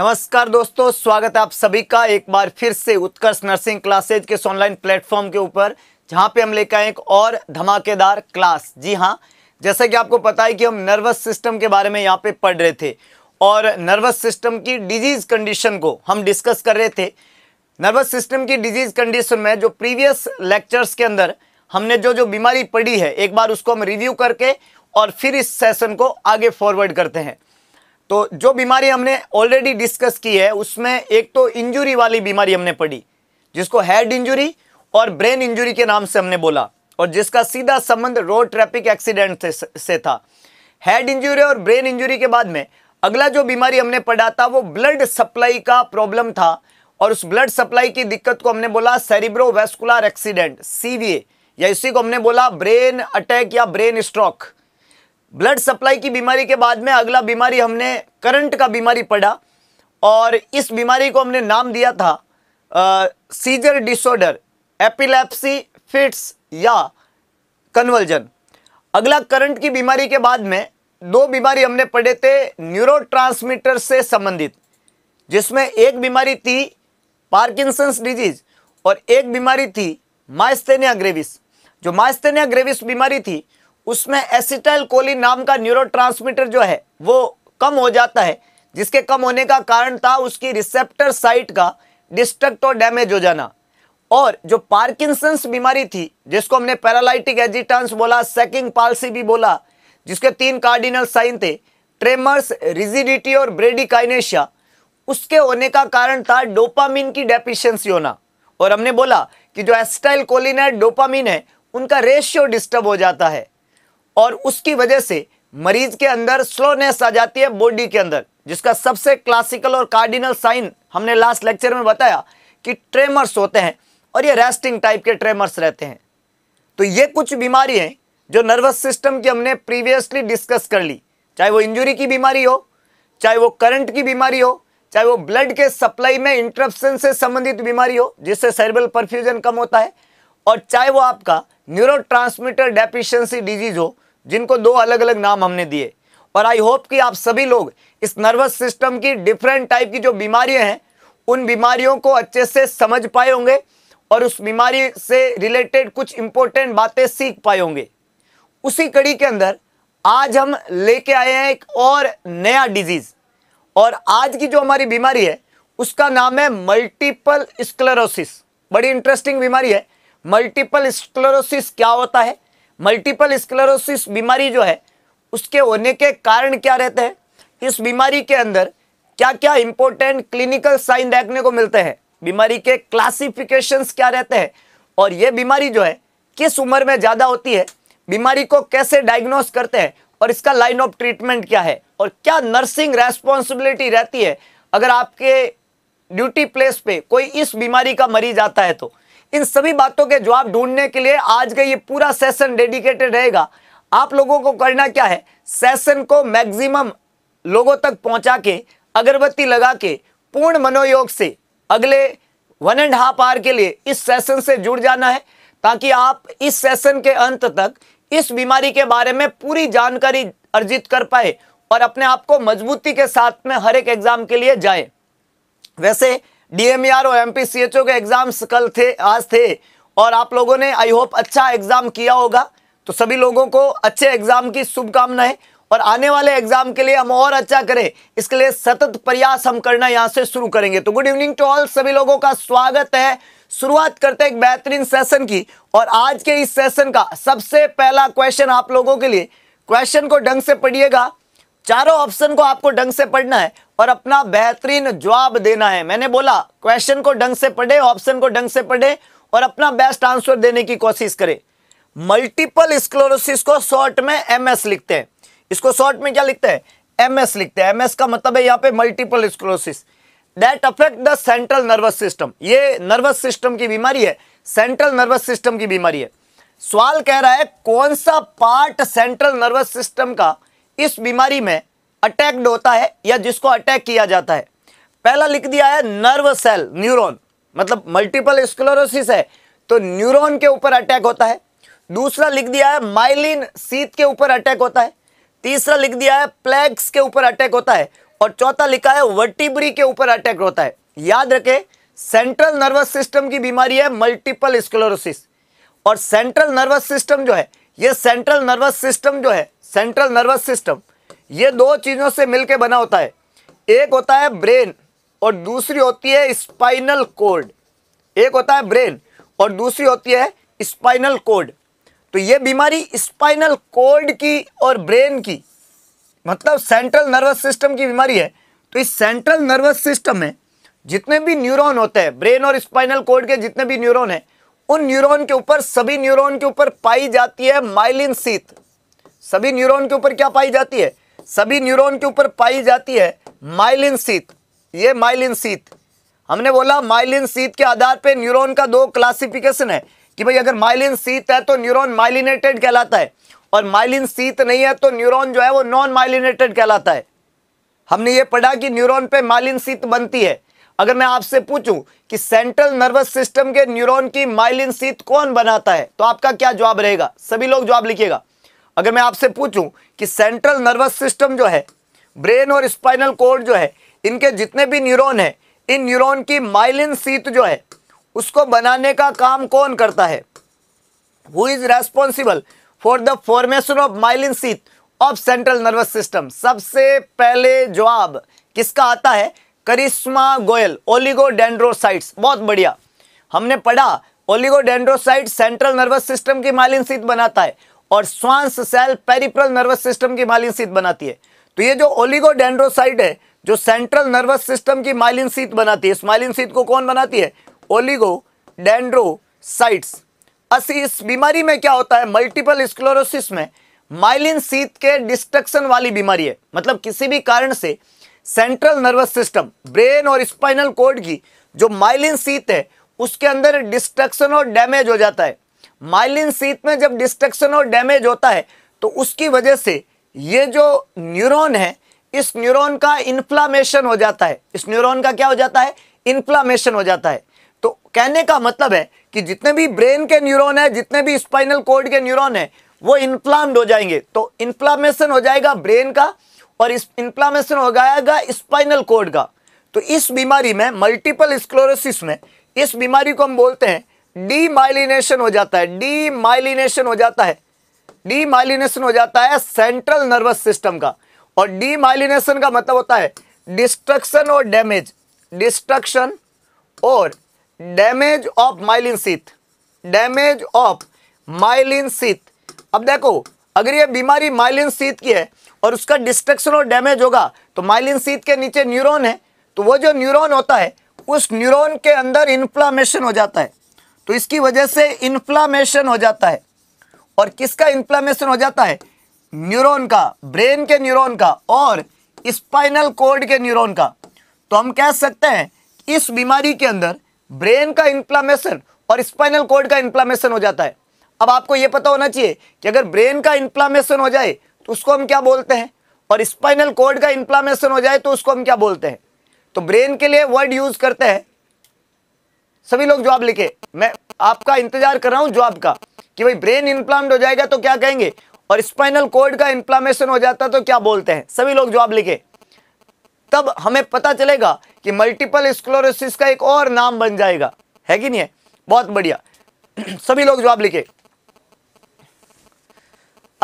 नमस्कार दोस्तों स्वागत है आप सभी का एक बार फिर से उत्कर्ष नर्सिंग क्लासेज के ऑनलाइन प्लेटफॉर्म के ऊपर जहां पे हम लेकर आए एक और धमाकेदार क्लास जी हां जैसा कि आपको पता है कि हम नर्वस सिस्टम के बारे में यहाँ पे पढ़ रहे थे और नर्वस सिस्टम की डिजीज कंडीशन को हम डिस्कस कर रहे थे नर्वस सिस्टम की डिजीज कंडीशन में जो प्रीवियस लेक्चर्स के अंदर हमने जो जो बीमारी पड़ी है एक बार उसको हम रिव्यू करके और फिर इस सेशन को आगे फॉरवर्ड करते हैं तो जो बीमारी हमने ऑलरेडी डिस्कस की है उसमें एक तो इंजुरी वाली बीमारी हमने पढ़ी जिसको हेड इंजुरी और ब्रेन इंजुरी के नाम से हमने बोला और जिसका सीधा संबंध रोड ट्रैफिक एक्सीडेंट से, था हेड इंजुरी और ब्रेन इंजुरी के बाद में अगला जो बीमारी हमने पढ़ा था वो ब्लड सप्लाई का प्रॉब्लम था और उस ब्लड सप्लाई की दिक्कत को हमने बोला सेरिब्रो एक्सीडेंट सीवीए या इसी को हमने बोला ब्रेन अटैक या ब्रेन स्ट्रोक ब्लड सप्लाई की बीमारी के बाद में अगला बीमारी हमने करंट का बीमारी पढ़ा और इस बीमारी को हमने नाम दिया था सीजर डिसऑर्डर एपिलेप्सी फिट्स या कन्वर्जन अगला करंट की बीमारी के बाद में दो बीमारी हमने पढ़े थे न्यूरो से संबंधित जिसमें एक बीमारी थी पार्किंसंस डिजीज और एक बीमारी थी माइस्थेनिया ग्रेविस जो माइस्थेनिया ग्रेविस बीमारी थी उसमें एसिटाइल कोलिन नाम का न्यूरो जो है वो कम हो जाता है जिसके कम होने का कारण था उसकी रिसेप्टर साइट का डिस्ट्रक्ट और डैमेज हो जाना और जो पार्किंसंस बीमारी थी जिसको हमने पैरालाइटिक एजिटांस बोला सेकिंग पालसी भी बोला जिसके तीन कार्डिनल साइन थे ट्रेमर्स रिजिडिटी और ब्रेडिकाइनेशिया उसके होने का कारण था डोपामिन की डेफिशिएंसी होना और हमने बोला कि जो एस्टाइल कोलिन है डोपामिन है उनका रेशियो डिस्टर्ब हो जाता है और उसकी वजह से मरीज के अंदर स्लोनेस आ जाती है बॉडी के अंदर जिसका सबसे क्लासिकल और कार्डिनल साइन हमने लास्ट लेक्चर में बताया कि ट्रेमर्स होते हैं और ये रेस्टिंग टाइप के ट्रेमर्स रहते हैं तो ये कुछ बीमारी हैं जो नर्वस सिस्टम की हमने प्रीवियसली डिस्कस कर ली चाहे वो इंजुरी की बीमारी हो चाहे वो करंट की बीमारी हो चाहे वो ब्लड के सप्लाई में इंटरप्शन से संबंधित बीमारी हो जिससे सर्बल परफ्यूजन कम होता है और चाहे वो आपका न्यूरो ट्रांसमीटर डेफिशिएंसी डिजीज हो जिनको दो अलग अलग नाम हमने दिए और आई होप कि आप सभी लोग इस नर्वस सिस्टम की डिफरेंट टाइप की जो बीमारियां हैं उन बीमारियों को अच्छे से समझ पाए होंगे और उस बीमारी से रिलेटेड कुछ इंपॉर्टेंट बातें सीख पाए होंगे उसी कड़ी के अंदर आज हम लेके आए हैं एक और नया डिजीज़ और आज की जो हमारी बीमारी है उसका नाम है मल्टीपल स्क्लेरोसिस बड़ी इंटरेस्टिंग बीमारी है मल्टीपल स्क्लेरोसिस क्या होता है मल्टीपल स्क्लेरोसिस बीमारी जो है उसके होने के कारण क्या रहते हैं इस बीमारी के अंदर क्या क्या इंपॉर्टेंट क्लिनिकल साइन देखने को मिलते हैं बीमारी के क्लासिफिकेशन क्या रहते हैं और ये बीमारी जो है किस उम्र में ज़्यादा होती है बीमारी को कैसे डायग्नोस करते हैं और इसका लाइन ऑफ ट्रीटमेंट क्या है और क्या नर्सिंग रेस्पॉन्सिबिलिटी रहती है अगर आपके ड्यूटी प्लेस पे कोई इस बीमारी का मरीज आता है तो इन सभी बातों के जवाब ढूंढने के लिए आज का ये पूरा सेशन डेडिकेटेड रहेगा आप लोगों को करना क्या है सेशन को मैक्सिमम लोगों तक पहुंचा के अगरबत्ती लगा के पूर्ण मनोयोग से अगले वन एंड हाफ आवर के लिए इस सेशन से जुड़ जाना है ताकि आप इस सेशन के अंत तक इस बीमारी के बारे में पूरी जानकारी अर्जित कर पाए और अपने आप को मजबूती के साथ में हर एक एग्जाम के लिए जाए वैसे डीएमआर और एमपीसीएचओ के एग्जाम्स कल थे आज थे और आप लोगों ने आई होप अच्छा एग्जाम किया होगा तो सभी लोगों को अच्छे एग्जाम की शुभकामनाएं और आने वाले एग्जाम के लिए हम और अच्छा करें इसके लिए सतत प्रयास हम करना यहाँ से शुरू करेंगे तो गुड इवनिंग टू ऑल सभी लोगों का स्वागत है शुरुआत करते हैं एक बेहतरीन सेशन की और आज के इस सेशन का सबसे पहला क्वेश्चन आप लोगों के लिए क्वेश्चन को ढंग से पढ़िएगा चारों ऑप्शन को आपको ढंग से पढ़ना है और अपना बेहतरीन जवाब देना है मैंने बोला क्वेश्चन को ढंग से पढ़े ऑप्शन को ढंग से पढ़े और अपना बेस्ट आंसर देने की कोशिश करें मल्टीपल स्क्लोरोसिस को शॉर्ट में एमएस लिखते हैं इसको शॉर्ट में क्या लिखते हैं एमएस लिखते हैं एमएस का मतलब है यहाँ पे multiple sclerosis that affect the central nervous system ये नर्वस सिस्टम की बीमारी है सेंट्रल नर्वस सिस्टम की बीमारी है सवाल कह रहा है कौन सा पार्ट सेंट्रल नर्वस सिस्टम का इस बीमारी में अटैक्ड होता है या जिसको अटैक किया जाता है पहला लिख दिया है नर्व सेल न्यूरॉन मतलब मल्टीपल स्क्लोरोसिस है तो न्यूरॉन के ऊपर अटैक होता है दूसरा लिख दिया है माइलिन सीत के ऊपर अटैक होता है तीसरा लिख दिया है प्लेक्स के ऊपर अटैक होता है और चौथा लिखा है वर्टिब्री के ऊपर अटैक होता है याद रखे सेंट्रल नर्वस सिस्टम की बीमारी है मल्टीपल स्क्लोरोसिस और सेंट्रल नर्वस सिस्टम जो है ये सेंट्रल नर्वस सिस्टम जो है सेंट्रल नर्वस सिस्टम ये दो चीज़ों से मिलकर बना होता है एक होता है ब्रेन और दूसरी होती है स्पाइनल कोड एक होता है ब्रेन और दूसरी होती है स्पाइनल कोड तो ये बीमारी स्पाइनल कोड की और ब्रेन की मतलब सेंट्रल नर्वस सिस्टम की बीमारी है तो इस सेंट्रल नर्वस सिस्टम में जितने भी न्यूरॉन होते हैं ब्रेन और स्पाइनल कोड के जितने भी न्यूरॉन हैं उन न्यूरॉन के ऊपर सभी न्यूरॉन के ऊपर पाई जाती है माइलिन सीथ सभी न्यूरॉन के ऊपर क्या पाई जाती है सभी न्यूरॉन के ऊपर पाई जाती है माइलिन सीत ये माइलिन सीत हमने बोला माइलिन सीत के आधार पे न्यूरॉन का दो क्लासिफिकेशन है कि भाई अगर माइलिन सीत है तो न्यूरॉन माइलिनेटेड कहलाता है और माइलिन सीत नहीं है तो न्यूरॉन जो है वो नॉन माइलिनेटेड कहलाता है हमने ये पढ़ा कि न्यूरॉन पे माइलिन सीत बनती है अगर मैं आपसे पूछूं कि सेंट्रल नर्वस सिस्टम के न्यूरॉन की माइलिन सीत कौन बनाता है तो आपका क्या जवाब रहेगा सभी लोग जवाब लिखिएगा अगर मैं आपसे पूछूं कि सेंट्रल नर्वस सिस्टम जो है ब्रेन और स्पाइनल कोड जो है इनके जितने भी न्यूरॉन हैं इन न्यूरॉन की माइलिन सीत जो है उसको बनाने का काम कौन करता है who is responsible for the formation of myelin sheath of central nervous system सबसे पहले जवाब किसका आता है करिश्मा गोयल ओलिगोडेंड्रोसाइट्स बहुत बढ़िया हमने पढ़ा ओलिगोडेंड्रोसाइट सेंट्रल नर्वस सिस्टम की माइलिन सीट बनाता है और श्वास सेल पेरिप्रल नर्वस सिस्टम की मालिन सीत बनाती है तो ये जो ओलिगोडेंड्रोसाइट है जो सेंट्रल नर्वस सिस्टम की माइलिन सीत बनाती है इस माइलिन सीत को कौन बनाती है ओलिगो डेंड्रोसाइट्स असी इस बीमारी में क्या होता है मल्टीपल स्क्लोरोसिस में माइलिन सीत के डिस्ट्रक्शन वाली बीमारी है मतलब किसी भी कारण से सेंट्रल नर्वस सिस्टम ब्रेन और स्पाइनल कोड की जो माइलिन सीत है उसके अंदर डिस्ट्रक्शन और डैमेज हो जाता है माइलिन सीट में जब डिस्ट्रक्शन और डैमेज होता है तो उसकी वजह से ये जो न्यूरॉन है इस न्यूरॉन का इन्फ्लामेशन हो जाता है इस न्यूरॉन का क्या हो जाता है इन्फ्लामेशन हो जाता है तो कहने का मतलब है कि जितने भी ब्रेन के न्यूरॉन है जितने भी स्पाइनल कोड के न्यूरॉन है वो इन्फ्लाम्ड हो जाएंगे तो इन्फ्लामेशन हो जाएगा ब्रेन का और इस इन्फ्लामेशन हो जाएगा स्पाइनल कोड का तो इस बीमारी में मल्टीपल स्क्लोरोसिस में इस बीमारी को हम बोलते हैं डीमाइलिनेशन हो जाता है डीमाइलिनेशन हो जाता है डीमाइलिनेशन हो जाता है सेंट्रल नर्वस सिस्टम का और डीमाइलिनेशन का मतलब होता है डिस्ट्रक्शन और डैमेज डिस्ट्रक्शन और damage of myelin sheath damage of myelin sheath अब देखो अगर ये बीमारी माइलिन सीथ की है और उसका डिस्ट्रक्शन और डैमेज होगा तो माइलिन सीथ के नीचे न्यूरॉन है तो वो जो न्यूरॉन होता है उस न्यूरॉन के अंदर इन्फ्लामेशन हो जाता है तो इसकी वजह से इंफ्लामेशन हो जाता है और किसका इंफ्लामेशन हो जाता है न्यूरॉन का ब्रेन के न्यूरॉन का और स्पाइनल कोड के न्यूरॉन का तो हम कह सकते हैं इस बीमारी के अंदर ब्रेन का इंफ्लामेशन और स्पाइनल कोड का इंफ्लामेशन हो जाता है अब आपको यह पता होना चाहिए कि अगर ब्रेन का इंफ्लामेशन हो जाए तो उसको हम क्या बोलते हैं और स्पाइनल कोड का इंफ्लामेशन हो जाए तो उसको हम क्या बोलते हैं तो ब्रेन के लिए वर्ड यूज़ करते हैं सभी लोग जवाब लिखे मैं आपका इंतजार कर रहा हूं जवाब का कि भाई ब्रेन इंप्लांट हो जाएगा तो क्या कहेंगे और स्पाइनल कोड का इंप्लामेशन हो जाता तो क्या बोलते हैं सभी लोग जवाब लिखे तब हमें पता चलेगा कि मल्टीपल स्क्लोरोसिस का एक और नाम बन जाएगा है कि नहीं है बहुत बढ़िया सभी लोग जवाब लिखे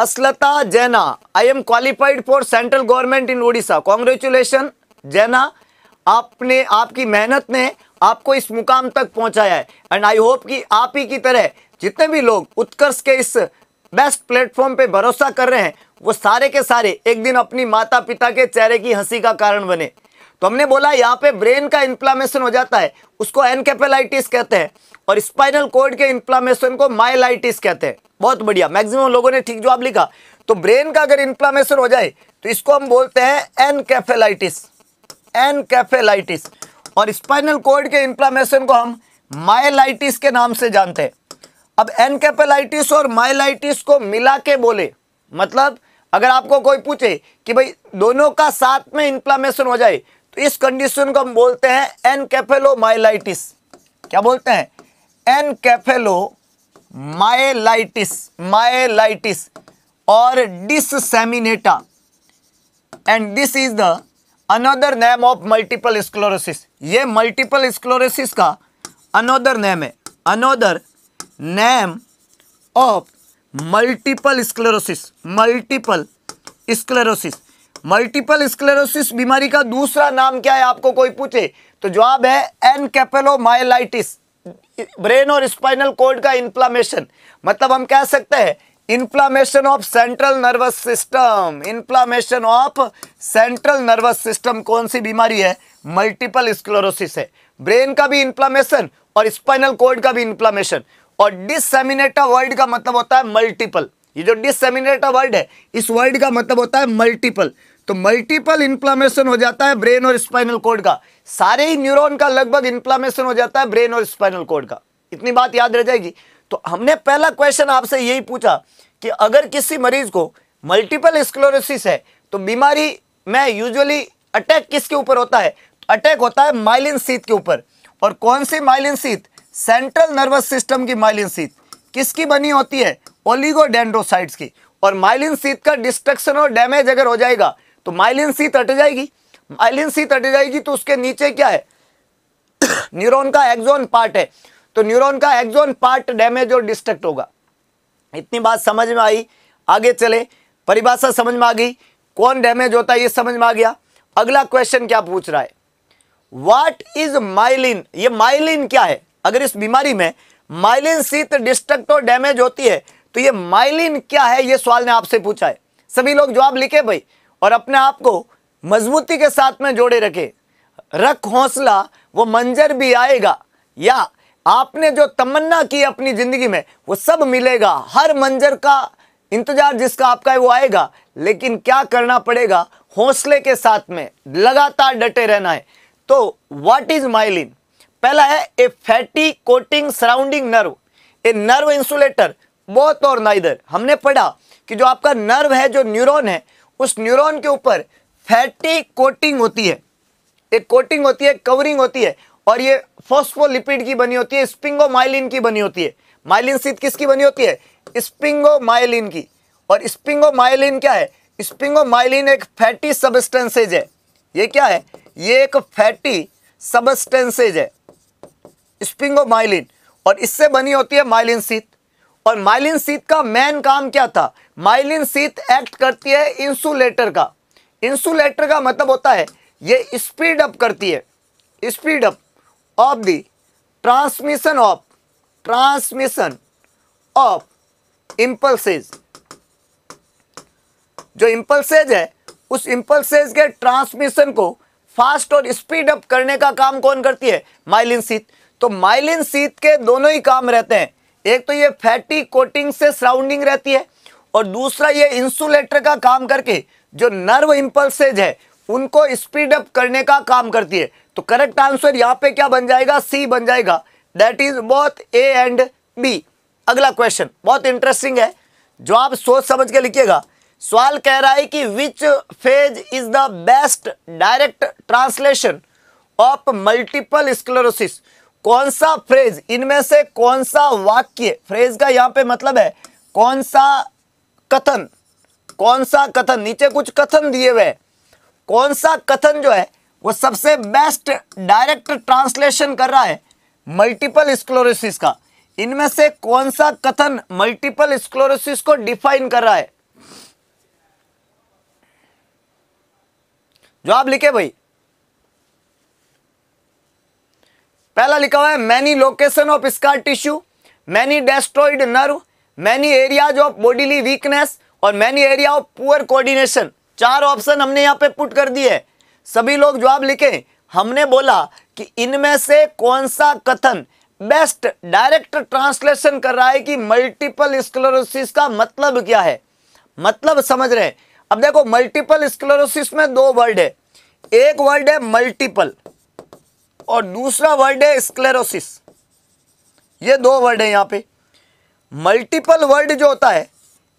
Aslata Jaina I am qualified for central government in Orissa congratulation Jaina आपने आपकी मेहनत ने आपको इस मुकाम तक पहुंचाया है एंड आई होप कि आप ही की तरह जितने भी लोग उत्कर्ष के इस बेस्ट प्लेटफॉर्म पे भरोसा कर रहे हैं वो सारे के सारे एक दिन अपनी माता पिता के चेहरे की हंसी का कारण बने तो हमने बोला यहाँ पे ब्रेन का इन्फ्लामेशन हो जाता है उसको एनकेपेलाइटिस कहते हैं और स्पाइनल कोड के इन्फ्लामेशन को माइलाइटिस कहते हैं बहुत बढ़िया मैक्सिमम लोगों ने ठीक जवाब लिखा तो ब्रेन का अगर इन्फ्लामेशन हो जाए तो इसको हम बोलते हैं एनकेफेलाइटिस एनकेफेलाइटिस और स्पाइनल कोड के इंफ्लामेशन को हम माइलाइटिस के नाम से जानते हैं अब एनकेपेलाइटिस और माइलाइटिस को मिला के बोले मतलब अगर आपको कोई पूछे कि भाई दोनों का साथ में इंफ्लामेशन हो जाए तो इस कंडीशन को हम बोलते हैं एनकेफेलो माइलाइटिस क्या बोलते हैं एनकेफेलो माइलाइटिस माइलाइटिस और disseminata and this is the another name of multiple sclerosis ये मल्टीपल स्क्लोरोसिस का अनोदर नेम है another name of multiple sclerosis multiple sclerosis multiple sclerosis बीमारी का दूसरा नाम क्या है आपको कोई पूछे तो जवाब है एनकेपेलोमाइलाइटिस ब्रेन और स्पाइनल कोड का इंफ्लामेशन मतलब हम कह सकते हैं inflammation of central nervous system inflammation of central nervous system कौन सी बीमारी है मल्टीपल स्क्लोरोसिस है ब्रेन का भी इंफ्लामेशन और स्पाइनल कोड का भी इंफ्लामेशन और डिसमिनेटा वर्ड का मतलब होता है मल्टीपल ये जो डिसमिनेटा वर्ड है इस वर्ड का मतलब होता है मल्टीपल तो मल्टीपल इंफ्लामेशन हो जाता है ब्रेन और स्पाइनल कोड का सारे ही न्यूरोन का लगभग इंफ्लामेशन हो जाता है ब्रेन और स्पाइनल कोड का इतनी बात याद रह जाएगी तो हमने पहला क्वेश्चन आपसे यही पूछा कि अगर किसी मरीज को मल्टीपल स्क्लोरोसिस है तो बीमारी में यूजुअली अटैक किसके ऊपर होता है तो अटैक होता है माइलिन सीत के ऊपर और कौन सी myelin sheath central nervous system की माइलिन सीत किसकी बनी होती है ओलिगोडेंड्रोसाइट्स की और माइलिन सीत का डिस्ट्रक्शन और डैमेज अगर हो जाएगा तो माइलिन सीत अट जाएगी माइलिन सीत अट जाएगी तो उसके नीचे क्या है न्यूरॉन का एक्जोन पार्ट है तो न्यूरॉन का एक्जोन पार्ट डैमेज और डिस्ट्रक्ट होगा इतनी बात समझ में आई आगे चले परिभाषा समझ में आ गई कौन डैमेज होता है ये समझ में आ गया अगला क्वेश्चन क्या पूछ रहा है वाट इज माइलिन ये माइलिन क्या है अगर इस बीमारी में माइलिन सीत डिस्ट्रक्ट और डैमेज होती है तो ये माइलिन क्या है ये सवाल ने आपसे पूछा है सभी लोग जवाब लिखे भाई और अपने आप को मजबूती के साथ में जोड़े रखे रख हौसला वो मंजर भी आएगा या आपने जो तमन्ना की अपनी ज़िंदगी में वो सब मिलेगा हर मंजर का इंतज़ार जिसका आपका है वो आएगा लेकिन क्या करना पड़ेगा हौसले के साथ में लगातार डटे रहना है तो व्हाट इज़ माइलिन पहला है a fatty coating surrounding nerve a nerve insulator both और नाइदर हमने पढ़ा कि जो आपका नर्व है जो न्यूरॉन है उस न्यूरॉन के ऊपर फैटी कोटिंग होती है एक कोटिंग होती है कवरिंग होती है और ये फॉस्फोलिपिड की बनी होती है स्पिंगोमाइलिन की बनी होती है माइलिन सीत किसकी बनी होती है स्पिंगोमाइलिन की और स्पिंगोमाइलिन क्या है स्पिंगोमाइलिन एक फैटी सबस्टेंसेज है ये क्या है ये एक फैटी सबस्टेंसेज है स्पिंगोमाइलिन और इससे बनी होती है माइलिन सीत और माइलिन सीत का मेन काम क्या था माइलिन सीत एक्ट करती है इंसुलेटर का इंसुलेटर का मतलब होता है ये स्पीड अप करती है speed up of the transmission of transmission of impulses जो इंपल्सेज है उस इंपल्सेज के ट्रांसमिशन को फास्ट और स्पीड अप करने का काम कौन करती है माइलिन सीत तो माइलिन सीत के दोनों ही काम रहते हैं एक तो ये फैटी कोटिंग से सराउंडिंग रहती है और दूसरा ये इंसुलेटर का काम करके जो नर्व इंपल्सेज है उनको स्पीड अप करने का काम करती है तो करेक्ट आंसर यहां पे क्या बन जाएगा सी बन जाएगा that is both A and B अगला क्वेश्चन बहुत इंटरेस्टिंग है जो आप सोच समझ के लिखिएगा सवाल कह रहा है कि which phrase is the best direct translation of multiple sclerosis कौन सा फ्रेज इनमें से कौन सा वाक्य फ्रेज का यहां पे मतलब है कौन सा कथन कौन सा कथन नीचे कुछ कथन दिए हुए कौन सा कथन जो है वो सबसे बेस्ट डायरेक्ट ट्रांसलेशन कर रहा है मल्टीपल स्क्लोरोसिस का इनमें से कौन सा कथन मल्टीपल स्क्लोरोसिस को डिफाइन कर रहा है जवाब लिखे भाई पहला लिखा हुआ है many location of scar tissue many destroyed nerve many areas of bodily weakness और many area of poor coordination चार ऑप्शन हमने यहां पे पुट कर दिए है सभी लोग जवाब लिखें हमने बोला कि इनमें से कौन सा कथन बेस्ट डायरेक्ट ट्रांसलेशन कर रहा है कि मल्टीपल स्क्लोरोसिस का मतलब क्या है मतलब समझ रहे अब देखो मल्टीपल स्क्लोरोसिस में दो वर्ड है एक वर्ड है मल्टीपल और दूसरा वर्ड है स्क्लेरोसिस ये दो वर्ड है यहां पे मल्टीपल वर्ड जो होता है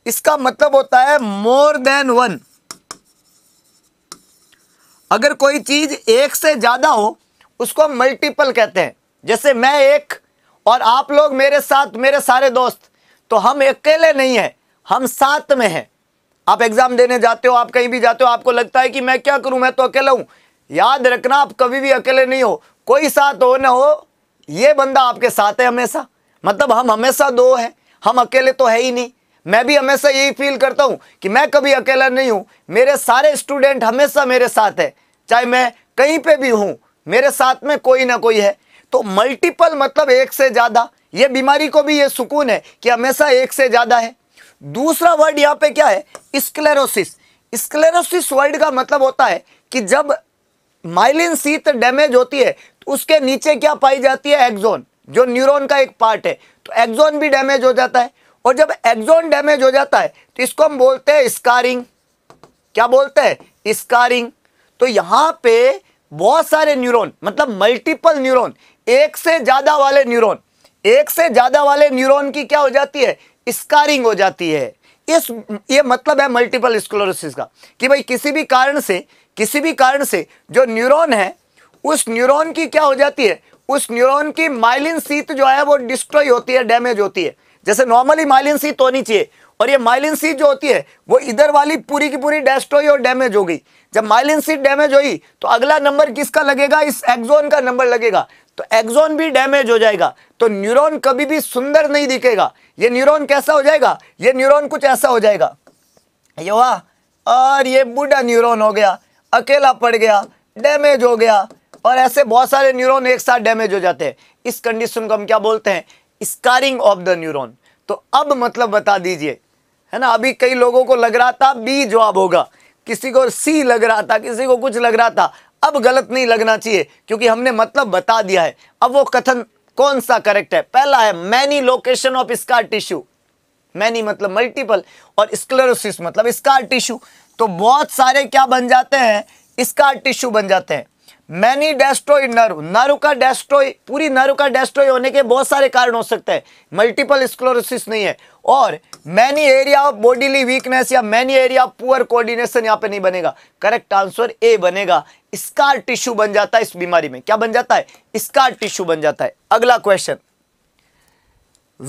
इसका मतलब होता है मोर देन वन अगर कोई चीज़ एक से ज़्यादा हो उसको मल्टीपल कहते हैं जैसे मैं एक और आप लोग मेरे साथ मेरे सारे दोस्त तो हम अकेले नहीं हैं हम साथ में हैं आप एग्ज़ाम देने जाते हो आप कहीं भी जाते हो आपको लगता है कि मैं क्या करूं मैं तो अकेला हूं याद रखना आप कभी भी अकेले नहीं हो कोई साथ हो ना हो ये बंदा आपके साथ है हमेशा मतलब हम हमेशा दो हैं हम अकेले तो है ही नहीं मैं भी हमेशा यही फील करता हूँ कि मैं कभी अकेला नहीं हूँ मेरे सारे स्टूडेंट हमेशा मेरे साथ है चाहे मैं कहीं पे भी हूँ मेरे साथ में कोई ना कोई है तो मल्टीपल मतलब एक से ज़्यादा ये बीमारी को भी ये सुकून है कि हमेशा एक से ज़्यादा है दूसरा वर्ड यहाँ पे क्या है स्क्लेरोसिस स्क्लेरोसिस वर्ड का मतलब होता है कि जब माइलिन सीत डैमेज होती है तो उसके नीचे क्या पाई जाती है एक्जोन जो न्यूरॉन का एक पार्ट है तो एक्जोन भी डैमेज हो जाता है और जब एक्सोन डैमेज हो जाता है तो इसको हम बोलते हैं स्कारिंग क्या बोलते हैं स्कारिंग तो यहां पे बहुत सारे न्यूरॉन मतलब मल्टीपल न्यूरॉन एक से ज़्यादा वाले न्यूरॉन एक से ज़्यादा वाले न्यूरॉन की क्या हो जाती है स्कारिंग हो जाती है इस ये मतलब है मल्टीपल स्क्लोरोसिस का कि भाई किसी भी कारण से किसी भी कारण से जो न्यूरॉन है उस न्यूरॉन की क्या हो जाती है उस न्यूरॉन की माइलिन सीत जो है वो डिस्ट्रॉय होती है डैमेज होती है जैसे नॉर्मली माइलिन सीट होनी चाहिए और ये माइलिन सीट जो होती है वो इधर वाली पूरी की पूरी डेस्ट्रॉय और डैमेज हो गई जब माइलिन सीट डैमेज हुई तो अगला नंबर किसका लगेगा इस एक्जोन का नंबर लगेगा तो एक्जोन भी डैमेज हो जाएगा तो न्यूरोन कभी भी सुंदर नहीं दिखेगा ये न्यूरोन कैसा हो जाएगा ये न्यूरोन कुछ ऐसा हो जाएगा ये वाह और ये बूढ़ा न्यूरोन हो गया अकेला पड़ गया डैमेज हो गया और ऐसे बहुत सारे न्यूरोन एक साथ डैमेज हो जाते हैं इस कंडीशन को हम क्या बोलते हैं स्कारिंग ऑफ द न्यूरोन तो अब मतलब बता दीजिए है ना अभी कई लोगों को लग रहा था बी जवाब होगा किसी को सी लग रहा था किसी को कुछ लग रहा था अब गलत नहीं लगना चाहिए क्योंकि हमने मतलब बता दिया है अब वो कथन कौन सा करेक्ट है पहला है many location of scar tissue many मतलब मल्टीपल और स्क्लेरोसिस मतलब स्कार टिश्यू तो बहुत सारे क्या बन जाते हैं स्कार टिश्यू बन जाते हैं मैनी डेस्ट्रॉय नर्व नर का डेस्ट्रॉय पूरी नर का डेस्ट्रॉय होने के बहुत सारे कारण हो सकते हैं मल्टीपल स्क्लोरोसिस नहीं है और many area of bodily weakness या many area of poor coordination यहाँ पे नहीं बनेगा करेक्ट आंसर ए बनेगा स्कार टिश्यू बन जाता है इस बीमारी में क्या बन जाता है स्कार टिश्यू बन जाता है अगला क्वेश्चन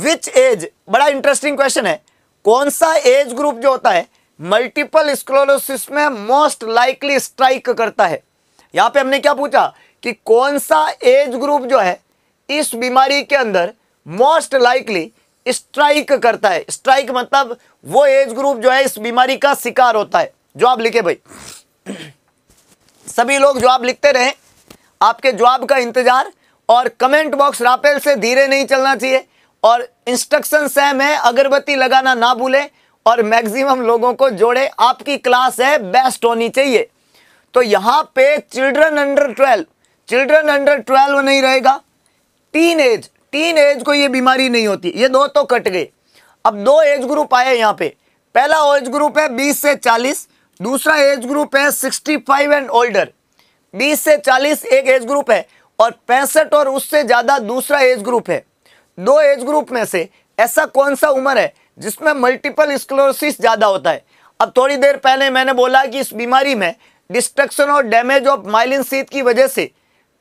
विच एज बड़ा इंटरेस्टिंग क्वेश्चन है कौन सा एज ग्रुप जो होता है मल्टीपल स्क्लोरोसिस में मोस्ट लाइकली स्ट्राइक करता है यहां पे हमने क्या पूछा कि कौन सा एज ग्रुप जो है इस बीमारी के अंदर मोस्ट लाइकली स्ट्राइक करता है स्ट्राइक मतलब वो एज ग्रुप जो है इस बीमारी का शिकार होता है जवाब लिखे भाई सभी लोग जवाब लिखते रहे आपके जवाब का इंतजार और कमेंट बॉक्स रापेल से धीरे नहीं चलना चाहिए और इंस्ट्रक्शन सेम है अगरबत्ती लगाना ना भूले और मैक्सिमम लोगों को जोड़े आपकी क्लास है बेस्ट होनी चाहिए तो यहां पे children under twelve children under twelve नहीं रहेगा टीन एज टीन एज को ये बीमारी नहीं होती ये दो तो कट गए अब दो एज ग्रुप आए यहां पे पहला एज ग्रुप है बीस से चालीस दूसरा एज ग्रुप है सिक्सटी फाइव एंड ओल्डर बीस से चालीस एक एज ग्रुप है और पैंसठ और उससे ज़्यादा दूसरा एज ग्रुप है दो एज ग्रुप में से ऐसा कौन सा उम्र है जिसमें मल्टीपल स्क्लोरोसिस ज़्यादा होता है अब थोड़ी देर पहले मैंने बोला कि इस बीमारी में डिस्ट्रक्शन और डैमेज ऑफ माइलिन सीथ की वजह से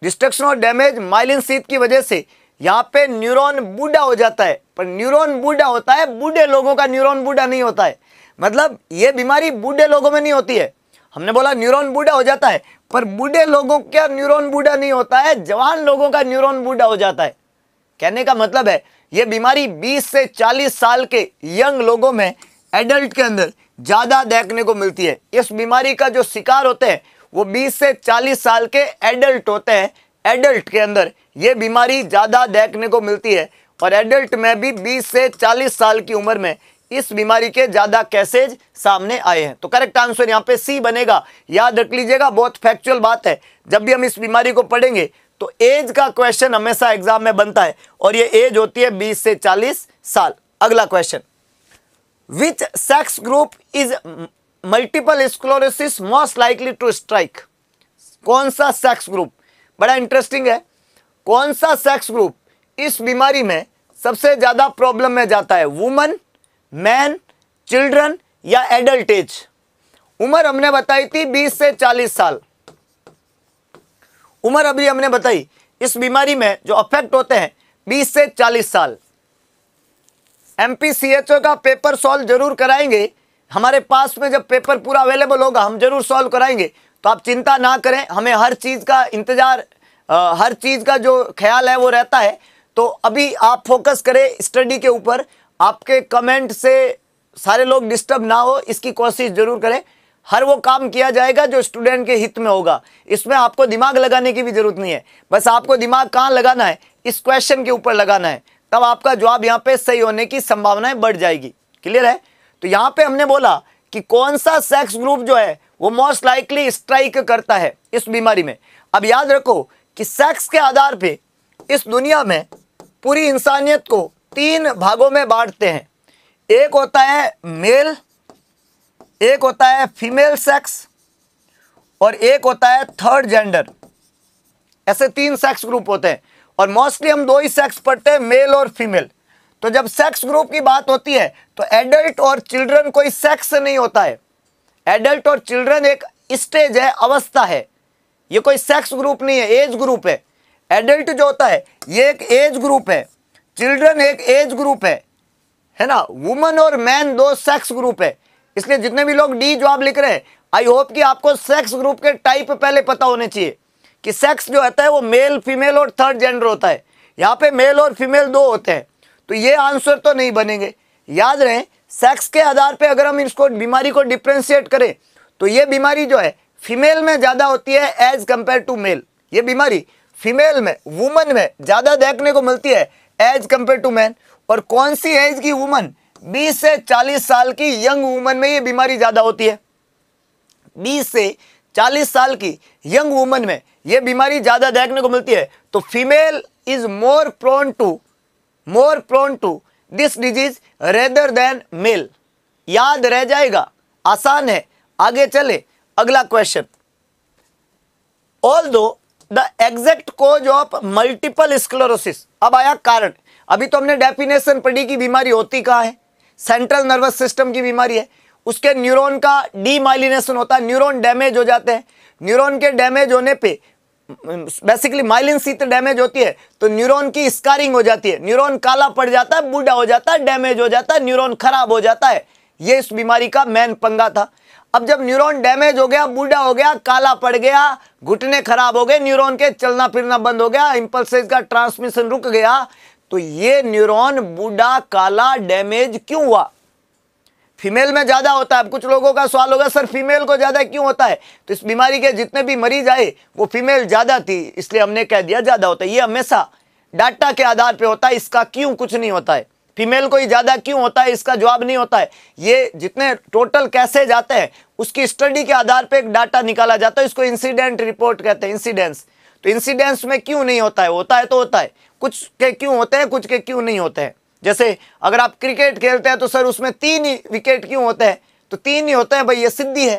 डिस्ट्रक्शन और डैमेज माइलिन सीथ की वजह से यहाँ पे न्यूरॉन बूढ़ा हो जाता है पर न्यूरॉन बूढ़ा होता है बूढ़े लोगों का न्यूरॉन बूढ़ा नहीं होता है मतलब ये बीमारी बूढ़े लोगों में नहीं होती है हमने बोला न्यूरॉन बूढ़ा हो जाता है पर बूढ़े लोगों का न्यूरॉन बूढ़ा नहीं होता है जवान लोगों का न्यूरॉन बूढ़ा हो जाता है कहने का मतलब है ये बीमारी 20 से 40 साल के यंग लोगों में एडल्ट के अंदर ज़्यादा देखने को मिलती है इस बीमारी का जो शिकार होते हैं वो 20 से 40 साल के एडल्ट होते हैं एडल्ट के अंदर ये बीमारी ज़्यादा देखने को मिलती है और एडल्ट में भी 20 से 40 साल की उम्र में इस बीमारी के ज़्यादा कैसेज सामने आए हैं तो करेक्ट आंसर यहाँ पे सी बनेगा याद रख लीजिएगा बहुत फैक्चुअल बात है जब भी हम इस बीमारी को पढ़ेंगे तो एज का क्वेश्चन हमेशा एग्जाम में बनता है और ये एज होती है बीस से चालीस साल अगला question which sex group is multiple sclerosis most likely to strike कौन सा सेक्स ग्रुप बड़ा इंटरेस्टिंग है कौन सा सेक्स ग्रुप इस बीमारी में सबसे ज़्यादा प्रॉब्लम में जाता है वुमन मैन चिल्ड्रन या एडल्ट एज उम्र हमने बताई थी 20 से 40 साल उम्र अभी हमने बताई इस बीमारी में जो अफेक्ट होते हैं 20 से 40 साल एमपीसीएचओ का पेपर सॉल्व जरूर कराएंगे हमारे पास में जब पेपर पूरा अवेलेबल होगा हम जरूर सॉल्व कराएंगे तो आप चिंता ना करें हमें हर चीज़ का इंतज़ार हर चीज़ का जो ख्याल है वो रहता है तो अभी आप फोकस करें स्टडी के ऊपर आपके कमेंट से सारे लोग डिस्टर्ब ना हो इसकी कोशिश जरूर करें हर वो काम किया जाएगा जो स्टूडेंट के हित में होगा इसमें आपको दिमाग लगाने की भी जरूरत नहीं है बस आपको दिमाग कहाँ लगाना है इस क्वेश्चन के ऊपर लगाना है तब आपका जवाब यहां पे सही होने की संभावनाएं बढ़ जाएगी क्लियर है तो यहां पे हमने बोला कि कौन सा सेक्स ग्रुप जो है वो मोस्ट लाइकली स्ट्राइक करता है इस बीमारी में अब याद रखो कि सेक्स के आधार पर इस दुनिया में पूरी इंसानियत को तीन भागों में बांटते हैं एक होता है मेल एक होता है फीमेल सेक्स और एक होता है थर्ड जेंडर ऐसे तीन सेक्स ग्रुप होते हैं और मोस्टली हम दो ही सेक्स पढ़ते हैं मेल और फीमेल तो जब सेक्स ग्रुप की बात होती है तो एडल्ट और चिल्ड्रन कोई सेक्स नहीं होता है एडल्ट और चिल्ड्रन एक स्टेज है अवस्था है ये कोई सेक्स ग्रुप नहीं है एज ग्रुप है एडल्ट जो होता है ये एक एज ग्रुप है चिल्ड्रन एक एज ग्रुप है है ना वुमन और मैन दो सेक्स ग्रुप है इसलिए जितने भी लोग डी जॉब लिख रहे हैं आई होप कि आपको सेक्स ग्रुप के टाइप पहले पता होने चाहिए कि सेक्स जो होता है वो मेल फीमेल और थर्ड जेंडर होता है यहाँ पे मेल और फीमेल दो होते हैं तो ये आंसर तो नहीं बनेंगे याद रहे सेक्स के आधार पे अगर हम इसको बीमारी को डिफ्रेंशिएट करें तो ये बीमारी जो है फीमेल में ज़्यादा होती है एज कम्पेयर टू मेल ये बीमारी फीमेल में वुमन में ज़्यादा देखने को मिलती है एज कम्पेयर टू मैन और कौन सी एज की वुमन 20 से 40 साल की यंग वुमन में ये बीमारी ज़्यादा होती है 20 से 40 साल की यंग वुमन में यह बीमारी ज़्यादा देखने को मिलती है तो female is more prone to more prone to this disease rather than male याद रह जाएगा आसान है आगे चले अगला question although the exact cause of multiple sclerosis अब आया कारण अभी तो हमने डेफिनेशन पढ़ी कि बीमारी होती कहा है सेंट्रल नर्वस सिस्टम की बीमारी है उसके न्यूरॉन का डीमाइलिनेशन होता है न्यूरॉन डैमेज हो जाते हैं न्यूरॉन के डैमेज होने पे बेसिकली माइलिन सीत तो डैमेज होती है तो न्यूरॉन की स्कारिंग हो जाती है न्यूरॉन काला पड़ जाता है बूढ़ा हो जाता है डैमेज हो जाता है न्यूरोन खराब हो जाता है ये इस बीमारी का मेन पंगा था अब जब न्यूरॉन डैमेज हो गया बूढ़ा हो गया काला पड़ गया घुटने खराब हो गए न्यूरॉन के चलना फिरना बंद हो गया इंपल्स का ट्रांसमिशन रुक गया तो ये न्यूरॉन बूढ़ा काला डैमेज क्यों हुआ फीमेल में ज़्यादा होता है अब कुछ लोगों का सवाल होगा सर फीमेल को ज़्यादा क्यों होता है तो इस बीमारी के जितने भी मरीज आए वो फीमेल ज़्यादा थी इसलिए हमने कह दिया ज़्यादा होता है ये हमेशा डाटा के आधार पे होता है इसका क्यों कुछ नहीं होता है फीमेल को ही ज़्यादा क्यों होता है इसका जवाब नहीं होता है ये जितने टोटल कैसे जाते हैं उसकी स्टडी के आधार पर एक डाटा निकाला जाता है इसको इंसिडेंट रिपोर्ट कहते हैं इंसिडेंस तो इंसिडेंस में क्यों नहीं होता है होता है तो होता है कुछ के क्यों होते हैं कुछ के क्यों नहीं होते हैं जैसे अगर आप क्रिकेट खेलते हैं तो सर उसमें तीन ही विकेट क्यों होते हैं तो तीन ही होते हैं भाई ये सिद्धि है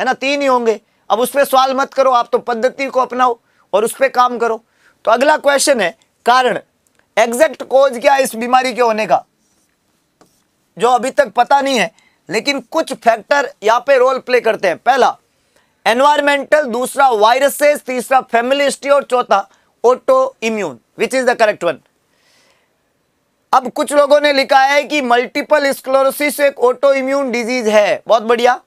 है ना तीन ही होंगे अब उस पर सवाल मत करो आप तो पद्धति को अपनाओ और उस पर काम करो तो अगला क्वेश्चन है कारण एग्जैक्ट कोज क्या है इस बीमारी के होने का जो अभी तक पता नहीं है लेकिन कुछ फैक्टर यहाँ पे रोल प्ले करते हैं पहला एनवायरमेंटल दूसरा वायरसेस तीसरा फैमिली हिस्ट्री और चौथा autoimmune which is the correct one अब कुछ लोगों ने लिखा है कि मल्टीपल स्क्लोरोसिस एक ऑटो इम्यून डिजीज है बहुत बढ़िया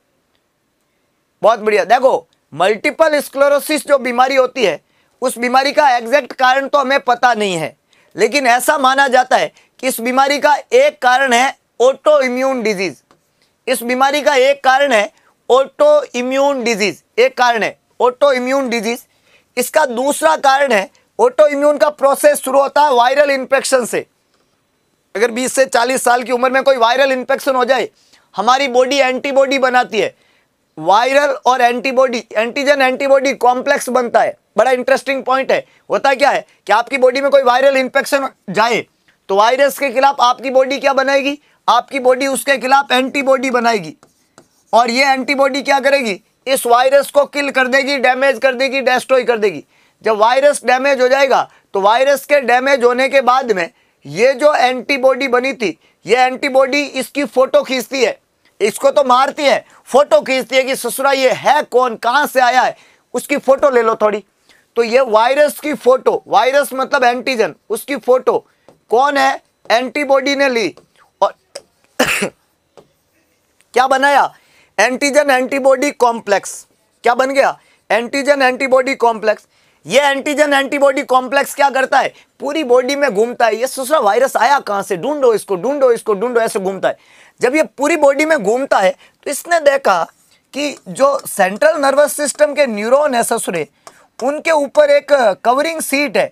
बहुत बढ़िया देखो मल्टीपल स्क्लोरोसिस जो बीमारी होती है उस बीमारी का एग्जैक्ट कारण तो हमें पता नहीं है लेकिन ऐसा माना जाता है कि इस बीमारी का एक कारण है ऑटो इम्यून डिजीज इस बीमारी का एक कारण है ऑटो इम्यून डिजीज एक कारण है ऑटो इम्यून डिजीज इसका दूसरा कारण है ऑटो इम्यून का प्रोसेस शुरू होता है वायरल इन्फेक्शन से अगर 20 से 40 साल की उम्र में कोई वायरल इन्फेक्शन हो जाए हमारी बॉडी एंटीबॉडी बनाती है वायरल और एंटीबॉडी एंटीजन एंटीबॉडी कॉम्प्लेक्स बनता है बड़ा इंटरेस्टिंग पॉइंट है होता क्या है कि आपकी बॉडी में कोई वायरल इन्फेक्शन जाए तो वायरस के खिलाफ आपकी बॉडी क्या बनाएगी आपकी बॉडी उसके खिलाफ एंटीबॉडी बनाएगी और ये एंटीबॉडी क्या करेगी इस वायरस को किल कर देगी डैमेज कर देगी डेस्ट्रॉय कर देगी जब वायरस डैमेज हो जाएगा तो वायरस के डैमेज होने के बाद में ये जो एंटीबॉडी बनी थी ये एंटीबॉडी इसकी फोटो खींचती है इसको तो मारती है फोटो खींचती है कि ससुरा ये है कौन कहां से आया है उसकी फोटो ले लो थोड़ी तो ये वायरस की फोटो वायरस मतलब एंटीजन उसकी फोटो कौन है एंटीबॉडी ने ली और क्या बनाया एंटीजन एंटीबॉडी कॉम्प्लेक्स क्या बन गया एंटीजन एंटीबॉडी कॉम्प्लेक्स ये एंटीजन एंटीबॉडी कॉम्प्लेक्स क्या करता है पूरी बॉडी में घूमता है ये सुसरा वायरस आया कहाँ से ढूंढो इसको ढूंढो इसको ढूंढो ऐसे घूमता है जब ये पूरी बॉडी में घूमता है तो इसने देखा कि जो सेंट्रल नर्वस सिस्टम के न्यूरोन है ससुरे उनके ऊपर एक कवरिंग सीट है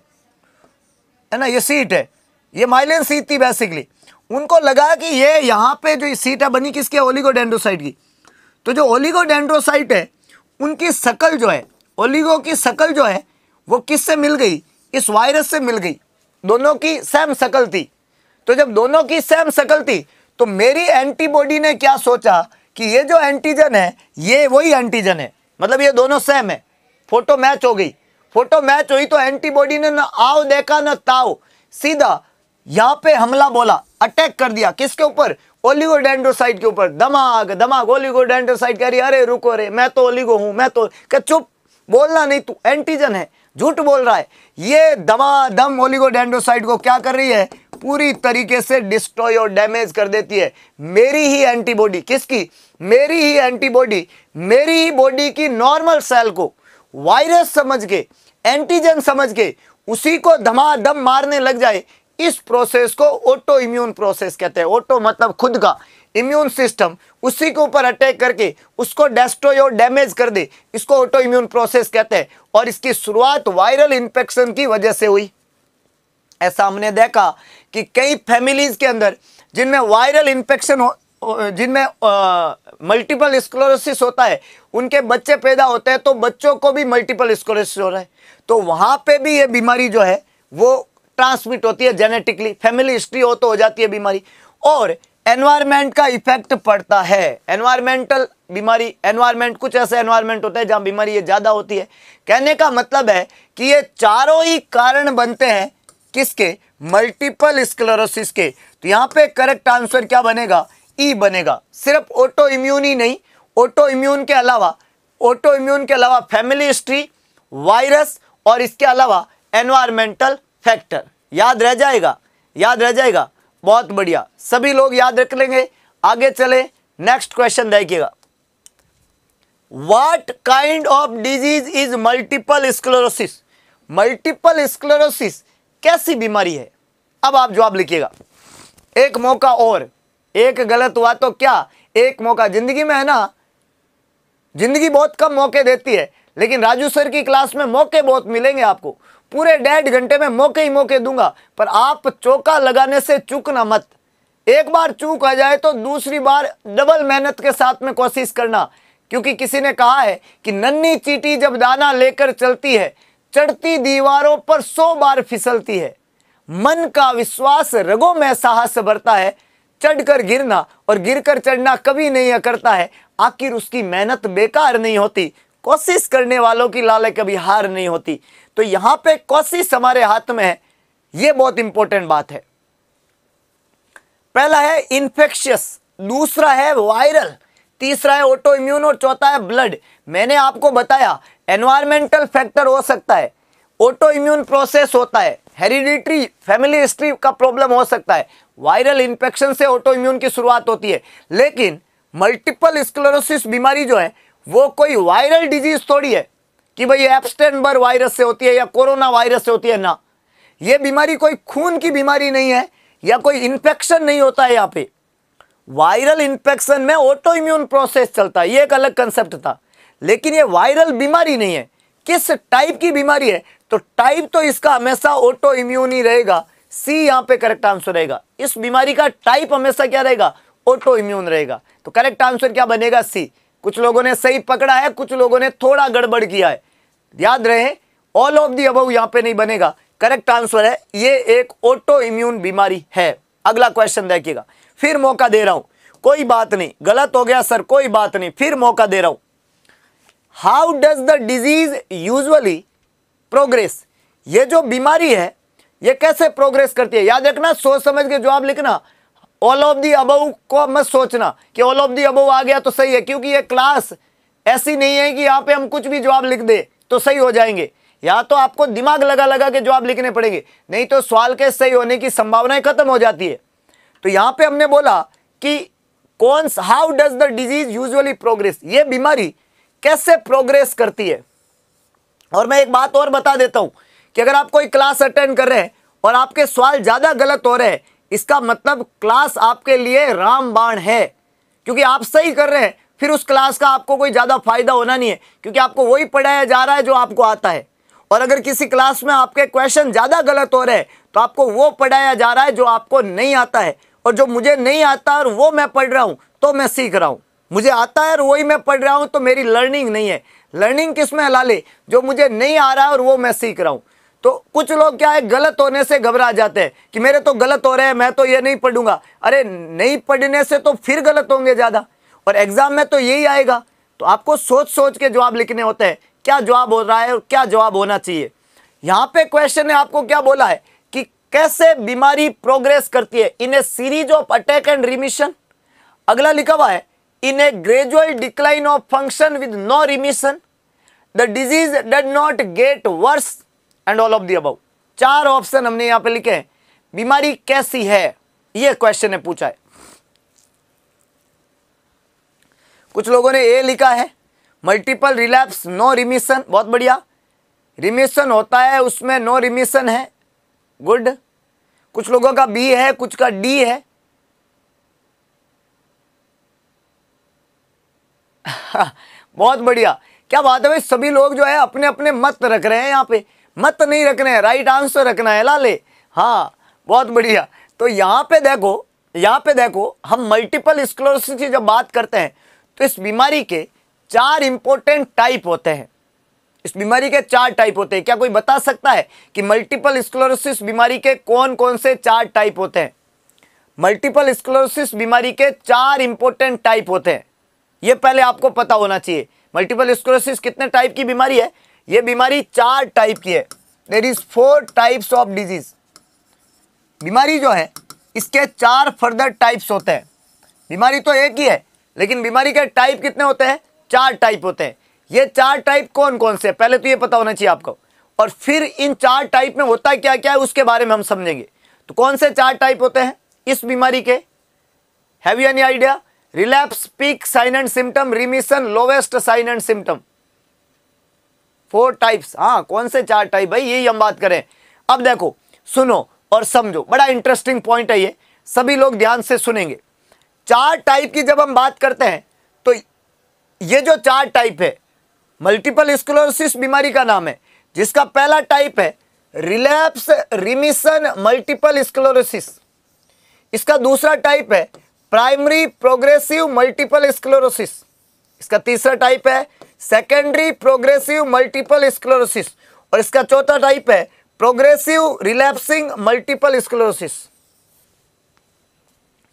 है ना ये सीट है ये माइलिन सीट थी बेसिकली उनको लगा कि ये यहाँ पे जो सीट है बनी किसकी ओलिगोडेंड्रोसाइट की तो जो ओलिगोडेंड्रोसाइट है उनकी शकल जो है ओलिगो की शकल जो है वो किससे मिल गई इस वायरस से मिल गई दोनों की सेम शकल थी तो जब दोनों की सेम शकल थी तो मेरी एंटीबॉडी ने क्या सोचा कि ये जो एंटीजन है ये वही एंटीजन है मतलब ये दोनों सेम है फोटो मैच हो गई फोटो मैच हुई तो एंटीबॉडी ने ना आओ देखा ना ताओ सीधा यहाँ पे हमला बोला अटैक कर दिया किसके ऊपर ओलिगोडेंड्रोसाइट के ऊपर दमाग दमाग ओलिगोडेंड्रोसाइट कह रही अरे रुको अरे मैं तो ओलिगो हूं मैं तो क्या चुप बोलना नहीं तू एंटीजन है झूठ बोल रहा है ये दमादम ओलिगोडेंड्रोसाइट को क्या कर रही है पूरी तरीके से डिस्ट्रॉय और डैमेज कर देती है मेरी ही एंटीबॉडी किसकी मेरी ही एंटीबॉडी मेरी ही बॉडी की नॉर्मल सेल को वायरस समझ के एंटीजन समझ के उसी को धमाधम मारने लग जाए इस प्रोसेस को ऑटो इम्यून प्रोसेस कहते हैं ऑटो मतलब खुद का इम्यून सिस्टम उसी के ऊपर अटैक करके उसको डेस्ट्रॉय और डैमेज कर दे इसको ऑटो इम्यून प्रोसेस कहते हैं और इसकी शुरुआत वायरल इन्फेक्शन की वजह से हुई ऐसा हमने देखा कि कई फैमिलीज के अंदर जिनमें वायरल इन्फेक्शन जिनमें मल्टीपल स्क्लोरोसिस होता है उनके बच्चे पैदा होते हैं तो बच्चों को भी मल्टीपल स्क्लोरोसिस हो रहा है तो वहाँ पे भी ये बीमारी जो है वो ट्रांसमिट होती है जेनेटिकली फैमिली हिस्ट्री हो तो हो जाती है बीमारी और एनवायरमेंट का इफेक्ट पड़ता है एनवायरमेंटल बीमारी एनवायरमेंट कुछ ऐसे एनवायरमेंट होते हैं जहां बीमारी ये ज़्यादा होती है कहने का मतलब है कि ये चारों ही कारण बनते हैं किसके मल्टीपल स्क्लेरोसिस के तो यहां पे करेक्ट आंसर क्या बनेगा ई e बनेगा सिर्फ ऑटो इम्यून ही नहीं ऑटो इम्यून के अलावा ऑटो इम्यून के अलावा फैमिली हिस्ट्री वायरस और इसके अलावा एनवायरमेंटल फैक्टर याद रह जाएगा याद रह जाएगा बहुत बढ़िया सभी लोग याद रख लेंगे आगे चले नेक्स्ट क्वेश्चन देखिएगा what kind of disease is multiple sclerosis multiple sclerosis कैसी बीमारी है अब आप जवाब लिखिएगा एक मौका और एक गलत हुआ तो क्या एक मौका जिंदगी में है ना जिंदगी बहुत कम मौके देती है लेकिन राजू सर की क्लास में मौके बहुत मिलेंगे आपको पूरे डेढ़ घंटे में मौके ही मौके दूंगा पर आप चौका लगाने से चूकना मत एक बार चूक आ जाए तो दूसरी बार डबल मेहनत के साथ में कोशिश करना क्योंकि किसी ने कहा है कि नन्ही चीटी जब दाना लेकर चलती है चढ़ती दीवारों पर सौ बार फिसलती है मन का विश्वास रगों में साहस भरता है चढ़कर गिरना और गिरकर चढ़ना कभी नहीं करता है आखिर उसकी मेहनत बेकार नहीं होती कोशिश करने वालों की लाले कभी हार नहीं होती तो यहां पे कोशिश हमारे हाथ में है ये बहुत इंपॉर्टेंट बात है पहला है इंफेक्शियस दूसरा है वायरल तीसरा है ऑटो इम्यून और चौथा है ब्लड मैंने आपको बताया एनवायरमेंटल फैक्टर हो सकता है ऑटो इम्यून प्रोसेस होता है हेरिडिटरी फैमिली हिस्ट्री का प्रॉब्लम हो सकता है वायरल इंफेक्शन से ऑटो इम्यून की शुरुआत होती है लेकिन मल्टीपल स्क्लोरोसिस बीमारी जो है वो कोई वायरल डिजीज थोड़ी है कि भाई एप्सटेनबर वायरस से होती है या कोरोना वायरस से होती है ना ये बीमारी कोई खून की बीमारी नहीं है या कोई इन्फेक्शन नहीं होता है यहाँ पे वायरल इन्फेक्शन में ऑटो इम्यून प्रोसेस चलता है ये एक अलग कंसेप्ट था लेकिन ये वायरल बीमारी नहीं है किस टाइप की बीमारी है तो टाइप तो इसका हमेशा ऑटो इम्यून ही रहेगा सी यहाँ पे करेक्ट आंसर रहेगा इस बीमारी का टाइप हमेशा क्या रहेगा ऑटो इम्यून रहेगा तो करेक्ट आंसर क्या बनेगा सी कुछ लोगों ने सही पकड़ा है कुछ लोगों ने थोड़ा गड़बड़ किया है याद रहे ऑल ऑफ दी अबव यहां पे नहीं बनेगा करेक्ट आंसर है ये एक ऑटो इम्यून बीमारी है अगला क्वेश्चन देखिएगा फिर मौका दे रहा हूं कोई बात नहीं गलत हो गया सर कोई बात नहीं फिर मौका दे रहा हूं how does the disease usually progress ये जो बीमारी है ये कैसे प्रोग्रेस करती है याद रखना सोच समझ के जवाब लिखना ऑल ऑफ दी अबव को मत सोचना कि ऑल ऑफ दी अबव आ गया तो सही है क्योंकि ये क्लास ऐसी नहीं है कि यहाँ पे हम कुछ भी जवाब लिख दे तो सही हो जाएंगे या तो आपको दिमाग लगा लगा के जवाब लिखने पड़ेंगे नहीं तो सवाल के सही होने की संभावनाएं खत्म हो जाती है तो यहाँ पे हमने बोला कि कौन how does the disease usually progress ये बीमारी कैसे प्रोग्रेस करती है और मैं एक बात और बता देता हूँ कि अगर आप कोई क्लास अटेंड कर रहे हैं और आपके सवाल ज़्यादा गलत हो रहे हैं इसका मतलब क्लास आपके लिए रामबाण है क्योंकि आप सही कर रहे हैं फिर उस क्लास का आपको कोई ज़्यादा फायदा होना नहीं है क्योंकि आपको वही पढ़ाया जा रहा है जो आपको आता है और अगर किसी क्लास में आपके क्वेश्चन ज़्यादा गलत हो रहे हैं तो आपको वो पढ़ाया जा रहा है जो आपको नहीं आता है और जो मुझे नहीं आता और वो मैं पढ़ रहा हूँ तो मैं सीख रहा हूँ मुझे आता है और वही मैं पढ़ रहा हूँ तो मेरी लर्निंग नहीं है लर्निंग किस में लाले जो मुझे नहीं आ रहा है और वो मैं सीख रहा हूँ तो कुछ लोग क्या है गलत होने से घबरा जाते हैं कि मेरे तो गलत हो रहे हैं मैं तो ये नहीं पढ़ूंगा अरे नहीं पढ़ने से तो फिर गलत होंगे ज़्यादा और एग्ज़ाम में तो यही आएगा तो आपको सोच सोच के जवाब लिखने होते हैं क्या जवाब हो रहा है और क्या जवाब होना चाहिए यहाँ पे क्वेश्चन ने आपको क्या बोला है कि कैसे बीमारी प्रोग्रेस करती है in a series of attack and remission अगला लिखा हुआ है in a gradual decline of function with no remission the disease did not get worse and all of the above चार ऑप्शन हमने यहां पे लिखे हैं बीमारी कैसी है ये क्वेश्चन है पूछा है कुछ लोगों ने ए लिखा है मल्टीपल रिलैप्स नो रिमिशन बहुत बढ़िया रिमिशन होता है उसमें नो रिमिशन है गुड कुछ लोगों का बी है कुछ का डी है बहुत बढ़िया क्या बात है भाई सभी लोग जो है अपने अपने मत रख रहे हैं यहां पे मत नहीं रखना है राइट आंसर रखना है लाले हाँ बहुत बढ़िया तो यहाँ पे देखो यहाँ पे देखो हम मल्टीपल स्क्लोसिस की जब बात करते हैं तो इस बीमारी के चार इंपॉर्टेंट टाइप होते हैं इस बीमारी के चार टाइप होते हैं क्या कोई बता सकता है कि मल्टीपल स्क्लोरोसिस बीमारी के कौन कौन से चार टाइप होते हैं मल्टीपल स्क्लोरोसिस बीमारी के चार इंपॉर्टेंट टाइप होते हैं ये पहले आपको पता होना चाहिए मल्टीपल स्क्लोरोसिस कितने टाइप की बीमारी है ये बीमारी चार टाइप की है there is four types of disease बीमारी जो है इसके चार फर्दर टाइप्स होते हैं बीमारी तो एक ही है लेकिन बीमारी के टाइप कितने होते हैं चार टाइप होते हैं ये चार टाइप कौन कौन से पहले तो ये पता होना चाहिए आपको और फिर इन चार टाइप में होता क्या क्या है उसके बारे में हम समझेंगे तो कौन से चार टाइप होते हैं इस बीमारी के have you any idea relapse peak sign and symptom remission lowest sign and symptom four types हाँ कौन से चार टाइप भाई यही हम बात करें अब देखो सुनो और समझो बड़ा इंटरेस्टिंग पॉइंट है ये सभी लोग ध्यान से सुनेंगे चार टाइप की जब हम बात करते हैं तो ये जो चार टाइप है मल्टीपल स्क्लोसिस बीमारी का नाम है जिसका पहला टाइप है रिलैप्स रिमिशन मल्टीपल स्क्लोरोसिस इसका दूसरा टाइप है प्राइमरी प्रोग्रेसिव मल्टीपल स्क्लोरोसिस इसका तीसरा टाइप है सेकेंडरी प्रोग्रेसिव मल्टीपल स्क्लोरोसिस और इसका चौथा टाइप है प्रोग्रेसिव रिलैप्सिंग मल्टीपल स्क्लोरोसिस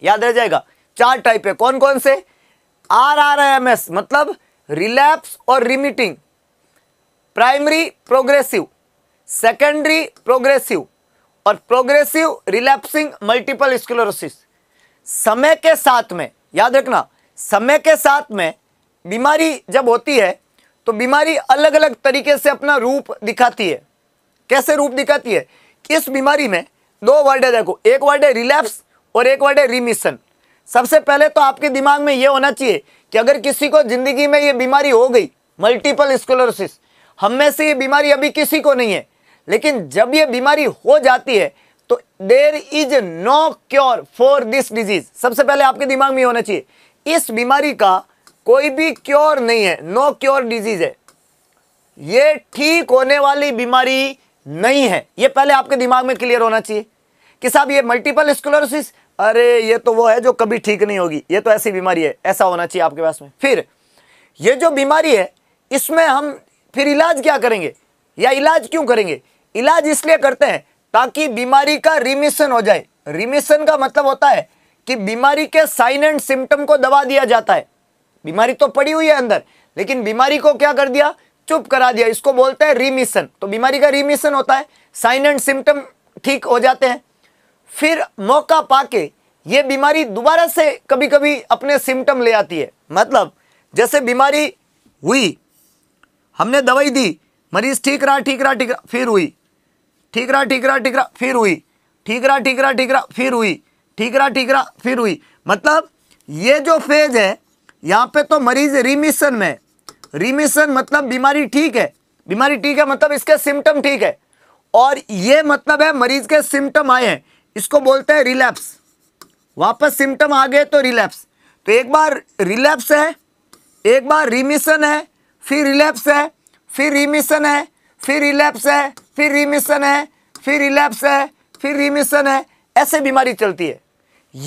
याद रह जाएगा चार टाइप है कौन कौन से आर आर एम एस मतलब रिलैप्स और remitting primary progressive secondary progressive और प्रोग्रेसिव रिलैप्सिंग मल्टीपल स्क्लोरोसिस समय के साथ में याद रखना समय के साथ में बीमारी जब होती है तो बीमारी अलग अलग तरीके से अपना रूप दिखाती है कैसे रूप दिखाती है कि इस बीमारी में दो वर्ड है देखो एक वर्ड है रिलैप्स और एक वर्ड है रिमिशन सबसे पहले तो आपके दिमाग में यह होना चाहिए कि अगर किसी को ज़िंदगी में ये बीमारी हो गई मल्टीपल स्कोलोसिस हम में से ये बीमारी अभी किसी को नहीं है लेकिन जब ये बीमारी हो जाती है तो there is no cure for this disease सबसे पहले आपके दिमाग में होना चाहिए इस बीमारी का कोई भी क्योर नहीं है नो क्योर डिजीज है ये ठीक होने वाली बीमारी नहीं है ये पहले आपके दिमाग में क्लियर होना चाहिए कि साहब ये मल्टीपल स्क्लोरोसिस अरे ये तो वो है जो कभी ठीक नहीं होगी ये तो ऐसी बीमारी है ऐसा होना चाहिए आपके पास में फिर ये जो बीमारी है इसमें हम फिर इलाज क्या करेंगे या इलाज क्यों करेंगे इलाज इसलिए करते हैं ताकि बीमारी का रिमिशन हो जाए रिमिशन का मतलब होता है कि बीमारी के साइन एंड सिम्टम को दबा दिया जाता है बीमारी तो पड़ी हुई है अंदर लेकिन बीमारी को क्या कर दिया चुप करा दिया इसको बोलते हैं रिमिशन तो बीमारी का रिमिशन होता है साइन एंड सिम्टम ठीक हो जाते हैं फिर मौका पाके ये बीमारी दोबारा से कभी कभी अपने सिम्टम ले आती है मतलब जैसे बीमारी हुई हमने दवाई दी मरीज ठीक रहा ठीक रहा ठीक रहा फिर हुई ठीक रहा ठीक रहा ठीक रहा फिर हुई ठीक रहा ठीक रहा ठीक रहा फिर हुई ठीक रहा ठीक रहा फिर हुई मतलब ये जो फेज है यहाँ पे तो मरीज रिमिशन में रिमिशन मतलब बीमारी ठीक है बीमारी ठीक है मतलब इसके सिम्टम ठीक है और ये मतलब है मरीज के सिम्टम आए हैं इसको बोलते हैं रिलैप्स वापस सिम्टम आ गए तो रिलैप्स तो एक बार रिलैप्स है एक बार रिमिशन है फिर रिलैप्स है फिर रिमिशन है फिर रिलैप्स है फिर रिमिशन है फिर रिलैप्स है फिर रिमिशन है ऐसे बीमारी चलती है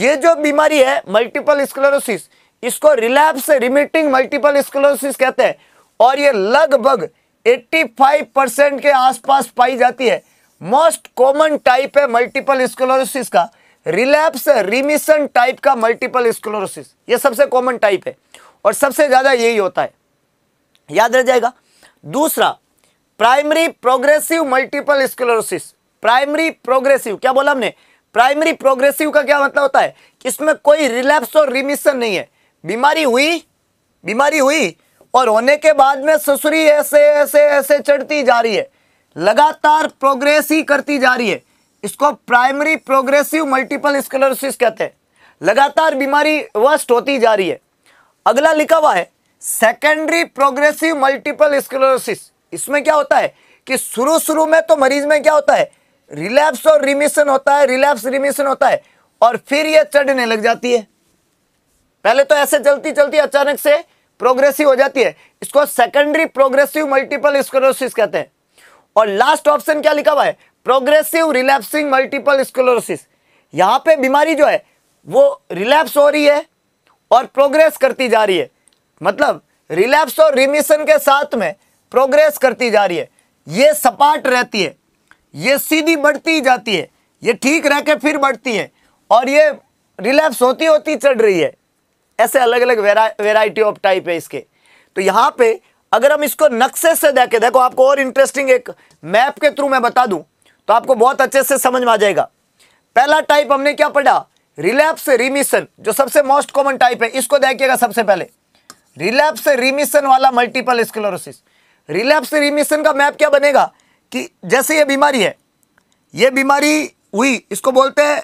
ये जो बीमारी है मल्टीपल स्क्लेरोसिस इसको रिलैप्स रिमिटिंग मल्टीपल स्क्लोसिस कहते हैं और ये लगभग 85 परसेंट के आसपास पाई जाती है मोस्ट कॉमन टाइप है मल्टीपल स्क्लोरोसिस का रिलैप्स रिमिशन टाइप का मल्टीपल स्क्लोरोसिस ये सबसे कॉमन टाइप है और सबसे ज़्यादा यही होता है याद रह जाएगा दूसरा primary progressive multiple sclerosis primary progressive क्या बोला हमने प्राइमरी प्रोग्रेसिव का क्या मतलब होता है इसमें कोई रिलैप्स और रिमिशन नहीं है बीमारी हुई बीमारी हुई और होने के बाद में ससुरी ऐसे ऐसे ऐसे चढ़ती जा रही है लगातार प्रोग्रेस ही करती जा रही है इसको प्राइमरी प्रोग्रेसिव मल्टीपल स्कलरोसिस कहते हैं लगातार बीमारी वर्स्ट होती जा रही है अगला लिखा हुआ है सेकेंडरी प्रोग्रेसिव मल्टीपल स्कलरोसिस इसमें क्या होता है कि शुरू शुरू में तो मरीज में क्या होता है रिलैप्स और रिमिशन होता है रिलैप्स रिमिशन होता है और फिर ये चढ़ने लग जाती है पहले तो ऐसे चलती चलती अचानक से प्रोग्रेसिव हो जाती है इसको सेकेंडरी प्रोग्रेसिव मल्टीपल स्कोलोसिस कहते हैं और लास्ट ऑप्शन क्या लिखा हुआ है प्रोग्रेसिव रिलैप्सिंग मल्टीपल स्कोलोसिस यहाँ पे बीमारी जो है वो रिलैप्स हो रही है और प्रोग्रेस करती जा रही है मतलब रिलैप्स और रिमिशन के साथ में प्रोग्रेस करती जा रही है ये सपाट रहती है ये सीधी बढ़ती जाती है ये ठीक रह के फिर बढ़ती है और ये रिलैप्स होती होती चढ़ रही है ऐसे अलग अलग वेराइटी ऑफ टाइप है इसके तो यहां पे अगर हम इसको नक्शे से देखे देखो आपको और इंटरेस्टिंग एक मैप के थ्रू मैं बता दूं तो आपको बहुत अच्छे से समझ में आ जाएगा पहला टाइप हमने क्या पढ़ा रिलैप्स रिमिशन जो सबसे मोस्ट कॉमन टाइप है इसको देखिएगा सबसे पहले रिलैप्स रिमिशन वाला मल्टीपल स्क्लोरोसिस रिलैप्स रिमिशन का मैप क्या बनेगा कि जैसे ये बीमारी है ये बीमारी हुई इसको बोलते हैं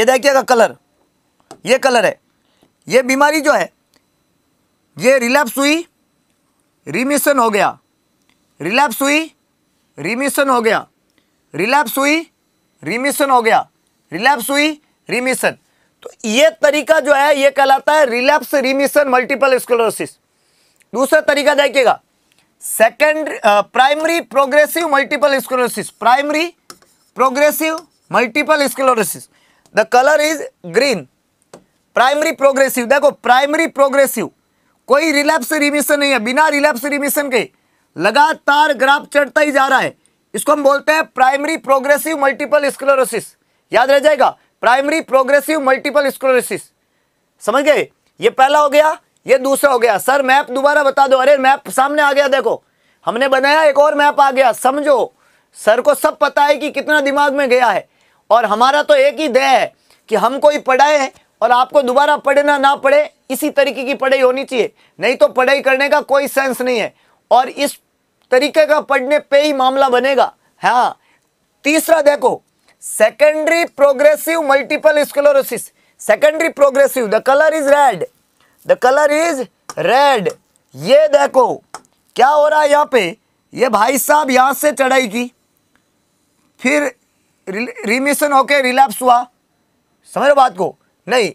ये देखिएगा कलर ये कलर है ये बीमारी जो है ये रिलैप्स हुई रिमिशन हो गया रिलैप्स हुई रिमिशन हो गया रिलैप्स हुई रिमिशन हो गया रिलैप्स हुई रिमिशन तो ये तरीका जो है ये कहलाता है रिलैप्स रिमिशन मल्टीपल स्क्लोरोसिस दूसरा तरीका देखिएगा second primary progressive multiple sclerosis primary progressive multiple sclerosis the colour is green primary progressive देखो प्राइमरी प्रोग्रेसिव कोई रिलैप्स रिमिशन नहीं है बिना रिलैप्स रिमिशन के लगातार ग्राफ चढ़ता ही जा रहा है इसको हम बोलते हैं प्राइमरी प्रोग्रेसिव मल्टीपल स्क्लोरोसिस याद रह जाएगा प्राइमरी प्रोग्रेसिव मल्टीपल स्क्लोरोसिस समझ गए ये पहला हो गया ये दूसरा हो गया सर मैप दोबारा बता दो अरे मैप सामने आ गया देखो हमने बनाया एक और मैप आ गया समझो सर को सब पता है कि कितना दिमाग में गया है और हमारा तो एक ही दया है कि हम कोई पढ़ाए और आपको दोबारा पढ़ना ना पड़े इसी तरीके की पढ़ाई होनी चाहिए नहीं तो पढ़ाई करने का कोई सेंस नहीं है और इस तरीके का पढ़ने पे ही मामला बनेगा हाँ तीसरा देखो secondary progressive multiple sclerosis secondary progressive the colour is red the colour is red ये देखो क्या हो रहा है यहाँ पे ये भाई साहब यहाँ से चढ़ाई की फिर रिमिशन होके रिलैप्स हुआ समझ रहे बात को नहीं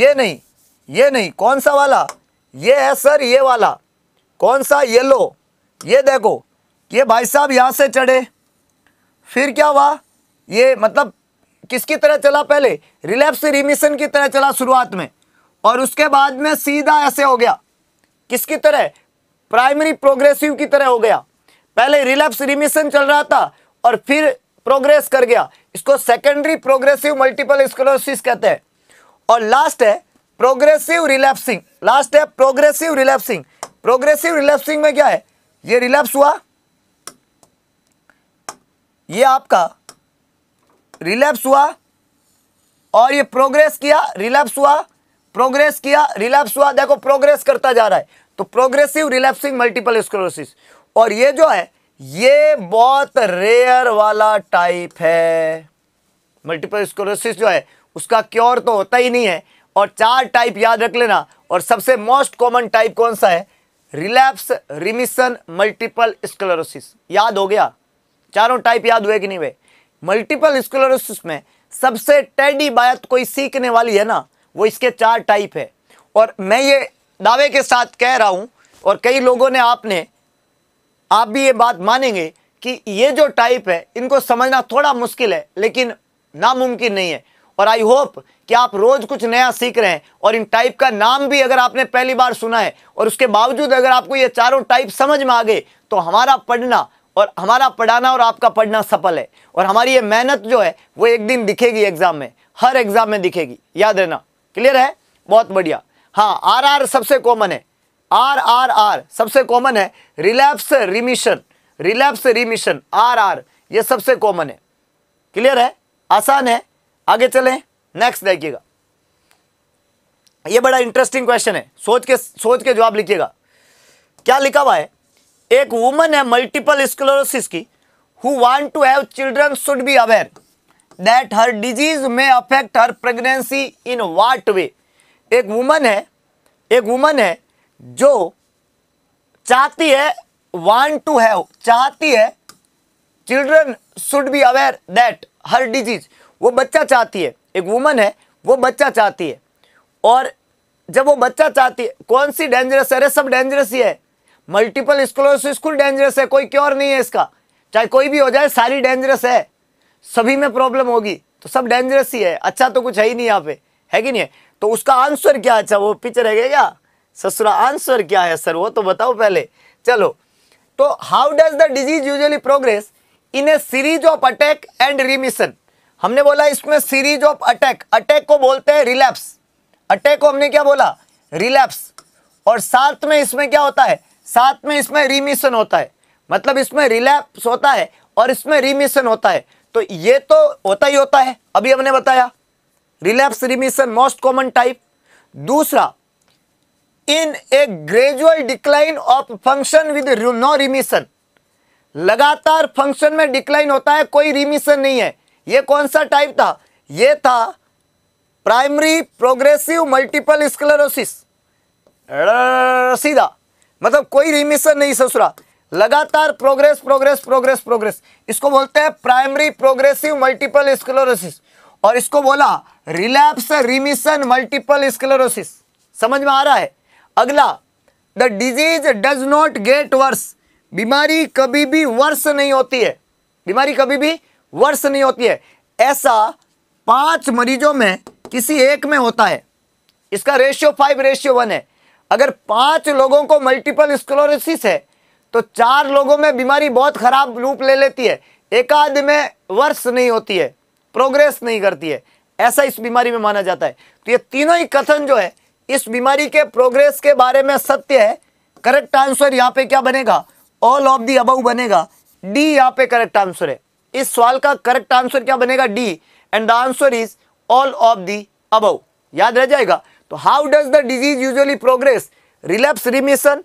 ये नहीं ये नहीं कौन सा वाला ये है सर ये वाला कौन सा येलो ये देखो ये भाई साहब यहाँ से चढ़े फिर क्या हुआ ये मतलब किसकी तरह चला पहले रिलैप्स रिमिशन की तरह चला शुरुआत में और उसके बाद में सीधा ऐसे हो गया किसकी तरह प्राइमरी प्रोग्रेसिव की तरह हो गया पहले रिलैप्स रिमिशन चल रहा था और फिर प्रोग्रेस कर गया इसको सेकेंडरी प्रोग्रेसिव मल्टीपल स्क्लोसिस कहते हैं और लास्ट है प्रोग्रेसिव रिलैप्सिंग लास्ट है प्रोग्रेसिव रिलैप्सिंग प्रोग्रेसिव रिलैप्सिंग में क्या है ये रिलैप्स हुआ ये आपका रिलैप्स हुआ और ये प्रोग्रेस किया रिलैप्स हुआ प्रोग्रेस किया रिलैप्स हुआ देखो प्रोग्रेस करता जा रहा है तो प्रोग्रेसिव रिलैप्सिंग मल्टीपल स्क्लोसिस और ये जो है ये बहुत रेयर वाला टाइप है मल्टीपल स्क्लोसिस जो है उसका क्योर तो होता ही नहीं है और चार टाइप याद रख लेना और सबसे मोस्ट कॉमन टाइप कौन सा है रिलैप्स रिमिशन मल्टीपल स्क्लेरोसिस याद हो गया चारों टाइप याद हुए कि नहीं हुए मल्टीपल स्क्लेरोसिस में सबसे टेडी बात कोई सीखने वाली है ना वो इसके चार टाइप है और मैं ये दावे के साथ कह रहा हूँ और कई लोगों ने आपने आप भी ये बात मानेंगे कि ये जो टाइप है इनको समझना थोड़ा मुश्किल है लेकिन नामुमकिन नहीं है और आई होप कि आप रोज़ कुछ नया सीख रहे हैं और इन टाइप का नाम भी अगर आपने पहली बार सुना है और उसके बावजूद अगर आपको ये चारों टाइप समझ में आ गए तो हमारा पढ़ना और हमारा पढ़ाना और आपका पढ़ना सफल है और हमारी ये मेहनत जो है वो एक दिन दिखेगी एग्ज़ाम में हर एग्ज़ाम में दिखेगी याद रहना क्लियर है बहुत बढ़िया हाँ आर आर सबसे कॉमन है आर आर आर सबसे कॉमन है relapse remission relapse remission R R ये सबसे कॉमन है क्लियर है आसान है आगे चलें नेक्स्ट देखिएगा ये बड़ा इंटरेस्टिंग क्वेश्चन है सोच के सोच के जवाब लिखिएगा क्या लिखा हुआ है एक वुमन है मल्टीपल स्क्लोरोसिस की who want to have children should be aware that her disease may affect her pregnancy in what way एक वुमन है एक वुमन है जो चाहती है वांट टू हैव चाहती है children should be aware that her disease वो बच्चा चाहती है एक वुमन है वो बच्चा चाहती है और जब वो बच्चा चाहती है कौन सी डेंजरस है अरे सब डेंजरस ही है मल्टीपल स्क्लोसिस स्कूल डेंजरस है कोई क्योर नहीं है इसका चाहे कोई भी हो जाए सारी डेंजरस है सभी में प्रॉब्लम होगी तो सब डेंजरस ही है अच्छा तो कुछ है ही नहीं यहाँ पे है कि नहीं है तो उसका आंसर क्या अच्छा वो पिक्चर है क्या ससुरा आंसर क्या है सर वो तो बताओ पहले चलो तो how does the disease usually progress in a series of attack and remission हमने बोला इसमें सीरीज ऑफ अटैक अटैक को बोलते हैं रिलैप्स अटैक को हमने क्या बोला रिलैप्स और साथ में इसमें क्या होता है साथ में इसमें रिमिशन होता है मतलब इसमें रिलैप्स होता है और इसमें रिमिशन होता है तो ये तो होता ही होता है अभी हमने बताया relapse remission most common type दूसरा in a gradual decline of function with no remission लगातार फंक्शन में डिक्लाइन होता है कोई रिमिशन नहीं है ये कौन सा टाइप था ये था प्राइमरी प्रोग्रेसिव मल्टीपल स्क्लेरोसिस सीधा मतलब कोई रिमिशन नहीं ससुरा लगातार प्रोग्रेस प्रोग्रेस प्रोग्रेस प्रोग्रेस इसको बोलते हैं प्राइमरी प्रोग्रेसिव मल्टीपल स्क्लेरोसिस और इसको बोला रिलैप्स रिमिशन मल्टीपल स्क्लेरोसिस समझ में आ रहा है अगला the disease does not get worse बीमारी कभी भी वर्स नहीं होती है बीमारी कभी भी वर्ष नहीं होती है ऐसा पांच मरीजों में किसी एक में होता है इसका रेशियो फाइव रेशियो वन है अगर पांच लोगों को मल्टीपल स्क्लोरोसिस है तो चार लोगों में बीमारी बहुत खराब रूप ले लेती है एकाध में वर्ष नहीं होती है प्रोग्रेस नहीं करती है ऐसा इस बीमारी में माना जाता है तो ये तीनों ही कथन जो है इस बीमारी के प्रोग्रेस के बारे में सत्य है करेक्ट आंसर यहाँ पे क्या बनेगा ऑल ऑफ दी अबाउ बनेगा डी यहाँ पे करेक्ट आंसर है इस सवाल का करेक्ट आंसर क्या बनेगा D and the answer is all of the above याद रह जाएगा तो how does the disease usually progress relapse remission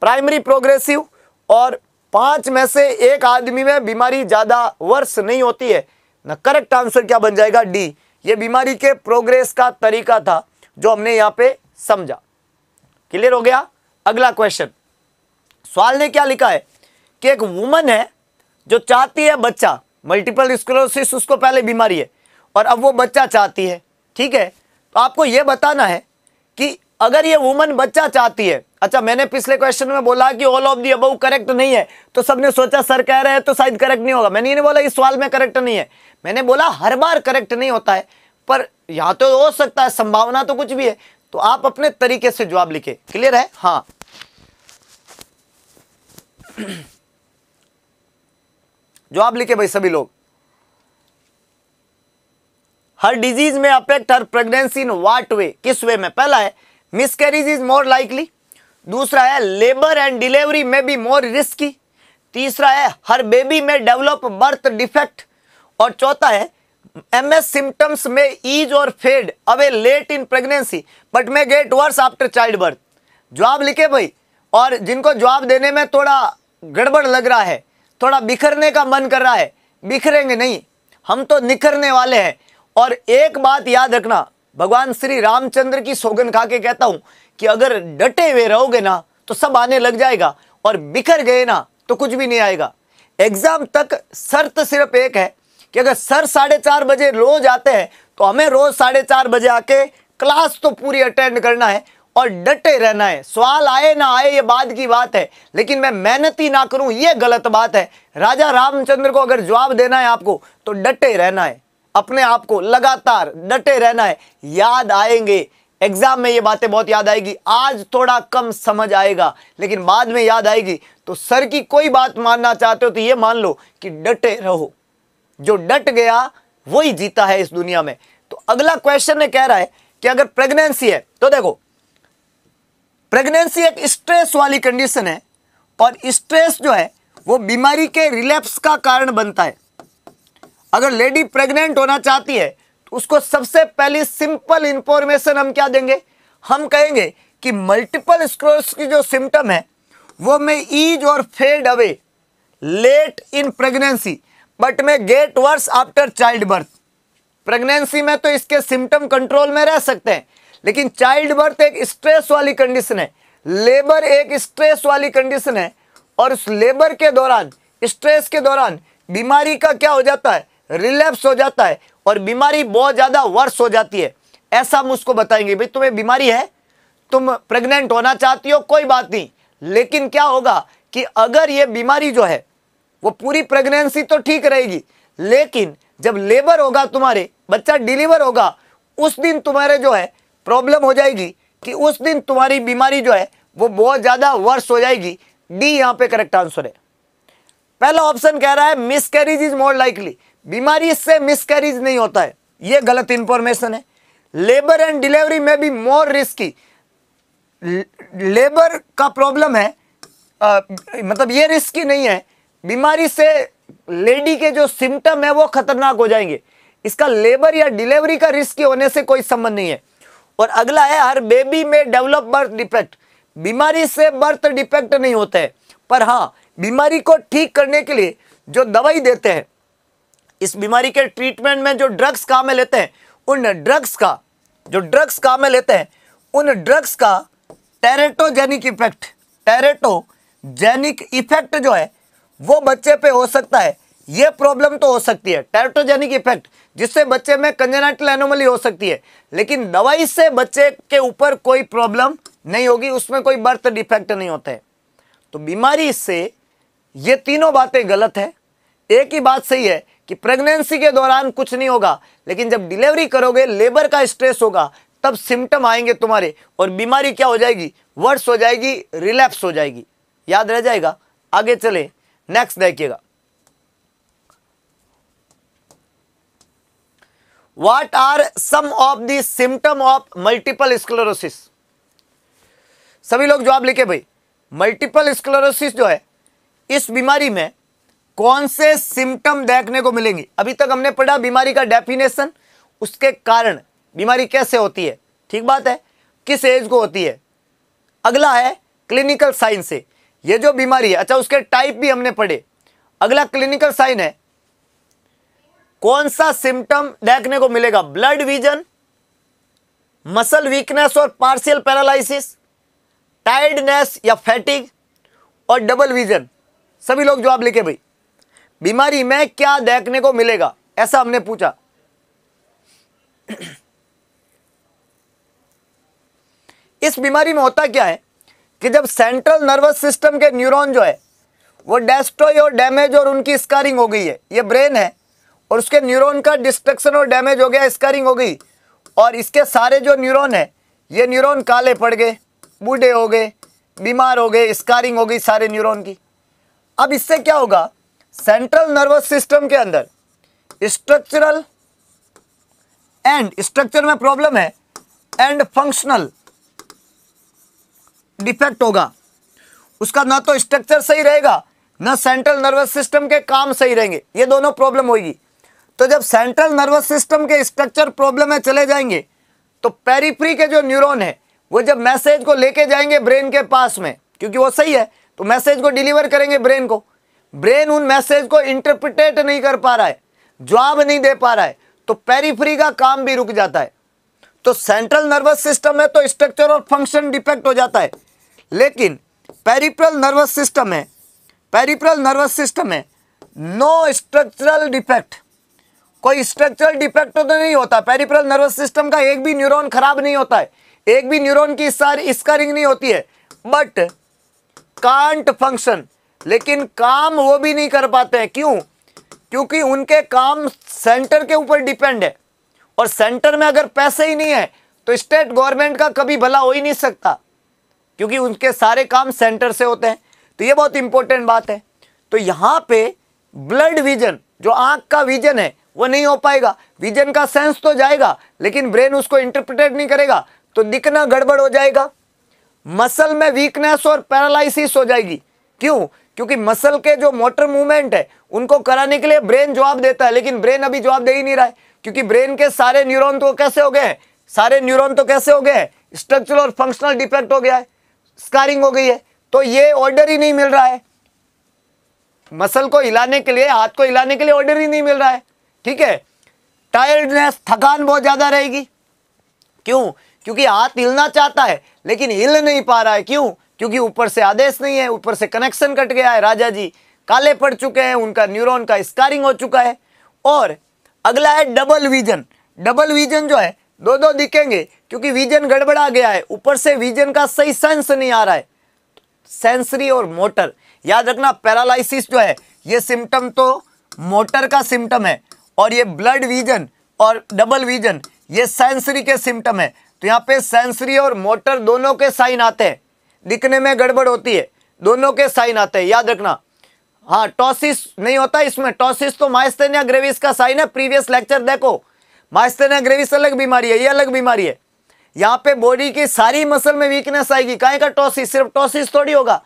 primary progressive और पांच में से एक आदमी में बीमारी ज़्यादा वर्ष नहीं होती है ना करेक्ट आंसर क्या बन जाएगा डी ये बीमारी के प्रोग्रेस का तरीका था जो हमने यहां पे समझा क्लियर हो गया अगला क्वेश्चन सवाल ने क्या लिखा है कि एक वुमन है जो चाहती है बच्चा मल्टीपल स्क्लोसिस उसको पहले बीमारी है और अब वो बच्चा चाहती है ठीक है तो आपको ये बताना है कि अगर ये वुमन बच्चा चाहती है अच्छा मैंने पिछले क्वेश्चन में बोला कि ऑल ऑफ दी अब करेक्ट नहीं है तो सबने सोचा सर कह रहे हैं तो शायद करेक्ट नहीं होगा मैंने ये नहीं बोला इस सवाल में करेक्ट नहीं है मैंने बोला हर बार करेक्ट नहीं होता है पर यहां तो हो सकता है संभावना तो कुछ भी है तो आप अपने तरीके से जवाब लिखे क्लियर है हाँ जवाब लिखे भाई सभी लोग her disease may affect her pregnancy in what way किस वे में पहला है मिसकैरिज इज मोर लाइकली दूसरा है लेबर एंड डिलीवरी में भी मोर रिस्की तीसरा है her baby may develop birth defect और चौथा है M S symptoms may ease और fade away late in pregnancy but may get worse after childbirth जवाब लिखे भाई और जिनको जवाब देने में थोड़ा गड़बड़ लग रहा है थोड़ा बिखरने का मन कर रहा है बिखरेंगे नहीं हम तो निखरने वाले हैं और एक बात याद रखना भगवान श्री रामचंद्र की सोगन खा के कहता हूं कि अगर डटे हुए रहोगे ना तो सब आने लग जाएगा और बिखर गए ना तो कुछ भी नहीं आएगा एग्ज़ाम तक शर्त सिर्फ एक है कि अगर सर साढ़े चार बजे रोज़ आते हैं तो हमें रोज़ साढ़े चार बजे आके क्लास तो पूरी अटेंड करना है और डटे रहना है सवाल आए ना आए ये बाद की बात है लेकिन मैं मेहनत ही ना करूं ये गलत बात है राजा रामचंद्र को अगर जवाब देना है आपको तो डटे रहना है अपने आप को लगातार डटे रहना है याद आएंगे एग्जाम में ये बातें बहुत याद आएगी आज थोड़ा कम समझ आएगा लेकिन बाद में याद आएगी तो सर की कोई बात मानना चाहते हो तो ये मान लो कि डटे रहो जो डट गया वही जीता है इस दुनिया में तो अगला क्वेश्चन कह रहा है कि अगर प्रेगनेंसी है तो देखो प्रेगनेंसी एक स्ट्रेस वाली कंडीशन है और स्ट्रेस जो है वो बीमारी के रिलैप्स का कारण बनता है अगर लेडी प्रेग्नेंट होना चाहती है तो उसको सबसे पहली सिंपल इंफॉर्मेशन हम क्या देंगे हम कहेंगे कि मल्टीपल स्क्रोस की जो सिम्टम है वो में ईज और fade away late in pregnancy but may get worse after childbirth pregnancy में तो इसके सिम्टम कंट्रोल में रह सकते हैं लेकिन चाइल्ड बर्थ एक स्ट्रेस वाली कंडीशन है लेबर एक स्ट्रेस वाली कंडीशन है और उस लेबर के दौरान स्ट्रेस के दौरान बीमारी का क्या हो जाता है रिलैप्स हो जाता है और बीमारी बहुत ज़्यादा वर्ष हो जाती है ऐसा हम उसको बताएंगे भाई तुम्हें बीमारी है तुम प्रेग्नेंट होना चाहती हो कोई बात नहीं लेकिन क्या होगा कि अगर ये बीमारी जो है वो पूरी प्रेगनेंसी तो ठीक रहेगी लेकिन जब लेबर होगा तुम्हारे बच्चा डिलीवर होगा उस दिन तुम्हारे जो है प्रॉब्लम हो जाएगी कि उस दिन तुम्हारी बीमारी जो है वो बहुत ज़्यादा वर्ष हो जाएगी डी यहाँ पे करेक्ट आंसर है पहला ऑप्शन कह रहा है miscarriage is more likely बीमारी से मिस कैरिज नहीं होता है ये गलत इंफॉर्मेशन है लेबर एंड डिलीवरी में भी मोर रिस्की लेबर का प्रॉब्लम है आ, मतलब ये रिस्की नहीं है बीमारी से लेडी के जो सिम्टम है वो खतरनाक हो जाएंगे इसका लेबर या डिलीवरी का रिस्की होने से कोई संबंध नहीं है और अगला है her baby may develop birth defect बीमारी से बर्थ डिफेक्ट नहीं होते पर हाँ बीमारी को ठीक करने के लिए जो दवाई देते हैं इस बीमारी के ट्रीटमेंट में जो ड्रग्स काम में लेते हैं उन ड्रग्स का जो ड्रग्स काम में लेते हैं उन ड्रग्स का टेरेटोजेनिक इफेक्ट टेरेटोजेनिक इफेक्ट जो है वो बच्चे पे हो सकता है ये प्रॉब्लम तो हो सकती है टेरेटोजेनिक इफेक्ट जिससे बच्चे में कंजेनाइटल एनोमली हो सकती है लेकिन दवाई से बच्चे के ऊपर कोई प्रॉब्लम नहीं होगी उसमें कोई बर्थ डिफेक्ट नहीं होता है तो बीमारी से ये तीनों बातें गलत है एक ही बात सही है कि प्रेगनेंसी के दौरान कुछ नहीं होगा लेकिन जब डिलीवरी करोगे लेबर का स्ट्रेस होगा तब सिम्टम आएंगे तुम्हारे और बीमारी क्या हो जाएगी वर्ष हो जाएगी रिलैप्स हो जाएगी याद रह जाएगा आगे चले नेक्स्ट देखिएगा what are some of the symptom of multiple sclerosis सभी लोग जवाब लिखे भाई मल्टीपल स्क्लोरोसिस जो है इस बीमारी में कौन से सिम्टम देखने को मिलेंगे अभी तक हमने पढ़ा बीमारी का डेफिनेशन उसके कारण बीमारी कैसे होती है ठीक बात है किस एज को होती है अगला है क्लिनिकल साइन से ये जो बीमारी है अच्छा उसके टाइप भी हमने पढ़े अगला क्लिनिकल साइन है कौन सा सिम्टम देखने को मिलेगा ब्लड विजन मसल वीकनेस और पार्शियल पैरालिसिस टाइर्डनेस या फैटिग और डबल विजन सभी लोग जवाब लिखे भाई बीमारी में क्या देखने को मिलेगा ऐसा हमने पूछा इस बीमारी में होता क्या है कि जब सेंट्रल नर्वस सिस्टम के न्यूरॉन जो है वो डेस्ट्रॉय और डैमेज और उनकी स्कारिंग हो गई है ये ब्रेन है और उसके न्यूरॉन का डिस्ट्रक्शन और डैमेज हो गया स्करिंग हो गई और इसके सारे जो न्यूरॉन है ये न्यूरॉन काले पड़ गए बूढ़े हो गए बीमार हो गए स्कारिंग हो गई सारे न्यूरॉन की अब इससे क्या होगा सेंट्रल नर्वस सिस्टम के अंदर स्ट्रक्चरल एंड स्ट्रक्चर में प्रॉब्लम है एंड फंक्शनल डिफेक्ट होगा उसका ना तो स्ट्रक्चर सही रहेगा ना सेंट्रल नर्वस सिस्टम के काम सही रहेंगे ये दोनों प्रॉब्लम होगी तो जब सेंट्रल नर्वस सिस्टम के स्ट्रक्चर प्रॉब्लम में चले जाएंगे तो पेरीफ्री के जो न्यूरॉन है वो जब मैसेज को लेके जाएंगे ब्रेन के पास में क्योंकि वो सही है तो मैसेज को डिलीवर करेंगे ब्रेन को ब्रेन उन मैसेज को इंटरप्रिटेट नहीं कर पा रहा है जवाब नहीं दे पा रहा है तो पेरीफ्री का काम भी रुक जाता है तो सेंट्रल नर्वस सिस्टम है तो स्ट्रक्चर और फंक्शन डिफेक्ट हो जाता है लेकिन पेरिप्रल नर्वस सिस्टम है पेरिप्रल नर्वस सिस्टम है नो स्ट्रक्चरल डिफेक्ट कोई स्ट्रक्चरल डिफेक्ट तो नहीं होता पेरिपरल नर्वस सिस्टम का एक भी न्यूरॉन खराब नहीं होता है एक भी न्यूरॉन की सारी नहीं होती है बट कांट फंक्शन लेकिन काम वो भी नहीं कर पाते हैं क्यों क्योंकि उनके काम सेंटर के ऊपर डिपेंड है और सेंटर में अगर पैसे ही नहीं है तो स्टेट गवर्नमेंट का कभी भला हो ही नहीं सकता क्योंकि उनके सारे काम सेंटर से होते हैं तो ये बहुत इंपॉर्टेंट बात है तो यहां पे ब्लड विजन जो आंख का विजन है वो नहीं हो पाएगा विजन का सेंस तो जाएगा लेकिन ब्रेन उसको इंटरप्रिटेट नहीं करेगा तो दिखना गड़बड़ हो जाएगा मसल में वीकनेस और पैरालाइसिस हो जाएगी क्यों क्योंकि मसल के जो मोटर मूवमेंट है उनको कराने के लिए ब्रेन जवाब देता है लेकिन ब्रेन अभी जवाब दे ही नहीं रहा है क्योंकि ब्रेन के सारे न्यूरोन तो कैसे हो गए हैं सारे न्यूरोन तो कैसे हो गए स्ट्रक्चरल और फंक्शनल डिफेक्ट हो गया है स्कारिंग हो गई है तो ये ऑर्डर ही नहीं मिल रहा है मसल को हिलाने के लिए हाथ को हिलाने के लिए ऑर्डर ही नहीं मिल रहा है ठीक है टायर्डनेस थकान बहुत ज़्यादा रहेगी क्यों क्योंकि हाथ हिलना चाहता है लेकिन हिल नहीं पा रहा है क्यों क्योंकि ऊपर से आदेश नहीं है ऊपर से कनेक्शन कट गया है राजा जी काले पड़ चुके हैं उनका न्यूरॉन का स्कारिंग हो चुका है और अगला है डबल विजन डबल विजन जो है दो दो दिखेंगे क्योंकि विजन गड़बड़ा गया है ऊपर से विजन का सही सेंस नहीं आ रहा है सेंसरी और मोटर याद रखना पैरालाइसिस जो है ये सिम्टम तो मोटर का सिम्टम है और ये ब्लड विजन और डबल विजन ये सेंसरी के सिम्टम है तो यहाँ पे सेंसरी और मोटर दोनों के साइन आते हैं दिखने में गड़बड़ होती है दोनों के साइन आते हैं याद रखना हाँ टॉसिस नहीं होता इसमें टॉसिस तो माइस्थेनिया ग्रेविस का साइन है प्रीवियस लेक्चर देखो माइस्थेनिया ग्रेविस अलग बीमारी है ये अलग बीमारी है यहाँ पे बॉडी की सारी मसल में वीकनेस आएगी कहें का टॉसिस सिर्फ टॉसिस थोड़ी होगा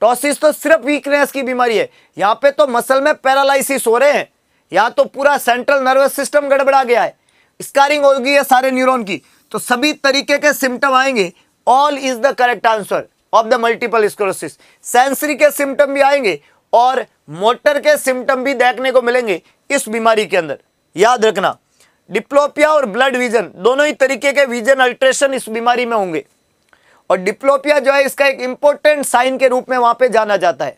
टॉसिस तो सिर्फ वीकनेस की बीमारी है यहाँ पे तो मसल में पैरालाइसिस हो रहे हैं या तो पूरा सेंट्रल नर्वस सिस्टम गड़बड़ा गया है स्कारिंग होगी है सारे न्यूरॉन की तो सभी तरीके के सिम्टम आएंगे all is the correct answer of the multiple sclerosis sensory के सिम्टम भी आएंगे और मोटर के सिम्टम भी देखने को मिलेंगे इस बीमारी के अंदर याद रखना डिप्लोपिया और ब्लड विजन दोनों ही तरीके के विजन अल्ट्रेशन इस बीमारी में होंगे और डिप्लोपिया जो है इसका एक इंपॉर्टेंट साइन के रूप में वहां पे जाना जाता है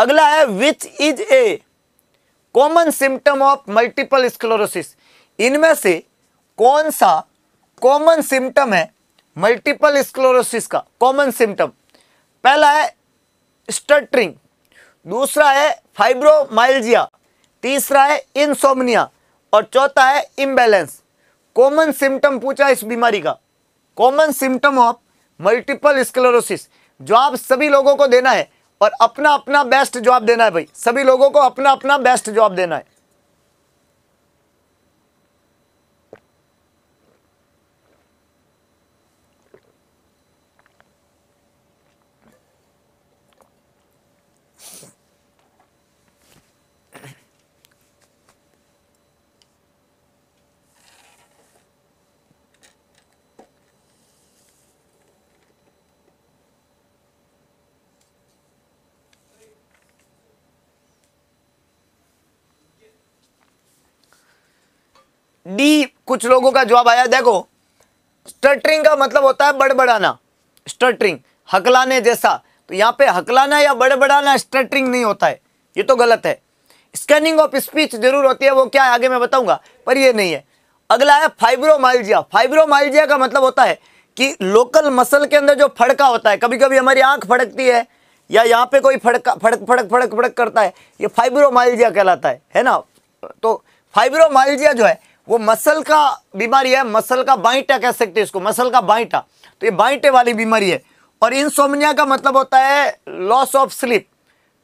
अगला है which is a common symptom of multiple sclerosis इनमें से कौन सा कॉमन सिम्टम है मल्टीपल स्क्लोरोसिस का कॉमन सिम्टम पहला है स्टटरिंग दूसरा है फाइब्रोमाइल्जिया तीसरा है इंसोमनिया और चौथा है इम्बेलेंस कॉमन सिम्टम पूछा इस बीमारी का common symptom of multiple sclerosis जो आप सभी लोगों को देना है और अपना अपना बेस्ट जॉब देना है भाई सभी लोगों को अपना अपना बेस्ट जॉब देना है डी कुछ लोगों का जवाब आया देखो स्टटरिंग का मतलब होता है बड़बड़ाना स्टटरिंग हकलाने जैसा तो यहां पे हकलाना या बड़बड़ाना स्टटरिंग नहीं होता है ये तो गलत है स्कैनिंग ऑफ स्पीच जरूर होती है वो क्या है आगे मैं बताऊंगा पर ये नहीं है अगला है फाइब्रो फाइब्रोमाइल्जिया का मतलब होता है कि लोकल मसल के अंदर जो फड़का होता है कभी कभी हमारी आंख फड़कती है या यहाँ पे कोई फड़का फड़क फड़क फड़क फड़क करता है ये फाइब्रोमाइल्जिया कहलाता है है ना तो फाइब्रोमाइल्जिया जो है वो मसल का बीमारी है मसल का बाइटा कह सकते हैं इसको मसल का बाइटा तो ये बाइटे वाली बीमारी है और सोमनिया का मतलब होता है loss of sleep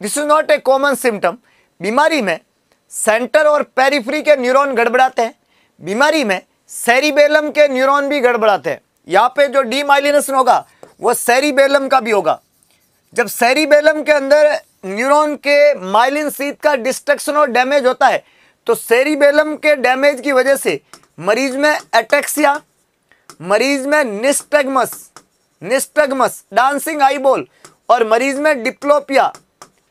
this is not a common symptom बीमारी में सेंटर और पेरीफ्री के न्यूरॉन गड़बड़ाते हैं बीमारी में सेरिबेलम के न्यूरॉन भी गड़बड़ाते हैं यहाँ पे जो डी होगा वो सेरिबेलम का भी होगा जब सेरिबेलम के अंदर न्यूरॉन के माइलिन सीट का डिस्ट्रक्शन और डैमेज होता है तो सेरिबेलम के डैमेज की वजह से मरीज में एटेक्सिया मरीज में निस्टगमस निस्टगमस डांसिंग आईबॉल और मरीज में डिप्लोपिया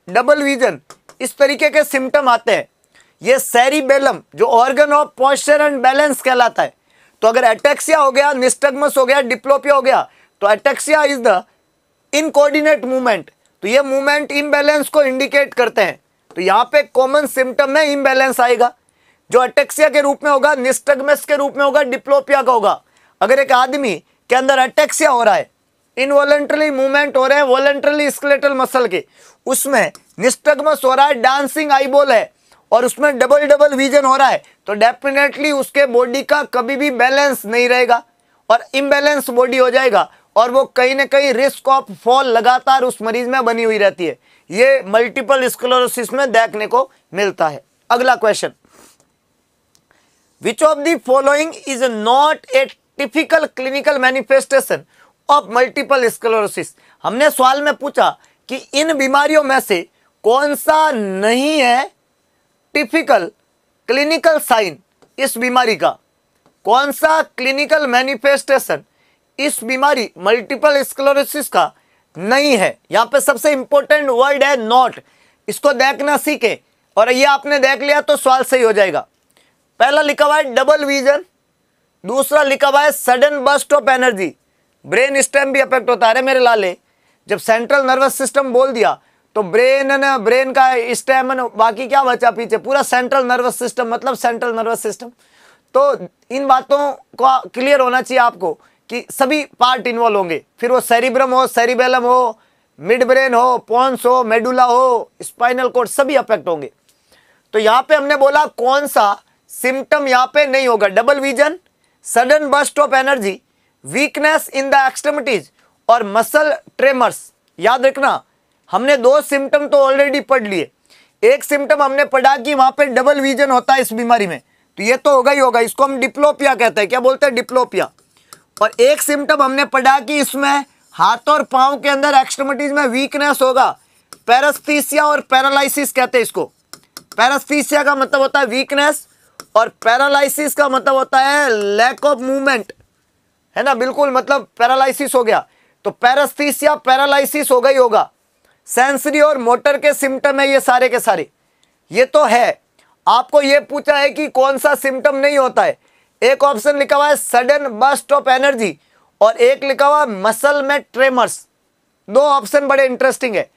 डबल विजन इस तरीके के सिम्टम आते हैं ये सेरिबेलम जो organ of posture and balance कहलाता है तो अगर एटेक्सिया हो गया निस्टगमस हो गया डिप्लोपिया हो गया तो ataxia is the incoordinate movement तो ये मूवमेंट इम्बैलेंस को इंडिकेट करते हैं तो यहां पे कॉमन सिम्टम में इम्बैलेंस आएगा जो अटेक्सिया के रूप में होगा निस्टगमेस के रूप में होगा डिप्लोपिया का होगा अगर एक आदमी के अंदर अटेक्सिया हो रहा है इनवॉलेंट्रली मूवमेंट हो रहे हैं वॉलेंट्रली स्केलेटल मसल के उसमें निस्टगमस हो रहा है डांसिंग आईबोल है और उसमें डबल डबल विजन हो रहा है तो डेफिनेटली उसके बॉडी का कभी भी बैलेंस नहीं रहेगा और इम्बेलेंस बॉडी हो जाएगा और वो कहीं ना कहीं रिस्क ऑफ फॉल लगातार उस मरीज में बनी हुई रहती है ये मल्टीपल स्क्लोरोसिस में देखने को मिलता है अगला question which of the following is not a typical clinical manifestation of multiple sclerosis हमने सवाल में पूछा कि इन बीमारियों में से कौन सा नहीं है टिपिकल क्लिनिकल साइन इस बीमारी का कौन सा क्लिनिकल मैनिफेस्टेशन इस बीमारी मल्टीपल स्क्लोरोसिस का नहीं है यहां पे सबसे इंपॉर्टेंट वर्ड है नॉट इसको देखना सीखे और ये आपने देख लिया तो सवाल सही हो जाएगा पहला लिखा हुआ है डबल विजन दूसरा लिखा हुआ है sudden burst of energy brain stem भी अफेक्ट होता है मेरे लाले जब सेंट्रल नर्वस सिस्टम बोल दिया तो ब्रेन न ब्रेन का स्टेम बाकी क्या बचा पीछे पूरा सेंट्रल नर्वस सिस्टम मतलब सेंट्रल नर्वस सिस्टम तो इन बातों का क्लियर होना चाहिए आपको कि सभी पार्ट इन्वॉल्व होंगे फिर वो सेरिब्रम हो सेरिबेलम हो मिड ब्रेन हो पॉन्स हो मेडुला हो स्पाइनल कोड सभी अफेक्ट होंगे तो यहाँ पे हमने बोला कौन सा सिम्टम यहाँ पे नहीं होगा double vision sudden burst of energy weakness in the extremities और मसल ट्रेमर्स याद रखना हमने दो सिम्टम तो ऑलरेडी पढ़ लिए एक सिम्टम हमने पढ़ा कि वहाँ पे डबल विजन होता है इस बीमारी में तो ये तो होगा ही होगा इसको हम डिप्लोपिया कहते हैं क्या बोलते हैं डिप्लोपिया और एक सिम्टम हमने पढ़ा कि इसमें हाथ और पाँव के अंदर एक्सट्रमिटीज में वीकनेस होगा पैरस्थीसिया और पैरालाइसिस कहते हैं इसको पैरस्थीसिया का मतलब होता है वीकनेस और पैरालाइसिस का मतलब होता है लैक ऑफ मूवमेंट है ना बिल्कुल मतलब पैरालाइसिस हो गया तो पैरस्थीसिया पैरालाइसिस हो गई होगा सेंसरी और मोटर के सिम्टम है ये सारे के सारे ये तो है आपको ये पूछा है कि कौन सा सिम्टम नहीं होता है एक ऑप्शन लिखा हुआ है सडन बस्ट ऑफ एनर्जी और एक लिखा हुआ मसल में ट्रेमर्स दो ऑप्शन बड़े इंटरेस्टिंग है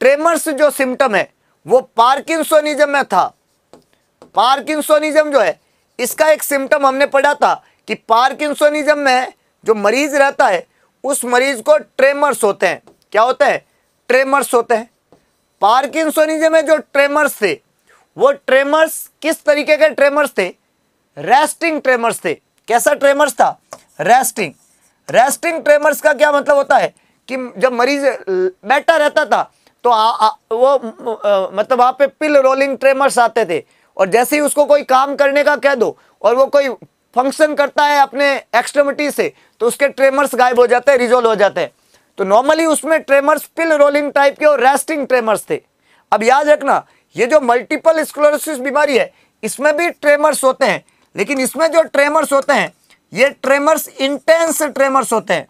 ट्रेमर्स जो सिम्टम है वो पार्किंसोनिज्म में था पार्किंसोनिज्म जो है इसका एक सिम्टम हमने पढ़ा था कि पार्किंसोनिज्म में जो मरीज रहता है उस मरीज को ट्रेमर्स होते हैं क्या होते हैं ट्रेमर्स होते हैं पार्किंसोनिज्म में जो ट्रेमर्स थे वो ट्रेमर्स किस तरीके के ट्रेमर्स थे रेस्टिंग ट्रेमर्स थे कैसा ट्रेमर्स था रेस्टिंग रेस्टिंग ट्रेमर्स का क्या मतलब होता है कि जब मरीज बैठा रहता था तो आ, आ, वो आ, मतलब वहाँ पे पिल रोलिंग ट्रेमर्स आते थे और जैसे ही उसको कोई काम करने का कह दो और वो कोई फंक्शन करता है अपने एक्सट्रमिटी से तो उसके ट्रेमर्स गायब हो जाते हैं रिजोल्व हो जाते हैं तो नॉर्मली उसमें ट्रेमर्स पिल रोलिंग टाइप के और रेस्टिंग ट्रेमर्स थे अब याद रखना ये जो मल्टीपल स्क्लोरोसिस बीमारी है इसमें भी ट्रेमर्स होते हैं लेकिन इसमें जो ट्रेमर्स होते हैं ये ट्रेमर्स इंटेंस ट्रेमर्स होते हैं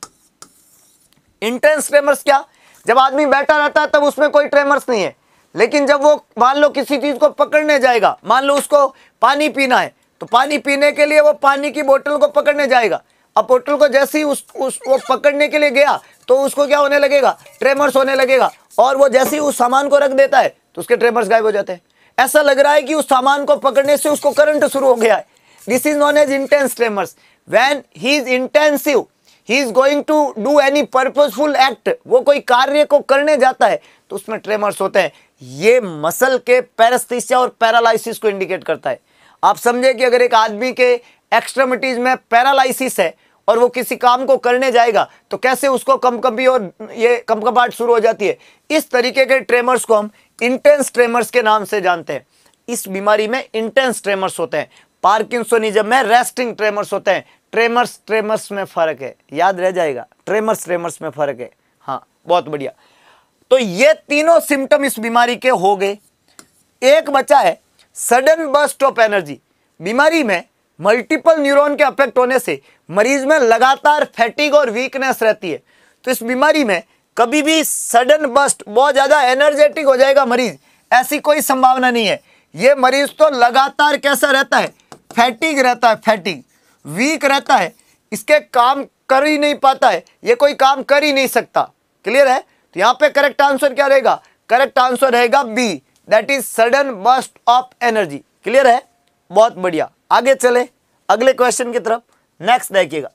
इंटेंस ट्रेमर्स क्या जब आदमी बैठा रहता है तब उसमें कोई ट्रेमर्स नहीं है लेकिन जब वो मान लो किसी चीज़ को पकड़ने जाएगा मान लो उसको पानी पीना है तो पानी पीने के लिए वो पानी की बोतल को पकड़ने जाएगा अब बोतल को जैसे ही उस, उस वो पकड़ने के लिए गया तो उसको क्या होने लगेगा ट्रेमर्स होने लगेगा और वो जैसे ही उस सामान को रख देता है तो उसके ट्रेमर्स गायब हो जाते हैं ऐसा लग रहा है कि उस सामान को पकड़ने से उसको करंट शुरू हो गया है This is known as intense tremors. When he is intensive, he is going to do any purposeful act, वो कोई कार्य को करने जाता है तो उसमें ट्रेमर्स होते हैं ये मसल के पैरस्थिसिया और पैरालिसिस को इंडिकेट करता है आप समझे कि अगर एक आदमी के एक्सट्रेमिटीज में पैरालाइसिस है और वो किसी काम को करने जाएगा तो कैसे उसको कमकमी और ये कमकबाट शुरू हो जाती है इस तरीके के ट्रेमर्स को हम इंटेंस ट्रेमर्स के नाम से जानते हैं इस बीमारी में इंटेंस ट्रेमर्स होते हैं पार्किंसोनिज्म में रेस्टिंग ट्रेमर्स होते हैं ट्रेमर्स ट्रेमर्स में फ़र्क है याद रह जाएगा ट्रेमर्स ट्रेमर्स में फ़र्क है हाँ बहुत बढ़िया तो ये तीनों सिम्टम इस बीमारी के हो गए एक बचा है सडन बस्ट ऑफ एनर्जी बीमारी में मल्टीपल न्यूरॉन के अफेक्ट होने से मरीज में लगातार फैटिग और वीकनेस रहती है तो इस बीमारी में कभी भी सडन बस्ट बहुत ज़्यादा एनर्जेटिक हो जाएगा मरीज ऐसी कोई संभावना नहीं है ये मरीज तो लगातार कैसा रहता है फैटिक रहता है फैटिक वीक रहता है इसके काम कर ही नहीं पाता है ये कोई काम कर ही नहीं सकता क्लियर है तो यहाँ पे करेक्ट आंसर क्या रहेगा करेक्ट आंसर रहेगा B that is sudden burst of energy clear है बहुत बढ़िया आगे चले अगले क्वेश्चन की तरफ नेक्स्ट देखिएगा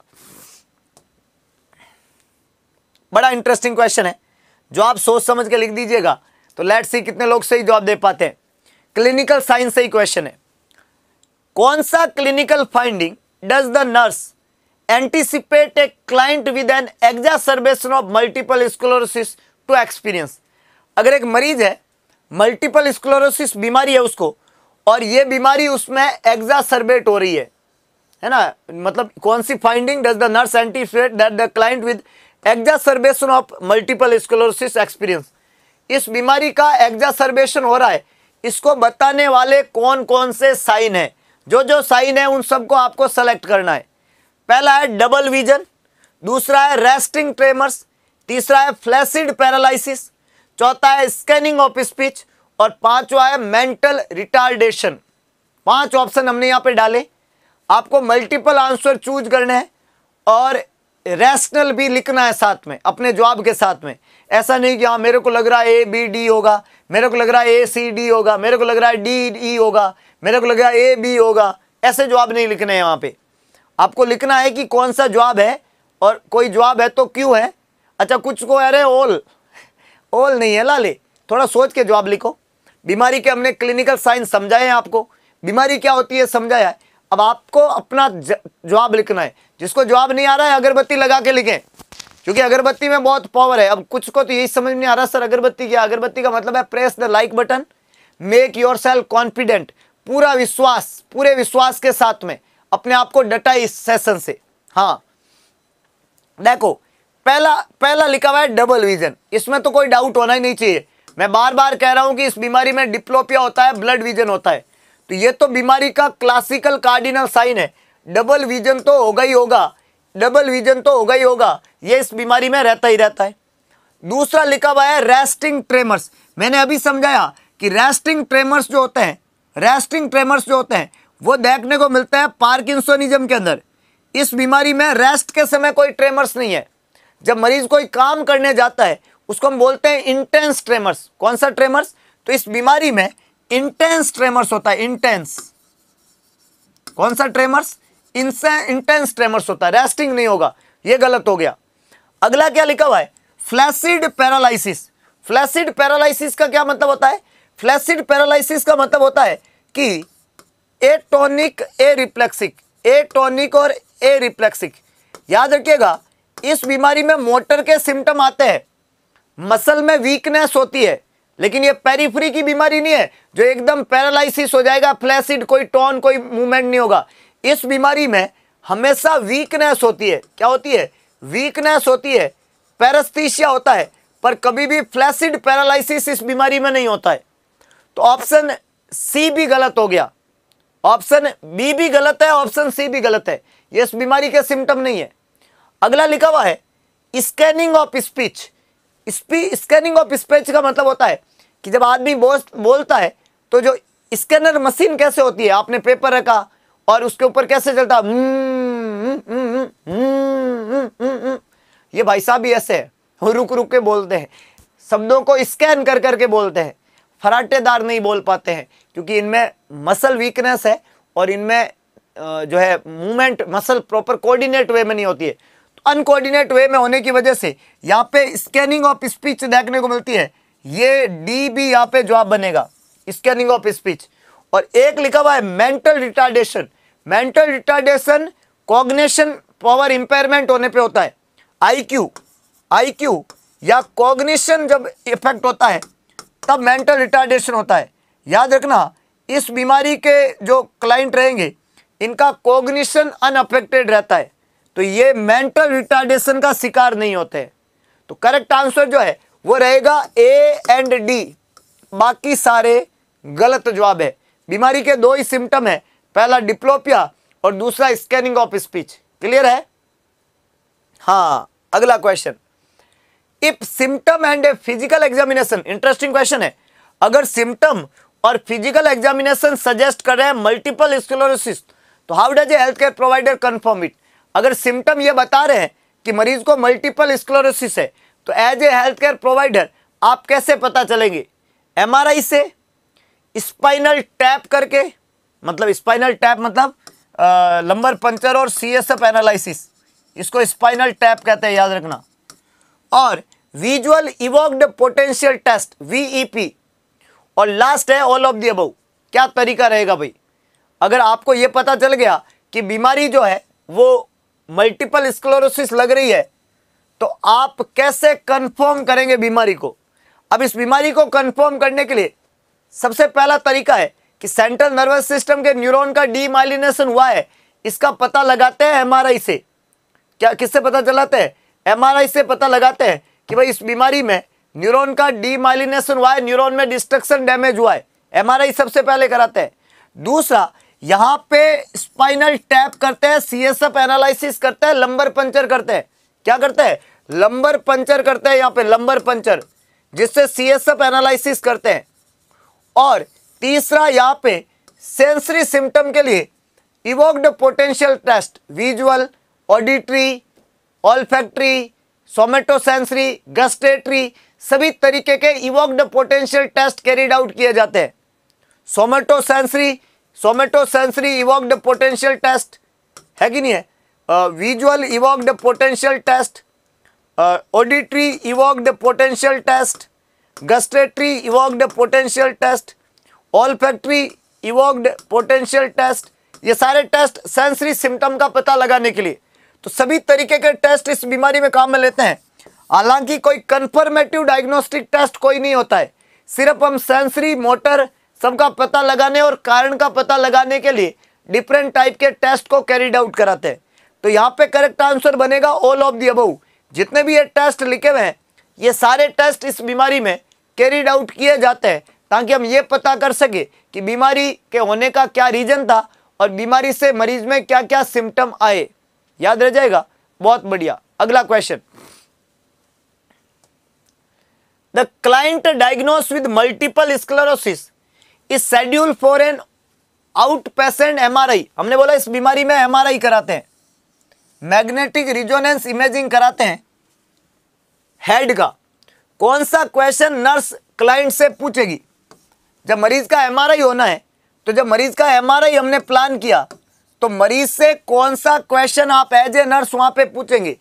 बड़ा इंटरेस्टिंग क्वेश्चन है जो आप सोच समझ के लिख दीजिएगा तो लेट सी कितने लोग सही जवाब दे पाते हैं क्लिनिकल साइंस से ही क्वेश्चन है कौन सा clinical finding does the nurse anticipate a client with an exacerbation of multiple sclerosis to experience अगर एक मरीज है मल्टीपल स्क्लोरोसिस बीमारी है उसको और ये बीमारी उसमें एग्जासर्बेट हो रही है है ना मतलब कौन सी finding does the nurse anticipate that the client with exacerbation of multiple sclerosis experience इस बीमारी का एग्जासर्वेशन हो रहा है इसको बताने वाले कौन कौन से साइन है जो जो साइन है उन सबको आपको सेलेक्ट करना है पहला है डबल विजन दूसरा है रेस्टिंग ट्रेमर्स तीसरा है फ्लैसिड पैरालिसिस चौथा है स्कैनिंग ऑफ स्पीच और पांचवा है मेंटल रिटार्डेशन पांच ऑप्शन हमने यहाँ पे डाले आपको मल्टीपल आंसर चूज करने हैं और रैशनल भी लिखना है साथ में अपने जवाब के साथ में ऐसा नहीं कि हाँ मेरे को लग रहा है ए बी डी होगा मेरे को लग रहा है ए सी डी होगा मेरे को लग रहा है डी ई e होगा मेरे को लग रहा है ए बी होगा ऐसे जवाब नहीं लिखने हैं वहाँ पे आपको लिखना है कि कौन सा जवाब है और कोई जवाब है तो क्यों है अच्छा कुछ को अरे ओल ओल नहीं है लाले थोड़ा सोच के जवाब लिखो बीमारी के हमने क्लिनिकल साइंस समझाए हैं आपको बीमारी क्या होती है समझाया है अब आपको अपना जवाब लिखना है जिसको जवाब नहीं आ रहा है अगरबत्ती लगा के लिखें क्योंकि अगरबत्ती में बहुत पावर है अब कुछ को तो यही समझ नहीं आ रहा सर अगरबत्ती क्या अगरबत्ती का मतलब है press the like button make yourself confident पूरा विश्वास पूरे विश्वास के साथ में अपने आप को डटा इस सेशन से हाँ देखो पहला पहला लिखा हुआ है डबल विजन इसमें तो कोई डाउट होना ही नहीं चाहिए मैं बार बार कह रहा हूं कि इस बीमारी में डिप्लोपिया होता है ब्लड विजन होता है तो ये तो बीमारी का क्लासिकल कार्डिनल साइन है डबल विजन तो होगा ही होगा डबल विजन तो होगा ही होगा ये इस बीमारी में रहता ही रहता है दूसरा लिखा हुआ है रेस्टिंग ट्रेमर्स मैंने अभी समझाया कि रेस्टिंग ट्रेमर्स जो होते हैं रेस्टिंग ट्रेमर्स जो होते हैं वो देखने को मिलता है पार्किंसोनिज्म के अंदर इस बीमारी में रेस्ट के समय कोई ट्रेमर्स नहीं है जब मरीज कोई काम करने जाता है उसको हम बोलते हैं इंटेंस ट्रेमर्स कौन सा ट्रेमर्स तो इस बीमारी में इंटेंस ट्रेमर्स होता है इंटेंस कौन सा ट्रेमर्स इनसे इंटेंस ट्रेमर्स होता है रेस्टिंग नहीं होगा ये गलत हो गया अगला क्या लिखा हुआ है फ्लैसिड पैरालाइसिस फ्लैसिड पैरालाइसिस का क्या मतलब होता है फ्लैसिड पैरालाइसिस का मतलब होता है कि ए टॉनिक ए रिप्लेक्सिक ए टॉनिक और ए रिप्लेक्सिक याद रखिएगा इस बीमारी में मोटर के सिम्टम आते हैं मसल में वीकनेस होती है लेकिन ये पेरीफ्री की बीमारी नहीं है जो एकदम पैरालाइसिस हो जाएगा फ्लैसिड कोई टॉन कोई मूवमेंट नहीं होगा इस बीमारी में हमेशा वीकनेस होती है क्या होती है वीकनेस होती है पैरस्तीशिया होता है पर कभी भी फ्लैसिड पैरालिसिस इस बीमारी में नहीं होता है तो ऑप्शन सी भी गलत हो गया ऑप्शन बी भी गलत है ऑप्शन सी भी गलत है ये इस बीमारी के सिम्टम नहीं है अगला लिखा हुआ है scanning of speech scanning of speech का मतलब होता है कि जब आदमी बोलता है तो जो स्कैनर मशीन कैसे होती है आपने पेपर रखा और उसके ऊपर कैसे चलता हम्म, हम्म, हम्म, ये भाई साहब ऐसे है रुक रुक के बोलते हैं शब्दों को स्कैन कर करके बोलते हैं फराटेदार नहीं बोल पाते हैं क्योंकि इनमें मसल वीकनेस है और इनमें जो है movement muscle proper coordinate way में नहीं होती है तो अनकोऑर्डिनेट वे में होने की वजह से यहाँ पे स्कैनिंग ऑफ स्पीच देखने को मिलती है ये डी बी यहाँ पे जवाब बनेगा स्कैनिंग ऑफ स्पीच और एक लिखा हुआ है mental retardation mental retardation cognition power impairment होने पे होता है आईक्यू आईक्यू या कॉग्नेशन जब इफेक्ट होता है तब मेंटल रिटार्डेशन होता है याद रखना इस बीमारी के जो क्लाइंट रहेंगे इनका कॉग्निशन अनअफेक्टेड रहता है तो ये मेंटल रिटार्डेशन का शिकार नहीं होते तो करेक्ट आंसर जो है वो रहेगा ए एंड डी बाकी सारे गलत जवाब है बीमारी के दो ही सिम्टम है पहला डिप्लोपिया और दूसरा स्कैनिंग ऑफ स्पीच क्लियर है हाँ अगला question if symptom and a physical examination interesting question है अगर सिम्टम और फिजिकल एग्जामिनेशन सजेस्ट कर रहे हैं मल्टीपल स्क्लोरोसिस तो how does a health care provider confirm it अगर सिम्टम ये बता रहे हैं कि मरीज को मल्टीपल स्क्लोरोसिस है तो as a health care provider आप कैसे पता चलेंगे एमआरआई से स्पाइनल टैप करके मतलब स्पाइनल टैप मतलब लंबर पंचर और सी एस एफ एनालिसिस इसको स्पाइनल टैप कहते हैं याद रखना और visual evoked potential test VEP और लास्ट है ऑल ऑफ दी क्या तरीका रहेगा भाई अगर आपको ये पता चल गया कि बीमारी जो है वो मल्टीपल स्क्लोरोसिस लग रही है तो आप कैसे कंफर्म करेंगे बीमारी को अब इस बीमारी को कंफर्म करने के लिए सबसे पहला तरीका है कि सेंट्रल नर्वस सिस्टम के न्यूरॉन का डीमाइलिनेशन हुआ है इसका पता लगाते हैं एमआरआई से क्या किससे पता चलाते हैं एमआरआई से पता लगाते हैं कि भाई इस बीमारी में न्यूरॉन का डीमाइलिनेशन हुआ है न्यूरोन में डिस्ट्रक्शन डैमेज हुआ है एम सबसे पहले कराते हैं दूसरा यहाँ पे स्पाइनल टैप करते हैं सीएसएफ एनालिसिस करते हैं लंबर पंचर करते हैं क्या करते हैं लंबर पंचर करते हैं यहाँ पे लंबर पंचर जिससे सीएसएफ एनालिसिस करते हैं और तीसरा यहाँ पे सेंसरी सिम्टम के लिए evoked potential test visual auditory olfactory somatosensory gustatory सभी तरीके के evoked potential test carried out किए जाते हैं somatosensory somatosensory evoked potential test है कि नहीं है visual evoked potential test auditory evoked potential test gustatory evoked potential test olfactory evoked potential test ये सारे टेस्ट सेंसरी सिम्टम का पता लगाने के लिए तो सभी तरीके के टेस्ट इस बीमारी में काम में लेते हैं हालांकि कोई कंफर्मेटिव डायग्नोस्टिक टेस्ट कोई नहीं होता है सिर्फ हम सेंसरी मोटर सबका पता लगाने और कारण का पता लगाने के लिए डिफरेंट टाइप के टेस्ट को कैरिड आउट कराते हैं तो यहाँ पे करेक्ट आंसर बनेगा ऑल ऑफ दी अबव जितने भी ये टेस्ट लिखे हुए हैं ये सारे टेस्ट इस बीमारी में कैरिड आउट किए जाते हैं ताकि हम ये पता कर सके कि बीमारी के होने का क्या रीज़न था और बीमारी से मरीज में क्या क्या सिम्टम आए याद रह जाएगा बहुत बढ़िया अगला question the client diagnose with multiple sclerosis is schedule for an outpatient MRI हमने बोला इस बीमारी में एमआरआई कराते हैं मैग्नेटिक रिजोनेंस इमेजिंग कराते हैं हेड का कौन सा क्वेश्चन नर्स क्लाइंट से पूछेगी जब मरीज का एम होना है तो जब मरीज का एम हमने प्लान किया तो मरीज से कौन सा क्वेश्चन आप एज ए नर्स वहाँ पे पूछेंगे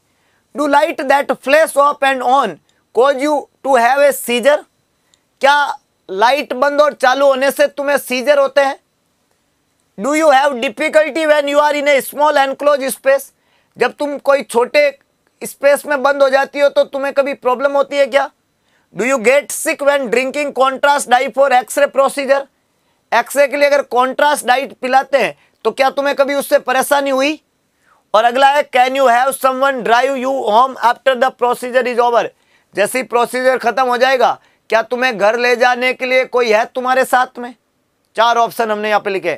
do light that flash off and on cause you to have a seizure क्या लाइट बंद और चालू होने से तुम्हें सीजर होते हैं do you have difficulty when you are in a small enclose space जब तुम कोई छोटे स्पेस में बंद हो जाती हो तो तुम्हें कभी प्रॉब्लम होती है क्या do you get sick when drinking contrast diet for x-ray procedure x-ray के लिए अगर कॉन्ट्रास्ट डाइट पिलाते हैं तो क्या तुम्हें कभी उससे परेशानी हुई और अगला है can you have someone drive you home after the procedure is over जैसे प्रोसीजर खत्म हो जाएगा क्या तुम्हें घर ले जाने के लिए कोई है तुम्हारे साथ में चार ऑप्शन हमने यहाँ पे लिखे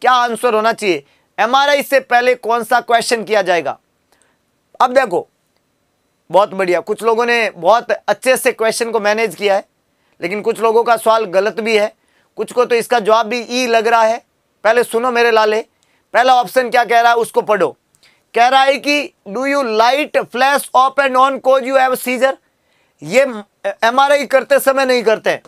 क्या आंसर होना चाहिए एम आर आई से पहले कौन सा क्वेश्चन किया जाएगा अब देखो बहुत बढ़िया कुछ लोगों ने बहुत अच्छे से क्वेश्चन को मैनेज किया है लेकिन कुछ लोगों का सवाल गलत भी है कुछ को तो इसका जवाब भी ई लग रहा है पहले सुनो मेरे लाले पहला ऑप्शन क्या कह रहा है उसको पढ़ो कह रहा है कि do you light flash off and on cause you have seizure ये एम करते समय नहीं करते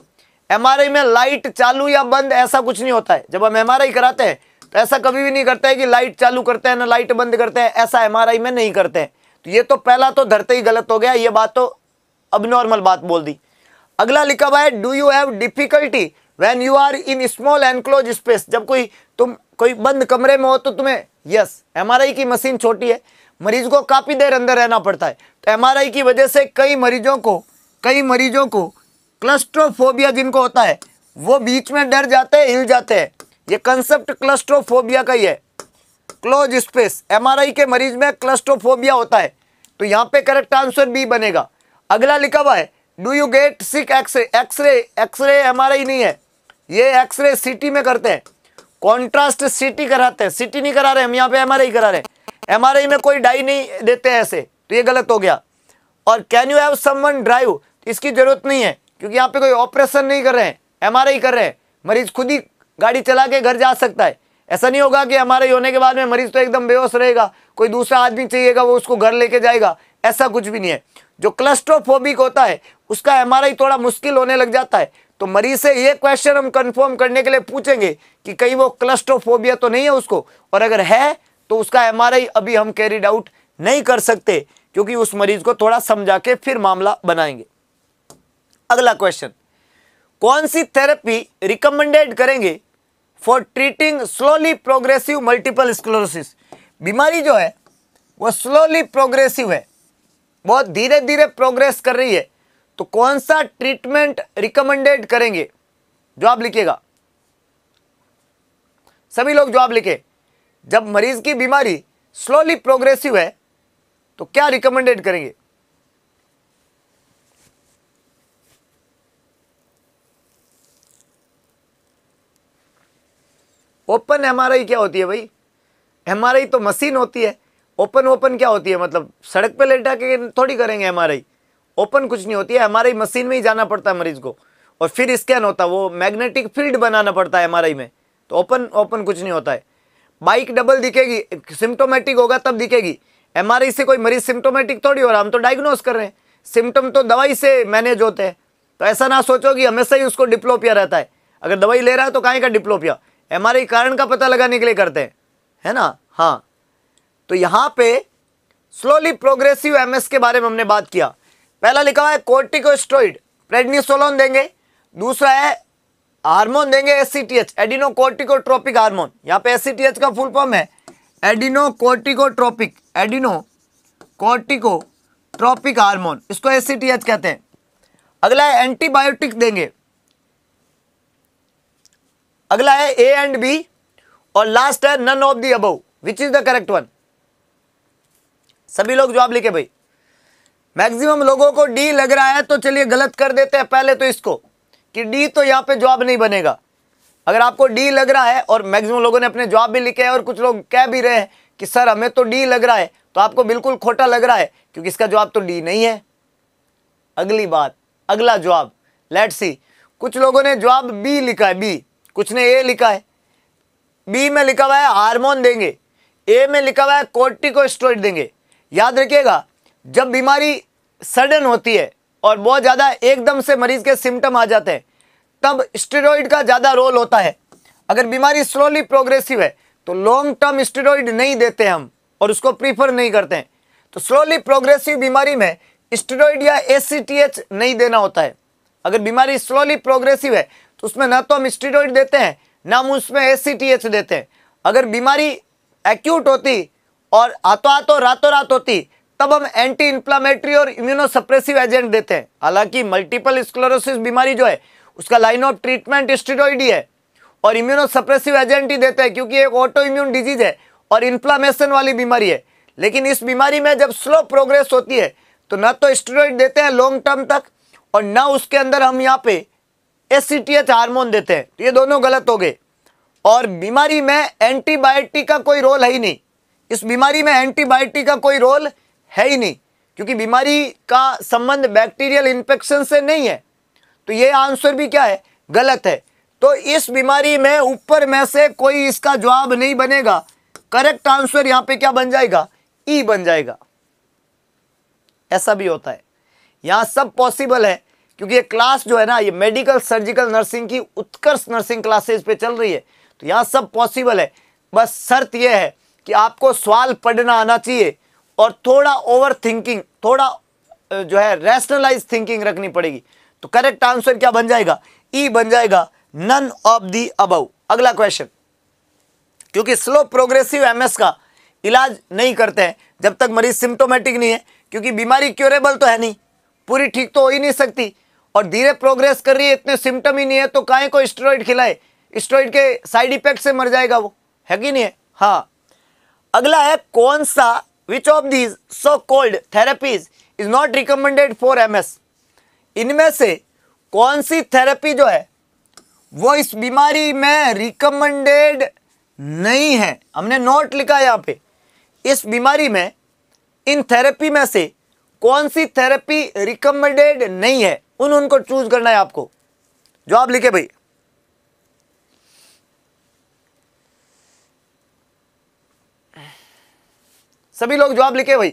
एम में लाइट चालू या बंद ऐसा कुछ नहीं होता है जब हम एम कराते हैं तो ऐसा कभी भी नहीं करते हैं कि लाइट चालू करते हैं ना लाइट बंद करते हैं ऐसा एम में नहीं करते हैं ये तो पहला तो धरते ही गलत हो गया ये बात तो अब नॉर्मल बात बोल दी अगला लिखा हुआ है do you have difficulty when you are in small enclose space जब कोई तुम कोई बंद कमरे में हो तो तुम्हें यस एम की मशीन छोटी है मरीज को काफ़ी देर अंदर रहना पड़ता है तो एम की वजह से कई मरीजों को कई मरीजों को क्लस्ट्रोफोबिया जिनको होता है वो बीच में डर जाते हैं हिल जाते हैं ये कंसेप्ट क्लस्ट्रोफोबिया का ही है क्लोज स्पेस एमआरआई के मरीज में क्लस्ट्रोफोबिया होता है तो यहाँ पे करेक्ट आंसर बी बनेगा अगला लिखा हुआ है do you get sick x-ray x-ray x-ray M नहीं है ये एक्सरे सिटी में करते हैं कॉन्ट्रास्ट सिटी कराते हैं सिटी नहीं करा रहे हम यहाँ पे एम करा रहे हैं एम में कोई डाई नहीं देते हैं ऐसे तो ये गलत हो गया और can you have someone drive इसकी ज़रूरत नहीं है क्योंकि यहाँ पे कोई ऑपरेशन नहीं कर रहे हैं एमआरआई कर रहे हैं मरीज खुद ही गाड़ी चला के घर जा सकता है ऐसा नहीं होगा कि हमारे होने के बाद में मरीज तो एकदम बेहोश रहेगा कोई दूसरा आदमी चाहिएगा वो उसको घर लेके जाएगा ऐसा कुछ भी नहीं है जो क्लस्ट्रोफोबिक होता है उसका एम थोड़ा मुश्किल होने लग जाता है तो मरीज से ये क्वेश्चन हम कंफर्म करने के लिए पूछेंगे कि कहीं वो क्लस्ट्रोफोबिया तो नहीं है उसको और अगर है तो उसका एम अभी हम कैरिड आउट नहीं कर सकते क्योंकि उस मरीज को थोड़ा समझा के फिर मामला बनाएंगे अगला क्वेश्चन कौन सी थेरेपी रिकमेंडेड करेंगे for treating slowly progressive multiple sclerosis बीमारी जो है वो स्लोली प्रोग्रेसिव है बहुत धीरे धीरे प्रोग्रेस कर रही है तो कौन सा ट्रीटमेंट रिकमेंडेड करेंगे जवाब लिखिएगा सभी लोग जवाब लिखे जब मरीज की बीमारी स्लोली प्रोग्रेसिव है तो क्या रिकमेंडेड करेंगे ओपन एम क्या होती है भाई एम तो मशीन होती है ओपन ओपन क्या होती है मतलब सड़क पे लेटा के थोड़ी करेंगे एम ओपन कुछ नहीं होती है हमारे मशीन में ही जाना पड़ता है मरीज को और फिर स्कैन होता है वो मैग्नेटिक फील्ड बनाना पड़ता है एम में तो ओपन ओपन कुछ नहीं होता है बाइक डबल दिखेगी सिम्टोमेटिक होगा तब दिखेगी एम से कोई मरीज सिम्टोमेटिक थोड़ी हो रहा हम तो डायग्नोस कर रहे हैं सिम्टम तो दवाई से मैनेज होते हैं तो ऐसा ना सोचो कि हमेशा ही उसको डिप्लोपिया रहता है अगर दवाई ले रहा है तो कहीं का डिप्लोपिया एम कारण का पता लगाने के लिए करते हैं है ना हाँ तो यहां पे स्लोली प्रोग्रेसिव एमएस के बारे में हमने बात किया पहला लिखा हुआ है कोर्टिकोस्टोइड प्रेडनिसोलोन देंगे दूसरा है हार्मोन देंगे S C T H adrenocorticotropic hormone यहाँ पे एस सी टी एच का फुल फॉर्म है adrenocorticotropic adrenocorticotropic hormone इसको एस सी टी एच कहते हैं अगला है एंटीबायोटिक देंगे अगला है ए एंड बी और लास्ट है none of the above which is the correct one सभी लोग जवाब लिखे भाई मैक्सिमम लोगों को डी लग रहा है तो चलिए गलत कर देते हैं पहले तो इसको कि डी तो यहां पे जवाब नहीं बनेगा अगर आपको डी लग रहा है और मैक्सिमम लोगों ने अपने जवाब भी लिखे हैं और कुछ लोग कह भी रहे हैं कि सर हमें तो डी लग रहा है तो आपको बिल्कुल खोटा लग रहा है क्योंकि इसका जवाब तो डी नहीं है अगली बात अगला जवाब लेट सी कुछ लोगों ने जवाब बी लिखा है बी कुछ ने ए लिखा है बी में लिखा हुआ है हार्मोन देंगे ए में लिखा हुआ है कोर्टिकोस्टोइड देंगे याद रखिएगा जब बीमारी सडन होती है और बहुत ज़्यादा एकदम से मरीज के सिम्टम आ जाते हैं तब स्टेरॉइड का ज़्यादा रोल होता है अगर बीमारी स्लोली प्रोग्रेसिव है तो लॉन्ग टर्म स्टेरॉइड नहीं देते हम और उसको प्रीफर नहीं करते हैं तो स्लोली प्रोग्रेसिव बीमारी में स्टेरॉइड या एस नहीं देना होता है अगर बीमारी स्लोली प्रोग्रेसिव है तो उसमें ना तो हम स्टीरोइड देते हैं ना हम उसमें एस देते हैं अगर बीमारी एक्यूट होती और हाथों हाथों रातों रात होती तब हम एंटी इंफ्लामेटरी और इम्यूनोसप्रेसिव एजेंट देते हैं हालांकि मल्टीपल स्क्लोरोसिस बीमारी जो है उसका लाइन ऑफ ट्रीटमेंट स्टीरोइड ही है और इम्यूनोसप्रेसिव एजेंट ही देते हैं क्योंकि एक ऑटो इम्यून डिजीज है और इन्फ्लामेशन वाली बीमारी है लेकिन इस बीमारी में जब स्लो प्रोग्रेस होती है तो ना तो स्टीरोइड देते हैं लॉन्ग टर्म तक और ना उसके अंदर हम यहाँ पे एस हार्मोन देते हैं तो ये दोनों गलत हो गए और बीमारी में एंटीबायोटिक का कोई रोल है ही नहीं इस बीमारी में एंटीबायोटिक का कोई रोल है ही नहीं क्योंकि बीमारी का संबंध बैक्टीरियल इन्फेक्शन से नहीं है तो ये आंसर भी क्या है गलत है तो इस बीमारी में ऊपर में से कोई इसका जवाब नहीं बनेगा करेक्ट आंसर यहां पे क्या बन जाएगा ई बन जाएगा ऐसा भी होता है यहां सब पॉसिबल है क्योंकि ये क्लास जो है ना ये मेडिकल सर्जिकल नर्सिंग की उत्कर्ष नर्सिंग क्लासेस पे चल रही है तो यहाँ सब पॉसिबल है बस शर्त यह है कि आपको सवाल पढ़ना आना चाहिए और थोड़ा ओवर थिंकिंग थोड़ा जो है रैशनलाइज थिंकिंग रखनी पड़ेगी तो करेक्ट आंसर क्या बन जाएगा ई e बन जाएगा नन ऑफ दी अबव अगला क्वेश्चन क्योंकि स्लो प्रोग्रेसिव एम का इलाज नहीं करते हैं जब तक मरीज सिम्टोमेटिक नहीं है क्योंकि बीमारी क्योरेबल तो है नहीं पूरी ठीक तो हो ही नहीं सकती और धीरे प्रोग्रेस कर रही है इतने सिम्टम ही नहीं है तो काहे को स्टेरॉइड खिलाए स्टेरॉइड के साइड इफेक्ट से मर जाएगा वो है कि नहीं है हाँ अगला है कौन सा which of these so called therapies is not recommended for MS इनमें से कौन सी थेरेपी जो है वो इस बीमारी में रिकमेंडेड नहीं है हमने नोट लिखा यहाँ पे इस बीमारी में इन थेरेपी में से कौन सी थेरेपी रिकमेंडेड नहीं है उन उनको चूज करना है आपको जवाब लिखे भाई सभी लोग जवाब लिखे भाई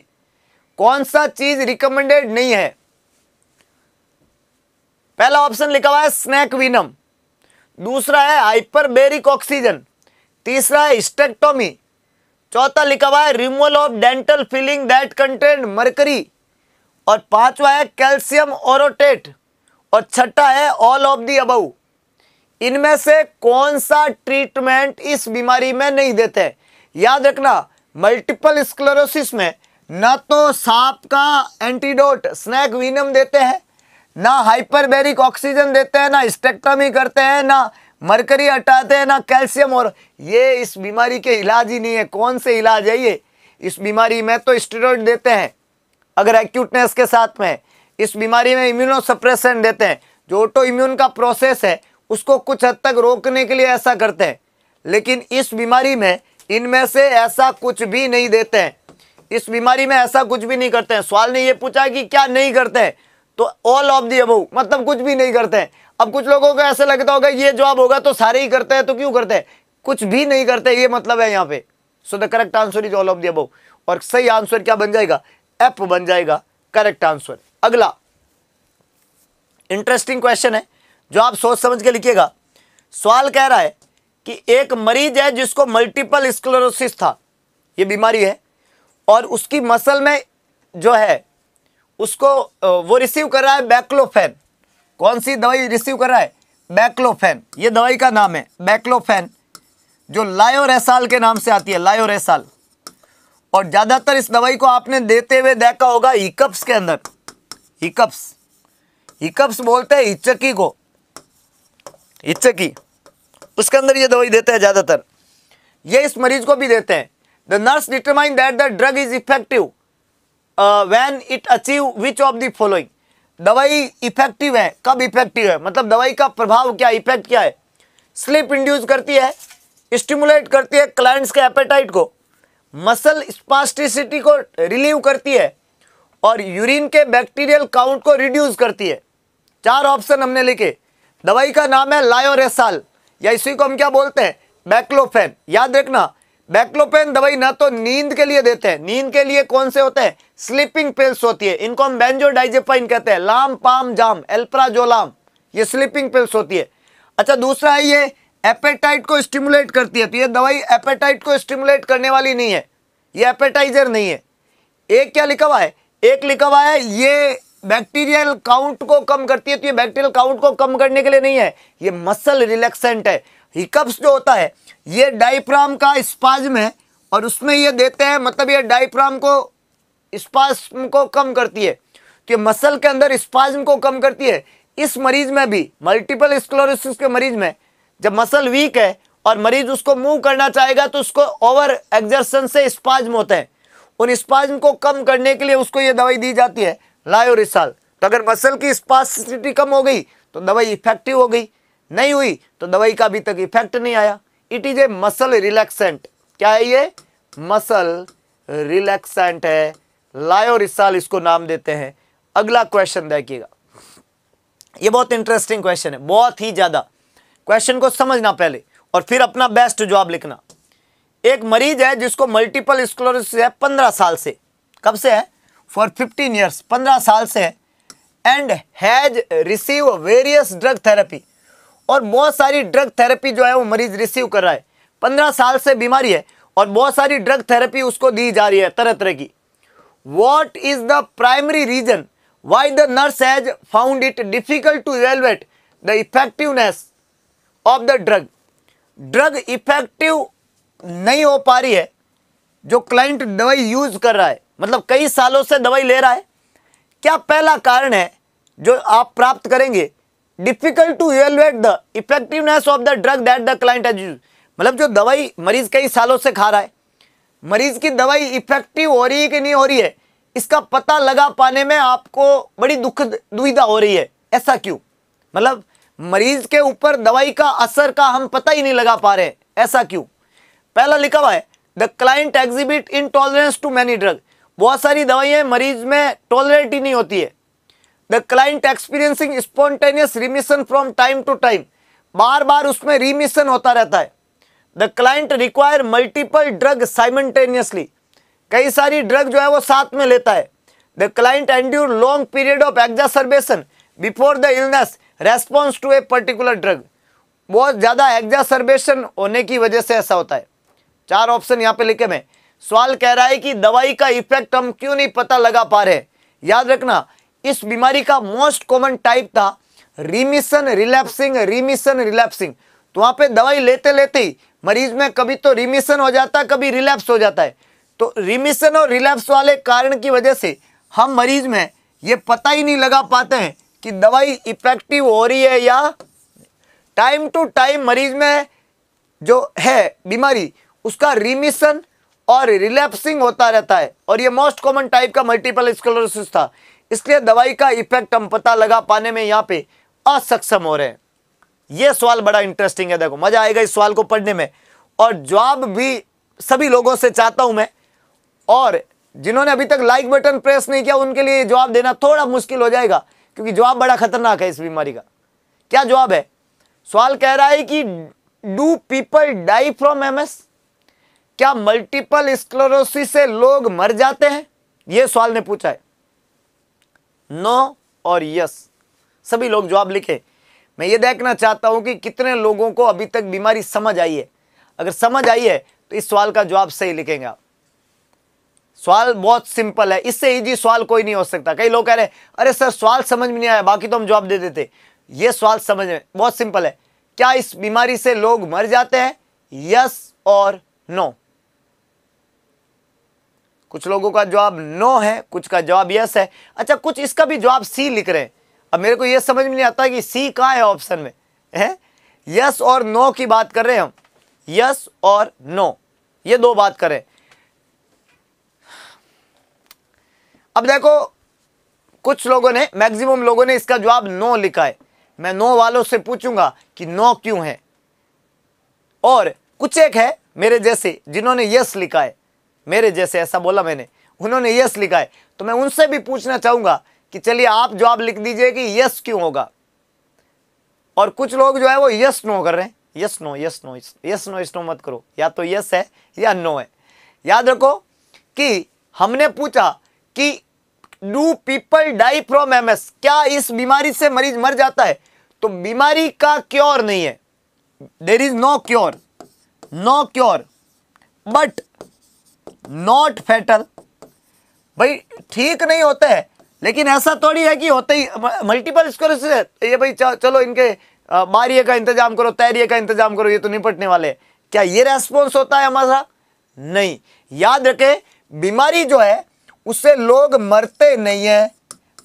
कौन सा चीज रिकमेंडेड नहीं है पहला ऑप्शन लिखा हुआ है स्नैक विनम दूसरा है हाइपरबेरिक ऑक्सीजन तीसरा है स्टेक्टोमी चौथा लिखा हुआ है removal of dental filling that content mercury और पांचवा है कैल्शियम ओरोटेट और छठा है ऑल ऑफ दी अबव इनमें से कौन सा ट्रीटमेंट इस बीमारी में नहीं देते याद रखना मल्टीपल स्क्लेरोसिस में ना तो सांप का एंटीडोट स्नैक विनम देते हैं ना हाइपरबेरिक ऑक्सीजन देते हैं ना स्टेक्टमी करते हैं ना मरकरी हटाते हैं ना कैल्शियम और ये इस बीमारी के इलाज ही नहीं है कौन से इलाज है ये इस बीमारी में तो स्टेरॉइड देते हैं अगर एक्यूटनेस के साथ में इस बीमारी में इम्यूनो सप्रेशन देते हैं जो ऑटो इम्यून का प्रोसेस है उसको कुछ हद तक रोकने के लिए ऐसा करते हैं लेकिन इस बीमारी में इनमें से ऐसा कुछ भी नहीं देते हैं इस बीमारी में ऐसा कुछ भी नहीं करते हैं सवाल ने ये पूछा कि क्या नहीं करते हैं तो ऑल ऑफ दी अबो मतलब कुछ भी नहीं करते हैं अब कुछ लोगों को ऐसा लगता होगा ये जवाब होगा तो सारे ही करते हैं तो क्यों करते हैं कुछ भी नहीं करते ये मतलब है यहाँ पे so the correct answer is all of the above और सही आंसर क्या बन जाएगा एप बन जाएगा करेक्ट आंसर अगला इंटरेस्टिंग क्वेश्चन है जो आप सोच समझ के लिखिएगा सवाल कह रहा है कि एक मरीज है जिसको मल्टीपल स्क्लोरोसिस था ये बीमारी है और उसकी मसल में जो है उसको वो रिसीव कर रहा है बैक्लोफेन कौन सी दवाई रिसीव कर रहा है बैक्लोफेन ये दवाई का नाम है बैक्लोफेन जो लायोरेसाल के नाम से आती है लायोरेसाल और ज़्यादातर इस दवाई को आपने देते हुए देखा होगा हिकप्स के अंदर हिकप्स हिकप्स बोलते हैं हिचकी को हिचकी उसके अंदर ये दवाई देते हैं ज़्यादातर ये इस मरीज को भी देते हैं the nurse determine that the drug is effective when it achieve which of the following दवाई इफेक्टिव है कब इफेक्टिव है मतलब दवाई का प्रभाव क्या इफेक्ट क्या है स्लीप इंड्यूस करती है स्टिमुलेट करती है क्लाइंट्स के एपेटाइट को मसल स्पास्टिसिटी को रिलीव करती है और यूरिन के बैक्टीरियल काउंट को रिड्यूस करती है चार ऑप्शन हमने लिखे दवाई का नाम है लायोरेसाल या इसी को हम क्या बोलते हैं बैक्लोफेन याद रखना बैक्लोफेन दवाई ना तो नींद के लिए देते हैं नींद के लिए कौन से होते हैं स्लीपिंग पिल्स होती है इनको हम बेंजो कहते हैं लाम पाम जाम एल्प्राजोलाम ये स्लीपिंग पिल्स होती है अच्छा दूसरा है ये एपेटाइट को स्टिमुलेट करती है तो ये दवाई एपेटाइट को स्टिमुलेट करने वाली नहीं है ये एपेटाइजर नहीं है एक क्या लिखा हुआ है एक लिखा हुआ है ये बैक्टीरियल काउंट को कम करती है तो ये बैक्टीरियल काउंट को कम करने के लिए नहीं है ये मसल रिलैक्सेंट है हिकप्स जो होता है ये डाइफ्राम का स्पाजम है और उसमें ये देते हैं मतलब ये डाइफ्राम को स्पाज को कम करती है तो ये मसल के अंदर स्पाजम को कम करती है इस मरीज में भी मल्टीपल स्क्लोरोसिस के मरीज में जब मसल वीक है और मरीज उसको मूव करना चाहेगा तो उसको ओवर एग्जर्सन से स्पाज्म होते हैं उन स्पाज्म को कम करने के लिए उसको ये दवाई दी जाती है लायोरिसाल तो अगर मसल की स्पास्टिसिटी कम हो गई तो दवाई इफेक्टिव हो गई नहीं हुई तो दवाई का अभी तक इफेक्ट नहीं आया it is a muscle relaxant क्या है ये मसल रिलैक्सेंट है लायोरिसाल इसको नाम देते हैं अगला क्वेश्चन देखिएगा ये बहुत इंटरेस्टिंग क्वेश्चन है बहुत ही ज़्यादा क्वेश्चन को समझना पहले और फिर अपना बेस्ट जवाब लिखना एक मरीज है जिसको मल्टीपल स्क्लोरिस है पंद्रह साल से कब से है फॉर फिफ्टीन ईयर्स पंद्रह साल से है and has receive various drug therapy और बहुत सारी ड्रग थेरेपी जो है वो मरीज रिसीव कर रहा है पंद्रह साल से बीमारी है और बहुत सारी ड्रग थेरेपी उसको दी जा रही है तरह तरह की what is the primary reason why the nurse has found it difficult to evaluate the effectiveness of the drug drug effective नहीं हो पा रही है जो क्लाइंट दवाई यूज़ कर रहा है मतलब कई सालों से दवाई ले रहा है क्या पहला कारण है जो आप प्राप्त करेंगे difficult to evaluate the effectiveness of the drug that the client has use मतलब जो दवाई मरीज कई सालों से खा रहा है मरीज की दवाई इफेक्टिव हो रही है कि नहीं हो रही है इसका पता लगा पाने में आपको बड़ी दुख दुविधा हो रही है ऐसा क्यों मतलब मरीज के ऊपर दवाई का असर का हम पता ही नहीं लगा पा रहे ऐसा क्यों पहला लिखा हुआ है the client exhibit intolerance to many drug बहुत सारी दवाइयाँ मरीज में टॉलरेट ही नहीं होती है the client experiencing spontaneous remission from time to time बार बार उसमें रिमिशन होता रहता है the client require multiple drug simultaneously कई सारी ड्रग जो है वो साथ में लेता है the client endure long period of exacerbation before the illness response to a particular drug बहुत ज़्यादा एग्जासर्बेशन होने की वजह से ऐसा होता है चार ऑप्शन यहाँ पे लिखे मैं सवाल कह रहा है कि दवाई का इफेक्ट हम क्यों नहीं पता लगा पा रहे याद रखना इस बीमारी का मोस्ट कॉमन टाइप था रिमिशन रिलैप्सिंग रिमिशन रिलैप्सिंग तो वहाँ पे दवाई लेते लेते ही मरीज में कभी तो रिमिशन हो जाता कभी रिलैप्स हो जाता है तो रिमिशन और रिलैप्स वाले कारण की वजह से हम मरीज में ये पता ही नहीं लगा पाते हैं कि दवाई इफेक्टिव हो रही है या टाइम टू टाइम मरीज में जो है बीमारी उसका रिमिशन और रिलैप्सिंग होता रहता है और ये मोस्ट कॉमन टाइप का मल्टीपल स्क्लोरोसिस था इसलिए दवाई का इफेक्ट हम पता लगा पाने में यहाँ पे असक्षम हो रहे हैं ये सवाल बड़ा इंटरेस्टिंग है देखो मजा आएगा इस सवाल को पढ़ने में और जवाब भी सभी लोगों से चाहता हूं मैं और जिन्होंने अभी तक लाइक बटन प्रेस नहीं किया उनके लिए जवाब देना थोड़ा मुश्किल हो जाएगा क्योंकि जवाब बड़ा खतरनाक है इस बीमारी का क्या जवाब है सवाल कह रहा है कि do people die from MS क्या मल्टीपल स्क्लोरोसिस से लोग मर जाते हैं यह सवाल ने पूछा है नो और यस सभी लोग जवाब लिखे मैं ये देखना चाहता हूं कि कितने लोगों को अभी तक बीमारी समझ आई है अगर समझ आई है तो इस सवाल का जवाब सही लिखेंगे आप सवाल बहुत सिंपल है इससे ईजी सवाल कोई नहीं हो सकता कई लोग कह रहे अरे सर सवाल समझ में नहीं आया बाकी तो हम जवाब दे देते ये सवाल समझ में बहुत सिंपल है क्या इस बीमारी से लोग मर जाते हैं यस और नो कुछ लोगों का जवाब नो है कुछ का जवाब यस है अच्छा कुछ इसका भी जवाब सी लिख रहे हैं अब मेरे को यह समझ में नहीं आता कि सी कहाँ है ऑप्शन में है यस और नो की बात कर रहे हैं हम यस और नो ये दो बात करें अब देखो कुछ लोगों ने मैक्सिमम लोगों ने इसका जवाब नो लिखा है मैं नो वालों से पूछूंगा कि नो क्यों है और कुछ एक है मेरे जैसे जिन्होंने यस लिखा है मेरे जैसे ऐसा बोला मैंने उन्होंने यस लिखा है तो मैं उनसे भी पूछना चाहूंगा कि चलिए आप जवाब लिख दीजिए कि यस क्यों होगा और कुछ लोग जो है वो यस नो कर रहे हैं yes no yes no yes no yes no मत करो या तो यस है या नो है याद रखो कि हमने पूछा कि do people die from MS क्या इस बीमारी से मरीज मर जाता है तो बीमारी का क्योर नहीं है there is no cure no cure but not fatal भाई ठीक नहीं होता है लेकिन ऐसा थोड़ी है कि होते ही मल्टीपल स्कोरोसिस ये भाई चलो इनके मारिए का इंतजाम करो तैरिए का इंतजाम करो ये तो निपटने वाले क्या ये रेस्पॉन्स होता है हमारा नहीं याद रखें बीमारी जो है उससे लोग मरते नहीं हैं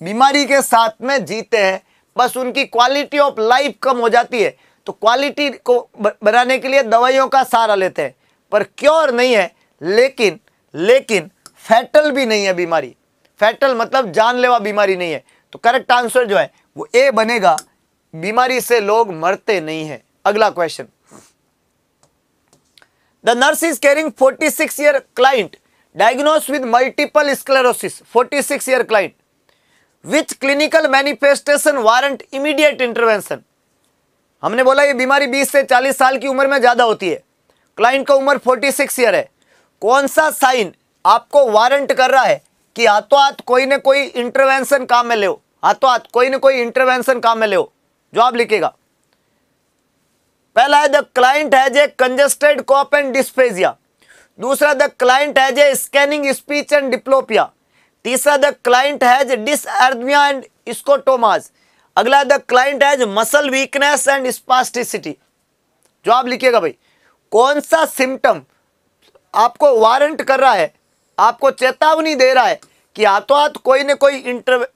बीमारी के साथ में जीते हैं बस उनकी क्वालिटी ऑफ लाइफ कम हो जाती है तो क्वालिटी को बनाने के लिए दवाइयों का सहारा लेते हैं पर क्योर नहीं है लेकिन लेकिन फैटल भी नहीं है बीमारी फैटल मतलब जानलेवा बीमारी नहीं है तो करेक्ट आंसर जो है वो ए बनेगा बीमारी से लोग मरते नहीं है अगला question the nurse is caring 46 six year client diagnosed with multiple sclerosis 46 year client which clinical manifestation warrant immediate intervention हमने बोला ये बीमारी 20 से 40 साल की उम्र में ज़्यादा होती है क्लाइंट का उम्र 46 ईयर है कौन सा साइन आपको वारंट कर रहा है कि हाथों हाथ कोई ना कोई इंटरवेंशन काम में ले हाथों हाथ कोई ना कोई इंटरवेंशन काम में ले जो आप लिखेगा पहला है the client has a congested cough and dysphagia दूसरा the client has a scanning speech and diplopia तीसरा the client has dysrhythmia and scotomas अगला the client has muscle weakness and spasticity जो आप लिखिएगा भाई कौन सा सिम्टम आपको वारंट कर रहा है आपको चेतावनी दे रहा है कि हाथों हाथ कोई ना कोई इंटर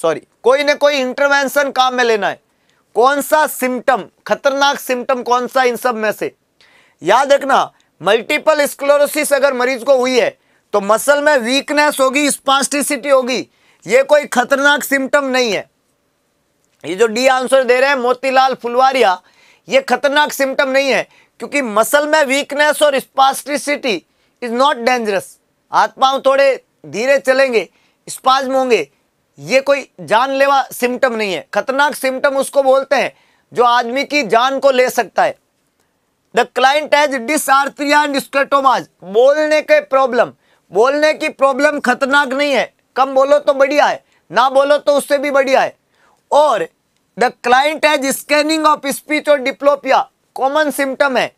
सॉरी कोई ना कोई इंटरवेंशन काम में लेना है कौन सा सिम्टम खतरनाक सिम्टम कौन सा इन सब में से याद रखना मल्टीपल स्क्लोरोसिस अगर मरीज को हुई है तो मसल में वीकनेस होगी स्पास्टिसिटी होगी ये कोई खतरनाक सिम्टम नहीं है ये जो डी आंसर दे रहे हैं मोतीलाल फुलवारिया ये खतरनाक सिम्टम नहीं है क्योंकि मसल में वीकनेस और स्पास्टिसिटी इज नॉट डेंजरस हाथ पाँव थोड़े धीरे चलेंगे स्पाज्म होंगे ये कोई जानलेवा सिम्टम नहीं है खतरनाक सिम्टम उसको बोलते हैं जो आदमी की जान को ले सकता है the client has dysarthria and बोलने के प्रॉब्लम बोलने की प्रॉब्लम खतरनाक नहीं है कम बोलो तो बढ़िया है ना बोलो तो उससे भी बढ़िया है और the client has scanning of speech और डिप्लोपिया कॉमन सिम्टम है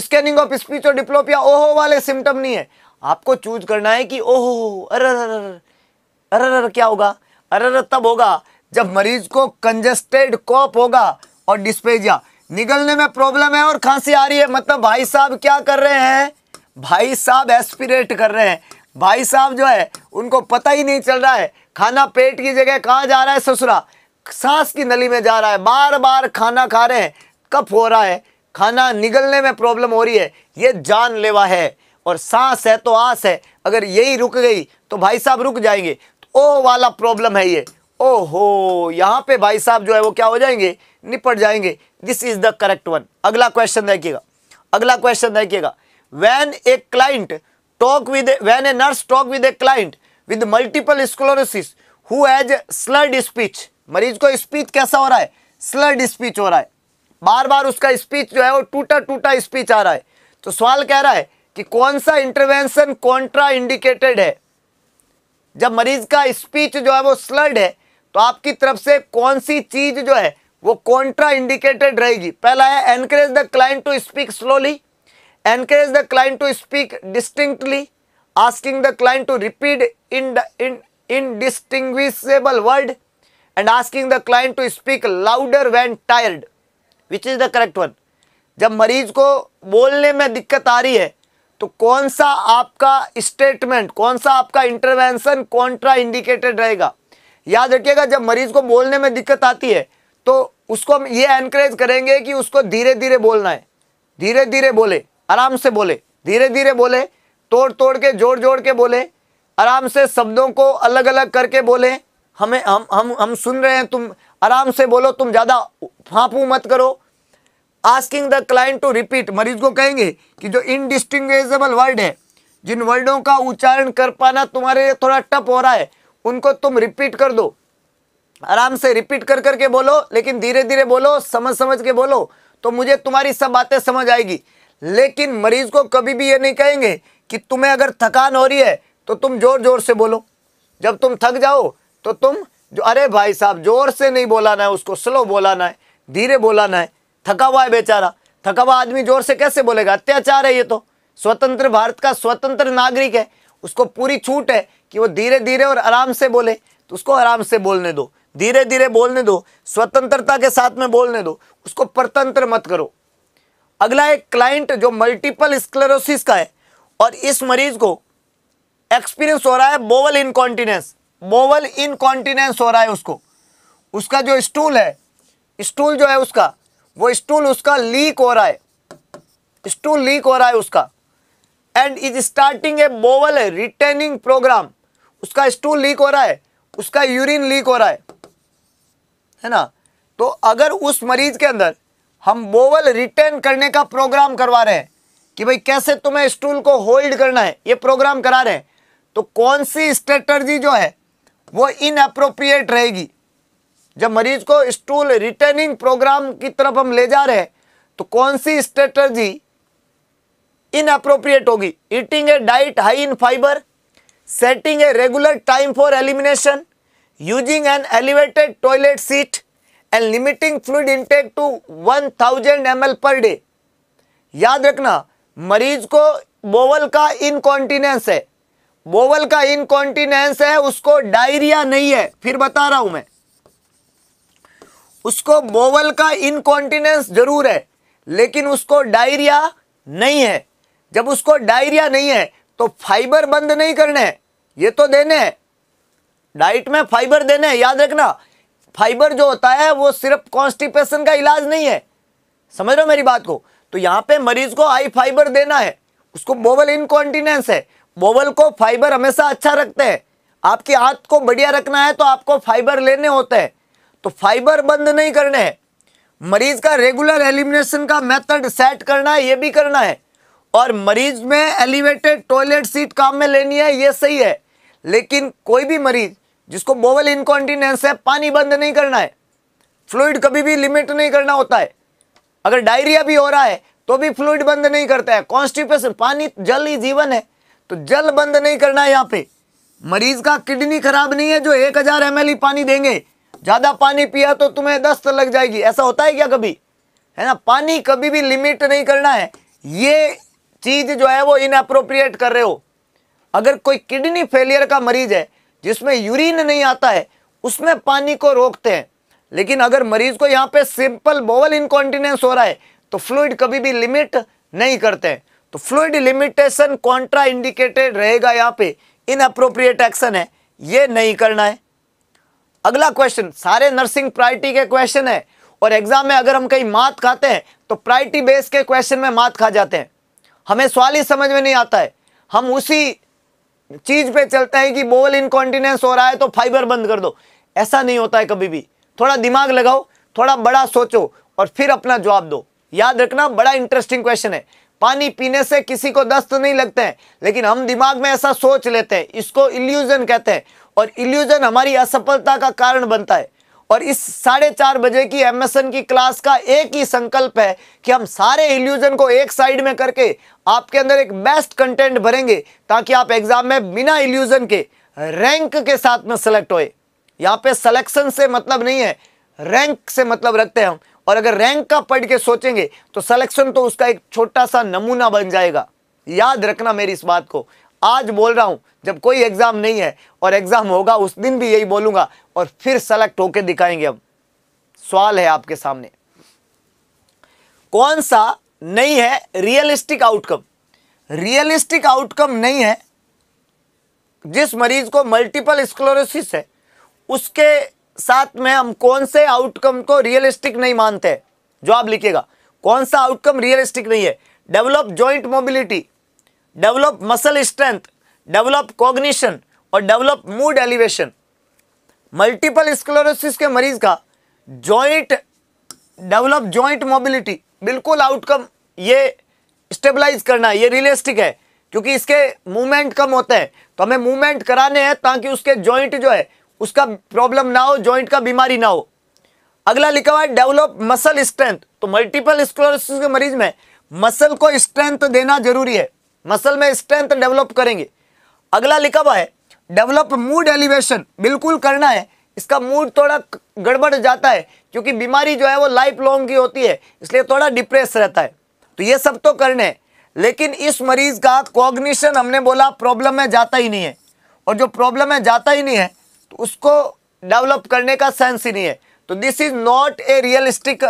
स्कैनिंग ऑफ स्पीच और डिप्लोपिया ओहो वाले सिम्टम नहीं है आपको चूज करना है कि ओहो अरे अरे अरे क्या होगा अरे तब होगा जब मरीज को कंजेस्टेड कॉप होगा और डिस्पेजिया निगलने में प्रॉब्लम है और खांसी आ रही है मतलब भाई साहब क्या कर रहे हैं भाई साहब एस्पिरेट कर रहे हैं भाई साहब जो है उनको पता ही नहीं चल रहा है खाना पेट की जगह कहाँ जा रहा है ससुरा सांस की नली में जा रहा है बार बार खाना खा रहे हैं कफ हो रहा है खाना निगलने में प्रॉब्लम हो रही है ये जानलेवा है और सांस है तो आस है अगर यही रुक गई तो भाई साहब रुक जाएंगे तो ओ वाला प्रॉब्लम है ये ओहो यहाँ पे भाई साहब जो है वो क्या हो जाएंगे निपट जाएंगे this is the correct one अगला क्वेश्चन देखिएगा अगला क्वेश्चन देखिएगा when a client talk with when a nurse talk with a client with multiple sclerosis who has slurred speech मरीज को स्पीच कैसा हो रहा है स्लर्ड स्पीच हो रहा है बार बार उसका स्पीच जो है वो टूटा टूटा स्पीच आ रहा है तो सवाल कह रहा है कि कौन सा इंटरवेंशन कॉन्ट्रा इंडिकेटेड है जब मरीज का स्पीच जो है वो स्लर्ड है तो आपकी तरफ से कौन सी चीज जो है वो कॉन्ट्रा इंडिकेटेड रहेगी पहला है encourage the client to speak slowly encourage the client to speak distinctly asking the client to repeat in indistinguishable word and asking the client to speak louder when tired which is the correct one जब मरीज को बोलने में दिक्कत आ रही है तो कौन सा आपका स्टेटमेंट कौन सा आपका इंटरवेंशन कॉन्ट्रा इंडिकेटेड रहेगा याद रखिएगा जब मरीज को बोलने में दिक्कत आती है तो उसको हम ये एनकरेज करेंगे कि उसको धीरे धीरे बोलना है धीरे धीरे बोले आराम से बोले धीरे धीरे बोले तोड़ तोड़ के जोड़ जोड़ के बोले आराम से शब्दों को अलग अलग करके बोले हमें हम हम हम सुन रहे हैं तुम आराम से बोलो तुम ज़्यादा फांपू मत करो asking the client to repeat मरीज को कहेंगे कि जो इनडिस्टिंगेबल वर्ड है जिन वर्डों का उच्चारण कर पाना तुम्हारे लिए थोड़ा टप हो रहा है उनको तुम रिपीट कर दो आराम से रिपीट कर करके बोलो लेकिन धीरे धीरे बोलो समझ समझ के बोलो तो मुझे तुम्हारी सब बातें समझ आएगी लेकिन मरीज को कभी भी ये नहीं कहेंगे कि तुम्हें अगर थकान हो रही है तो तुम ज़ोर ज़ोर से बोलो जब तुम थक जाओ तो तुम जो अरे भाई साहब ज़ोर से नहीं बोलाना है उसको स्लो बोलाना है धीरे बोलाना है थका हुआ है बेचारा थका हुआ आदमी ज़ोर से कैसे बोलेगा अत्याचार है ये तो स्वतंत्र भारत का स्वतंत्र नागरिक है उसको पूरी छूट है कि वो धीरे धीरे और आराम से बोले तो उसको आराम से बोलने दो धीरे धीरे बोलने दो स्वतंत्रता के साथ में बोलने दो उसको परतंत्र मत करो अगला एक क्लाइंट जो मल्टीपल स्क्लेरोसिस का है और इस मरीज को एक्सपीरियंस हो रहा है बोवल इनकॉन्टिनेंस बोवल इनकॉन्टिनेंस हो रहा है उसको उसका जो स्टूल है स्टूल जो है उसका वो स्टूल उसका लीक हो रहा है स्टूल लीक हो रहा है उसका and is starting a bowel retaining program उसका स्टूल लीक हो रहा है उसका यूरिन लीक हो रहा है है ना तो अगर उस मरीज के अंदर हम बोवल रिटर्न करने का प्रोग्राम करवा रहे हैं कि भाई कैसे तुम्हें स्टूल को होल्ड करना है ये प्रोग्राम करा रहे हैं तो कौन सी स्ट्रेटर्जी जो है वो इनअप्रोप्रिएट रहेगी जब मरीज को स्टूल रिटर्निंग प्रोग्राम की तरफ हम ले जा रहे हैं तो कौन सी स्ट्रेटर्जी इनअप्रोप्रिएट होगी eating a diet high in fibre setting a regular time for elimination using toilet seat and limiting fluid limiting to one thousand M L per day याद रखना मरीज को बोवल का इनकॉन्टिनेंस है बोवल का incontinence है उसको डायरिया नहीं है फिर बता रहा हूं मैं उसको बोवल का इनकॉन्टिनेंस जरूर है लेकिन उसको डायरिया नहीं है जब उसको डायरिया नहीं है तो फाइबर बंद नहीं करने ये तो देने हैं डाइट में फाइबर देने हैं याद रखना फाइबर जो होता है वो सिर्फ कॉन्स्टिपेशन का इलाज नहीं है समझ रहे हो मेरी बात को तो यहाँ पे मरीज को हाई फाइबर देना है उसको बोवल इनकॉन्टिनेंस है बोवल को फाइबर हमेशा अच्छा रखते हैं आपकी आंत को बढ़िया रखना है तो आपको फाइबर लेने होते हैं तो फाइबर बंद नहीं करने हैं मरीज का रेगुलर एलिमिनेशन का मेथड सेट करना है ये भी करना है और मरीज में एलिवेटेड टॉयलेट सीट काम में लेनी है ये सही है लेकिन कोई भी मरीज जिसको बोवल इनकॉन्टिनेंस है पानी बंद नहीं करना है फ्लूड कभी भी लिमिट नहीं करना होता है अगर डायरिया भी हो रहा है तो भी फ्लूड बंद नहीं करता है कॉन्स्टिपेशन पानी जल ही जीवन है तो जल बंद नहीं करना है यहाँ पे मरीज का किडनी खराब नहीं है जो एक हजार एम पानी देंगे ज़्यादा पानी पिया तो तुम्हें दस्त लग जाएगी ऐसा होता है क्या कभी है ना पानी कभी भी लिमिट नहीं करना है ये चीज़ जो है वो इनअप्रोप्रिएट कर रहे हो अगर कोई किडनी फेलियर का मरीज है जिसमें यूरिन नहीं आता है उसमें पानी को रोकते हैं लेकिन अगर मरीज को यहाँ पे सिंपल बोवल इनकॉन्टिनेंस हो रहा है तो फ्लूड कभी भी लिमिट नहीं करते हैं तो फ्लूड लिमिटेशन कॉन्ट्रा इंडिकेटेड रहेगा यहाँ पे इन अप्रोप्रिएट एक्शन है ये नहीं करना है अगला क्वेश्चन सारे नर्सिंग प्रायरिटी के क्वेश्चन है और एग्जाम में अगर हम कहीं मात खाते हैं तो प्रायरिटी बेस के क्वेश्चन में मात खा जाते हैं हमें सवाल ही समझ में नहीं आता है हम उसी चीज पे चलता है कि बोल इनकॉन्टिनेंस हो रहा है तो फाइबर बंद कर दो ऐसा नहीं होता है कभी भी थोड़ा दिमाग लगाओ थोड़ा बड़ा सोचो और फिर अपना जवाब दो याद रखना बड़ा इंटरेस्टिंग क्वेश्चन है पानी पीने से किसी को दस्त नहीं लगते हैं लेकिन हम दिमाग में ऐसा सोच लेते हैं इसको इल्यूजन कहते हैं और इल्यूजन हमारी असफलता का कारण बनता है और इस साढ़े चार बजे की एमएसएन की क्लास का एक ही संकल्प है कि हम सारे इल्यूजन को एक साइड में करके आपके अंदर एक बेस्ट कंटेंट भरेंगे ताकि आप एग्जाम में बिना इल्यूजन के रैंक के साथ में सेलेक्ट होए यहां पे सिलेक्शन से मतलब नहीं है रैंक से मतलब रखते हैं हम और अगर रैंक का पढ़ के सोचेंगे तो सिलेक्शन तो उसका एक छोटा सा नमूना बन जाएगा याद रखना मेरी इस बात को आज बोल रहा हूं जब कोई एग्ज़ाम नहीं है और एग्ज़ाम होगा उस दिन भी यही बोलूंगा और फिर सेलेक्ट होके दिखाएंगे अब सवाल है आपके सामने कौन सा नहीं है रियलिस्टिक आउटकम रियलिस्टिक आउटकम नहीं है जिस मरीज को मल्टीपल स्क्लोरोसिस है उसके साथ में हम कौन से आउटकम को रियलिस्टिक नहीं मानते जवाब लिखिएगा कौन सा आउटकम रियलिस्टिक नहीं है develop joint mobility develop muscle strength develop cognition और develop mood elevation multiple sclerosis के मरीज का जॉइंट डेवलप जॉइंट मोबिलिटी बिल्कुल आउटकम ये स्टेबलाइज करना ये रियलिस्टिक है क्योंकि इसके मूवमेंट कम होते हैं तो हमें मूवमेंट कराने हैं ताकि उसके जॉइंट जो है उसका प्रॉब्लम ना हो जॉइंट का बीमारी ना हो अगला लिखा हुआ है डेवलप मसल स्ट्रेंथ तो मल्टीपल स्क्लोरोसिस के मरीज में मसल को स्ट्रेंथ देना जरूरी है मसल में स्ट्रेंथ डेवलप करेंगे अगला लिखा हुआ है डेवलप मूड एलिवेशन बिल्कुल करना है इसका मूड थोड़ा गड़बड़ जाता है क्योंकि बीमारी जो है वो लाइफ लॉन्ग की होती है इसलिए थोड़ा डिप्रेस रहता है तो ये सब तो करने हैं लेकिन इस मरीज का कॉग्निशन हमने बोला प्रॉब्लम में जाता ही नहीं है और जो प्रॉब्लम में जाता ही नहीं है तो उसको डेवलप करने का सेंस ही नहीं है तो this is not a realistic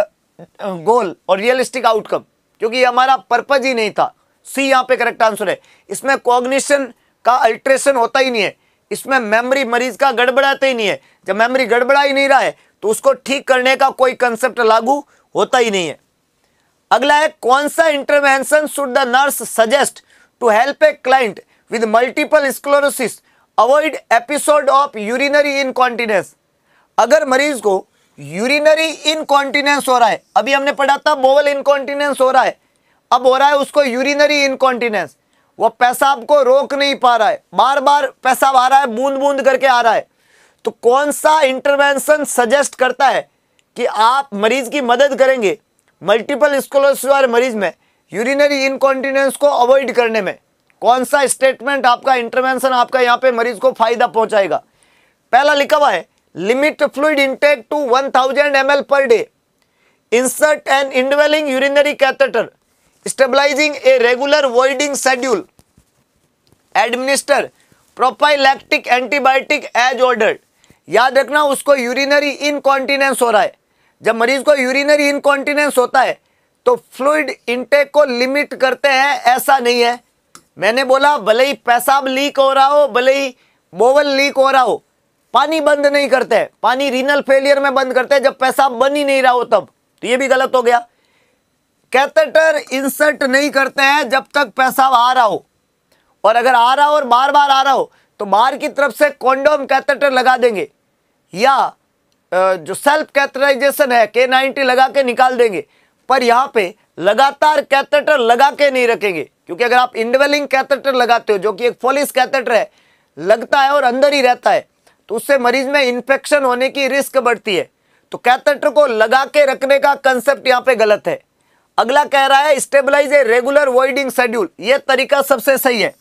goal और रियलिस्टिक आउटकम क्योंकि हमारा पर्पज ही नहीं था सी यहां पे करेक्ट आंसर है इसमें कॉग्निशन का अल्ट्रेशन होता ही नहीं है इसमें मेमोरी मरीज का गड़बड़ाते ही नहीं है जब मेमोरी गड़बड़ा ही नहीं रहा है तो उसको ठीक करने का कोई कंसेप्ट लागू होता ही नहीं है अगला है कौन सा intervention should the nurse suggest to help a client with multiple sclerosis avoid episode of urinary incontinence अगर मरीज को यूरिनरी इनकॉन्टिनेंस हो रहा है अभी हमने पढ़ा था बोवल इनकॉन्टिनेंस हो रहा है अब हो रहा है उसको यूरिनरी इनकॉन्टिनेंस वो पैसाब को रोक नहीं पा रहा है बार बार पैसाब आ रहा है बूंद बूंद करके आ रहा है तो कौन सा इंटरवेंशन सजेस्ट करता है कि आप मरीज की मदद करेंगे मल्टीपल स्कोलोसर मरीज में यूरिनरी इनकॉन्टिनेंस को अवॉइड करने में कौन सा स्टेटमेंट आपका इंटरवेंशन आपका यहाँ पे मरीज को फायदा पहुंचाएगा पहला लिखा हुआ है limit fluid intake to 1000 ml per day insert an indwelling urinary catheter stabilizing a regular voiding schedule administer prophylactic antibiotic as ordered याद रखना उसको यूरिनरी इनकॉन्टिनेंस हो रहा है जब मरीज को यूरिनरी इनकॉन्टिनेंस होता है तो फ्लूड इंटेक को लिमिट करते हैं ऐसा नहीं है मैंने बोला भले ही पेशाब लीक हो रहा हो भले ही बोवल लीक हो रहा हो पानी बंद नहीं करते पानी रीनल फेलियर में बंद करते हैं जब पेशाब बन ही नहीं रहा हो तब तो ये भी गलत हो गया कैथेटर इंसर्ट नहीं करते हैं जब तक पैसा आ रहा हो और अगर आ रहा हो और बार बार आ रहा हो तो बाहर की तरफ से कॉन्डोम कैथेटर लगा देंगे या जो सेल्फ कैथराइजेशन है के नाइन्टी लगा के निकाल देंगे पर यहाँ पे लगातार कैथेटर लगा के नहीं रखेंगे क्योंकि अगर आप इंडवेलिंग कैथेटर लगाते हो जो कि एक फोलिस कैथेटर है लगता है और अंदर ही रहता है तो उससे मरीज में इन्फेक्शन होने की रिस्क बढ़ती है तो कैथेटर को लगा के रखने का कंसेप्ट यहाँ पे गलत है अगला कह रहा है stabilise a regular voiding schedule ये तरीका सबसे सही है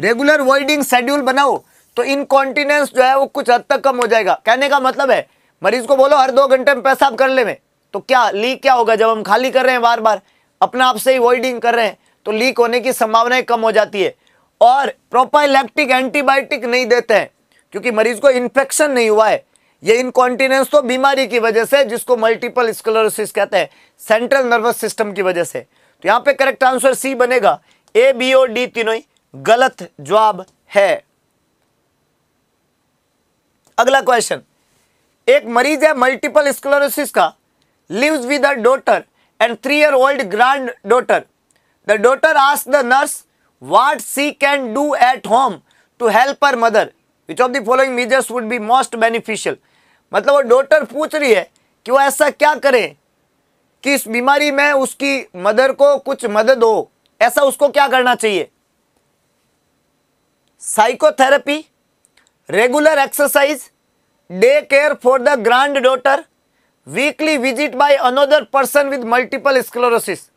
रेगुलर वर्डिंग शेड्यूल बनाओ तो इनकॉन्टिनेंस जो है वो कुछ हद तक कम हो जाएगा कहने का मतलब है मरीज को बोलो हर दो घंटे में पेशाब कर ले में तो क्या लीक क्या होगा जब हम खाली कर रहे हैं बार बार अपना आप से ही वाइडिंग कर रहे हैं तो लीक होने की संभावनाएं कम हो जाती है और प्रोपाइलैक्टिक एंटीबायोटिक नहीं देते हैं क्योंकि मरीज को इन्फेक्शन नहीं हुआ है ये इनकॉन्टिनेंस तो बीमारी की वजह से जिसको मल्टीपल स्क्लोरोसिस कहते हैं सेंट्रल नर्वस सिस्टम की वजह से तो यहां पे करेक्ट आंसर सी बनेगा ए बी और डी तीनों ही गलत जवाब है अगला क्वेश्चन एक मरीज है मल्टीपल स्क्लोरोसिस का lives with a daughter and three year old grand daughter the daughter ask the nurse what she can do at home to help her mother which of the following measures would be most beneficial मतलब वो doctor पूछ रही है कि वो ऐसा क्या करें कि इस बीमारी में उसकी मदर को कुछ मदद हो ऐसा उसको क्या करना चाहिए psychotherapy regular exercise day care for the grand daughter weekly visit by another person with multiple sclerosis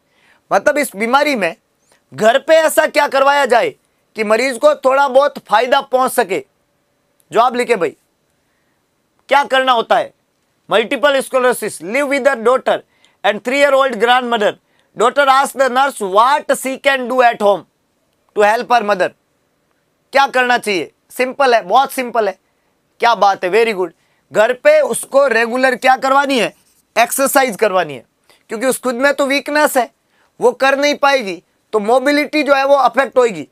मतलब इस बीमारी में घर पे ऐसा क्या करवाया जाए कि मरीज को थोड़ा बहुत फायदा पहुंच सके जवाब लिखे भाई क्या करना होता है multiple sclerosis live with daughter and three year old grand mother daughter asked the nurse what she can do at home to help her mother क्या करना चाहिए सिंपल है बहुत सिंपल है क्या बात है वेरी गुड घर पे उसको रेगुलर क्या करवानी है एक्सरसाइज करवानी है क्योंकि उस खुद में तो वीकनेस है वो कर नहीं पाएगी तो मोबिलिटी जो है वो अफेक्ट होगी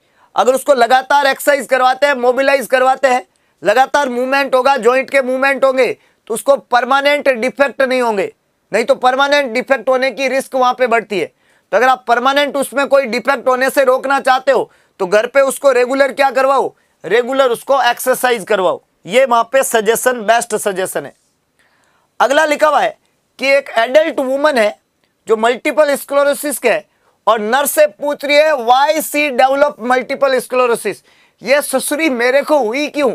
अगर उसको लगातार एक्सरसाइज करवाते हैं मोबिलाइज करवाते हैं लगातार मूवमेंट होगा जॉइंट के मूवमेंट होंगे तो उसको परमानेंट डिफेक्ट नहीं होंगे नहीं तो परमानेंट डिफेक्ट होने की रिस्क वहां पे बढ़ती है तो अगर आप परमानेंट उसमें कोई डिफेक्ट होने से रोकना चाहते हो तो घर पे उसको रेगुलर क्या करवाओ रेगुलर उसको एक्सरसाइज करवाओ ये वहां पे सजेशन बेस्ट सजेशन है अगला लिखा हुआ है कि एक एडल्ट वुमन है जो मल्टीपल स्क्लोरोसिस के है और नर्स से पूछ रही है why she develop multiple sclerosis ये ससुरी मेरे को हुई क्यों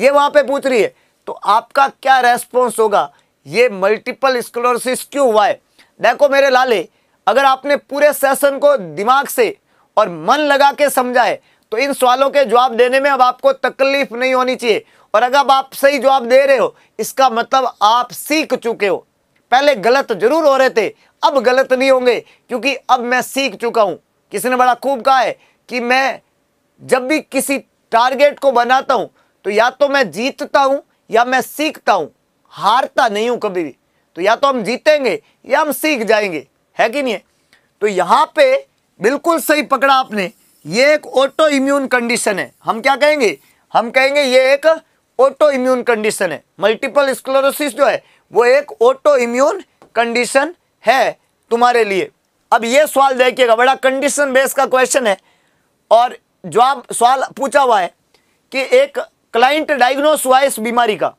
ये वहां पे पूछ रही है तो आपका क्या रेस्पॉन्स होगा ये मल्टीपल स्कलोरसिस क्यों हुआ है देखो मेरे लाले अगर आपने पूरे सेशन को दिमाग से और मन लगा के समझा है तो इन सवालों के जवाब देने में अब आपको तकलीफ नहीं होनी चाहिए और अगर आप सही जवाब दे रहे हो इसका मतलब आप सीख चुके हो पहले गलत जरूर हो रहे थे अब गलत नहीं होंगे क्योंकि अब मैं सीख चुका हूं किसी ने बड़ा खूब कहा है कि मैं जब भी किसी टारगेट को बनाता हूं तो या तो मैं जीतता हूं या मैं सीखता हूं हारता नहीं हूं कभी भी तो या तो हम जीतेंगे या हम सीख जाएंगे है कि नहीं है तो यहां पे बिल्कुल सही पकड़ा आपने ये एक ऑटो इम्यून कंडीशन है हम क्या कहेंगे हम कहेंगे ये एक ऑटो इम्यून कंडीशन है मल्टीपल स्क्लोरोसिस जो है वो एक ऑटो इम्यून कंडीशन है तुम्हारे लिए अब ये सवाल देखिएगा बड़ा कंडीशन बेस का क्वेश्चन है और जवाब सवाल पूछा हुआ है कि एक क्लाइंट डायग्नोस हुआ है इस बीमारी का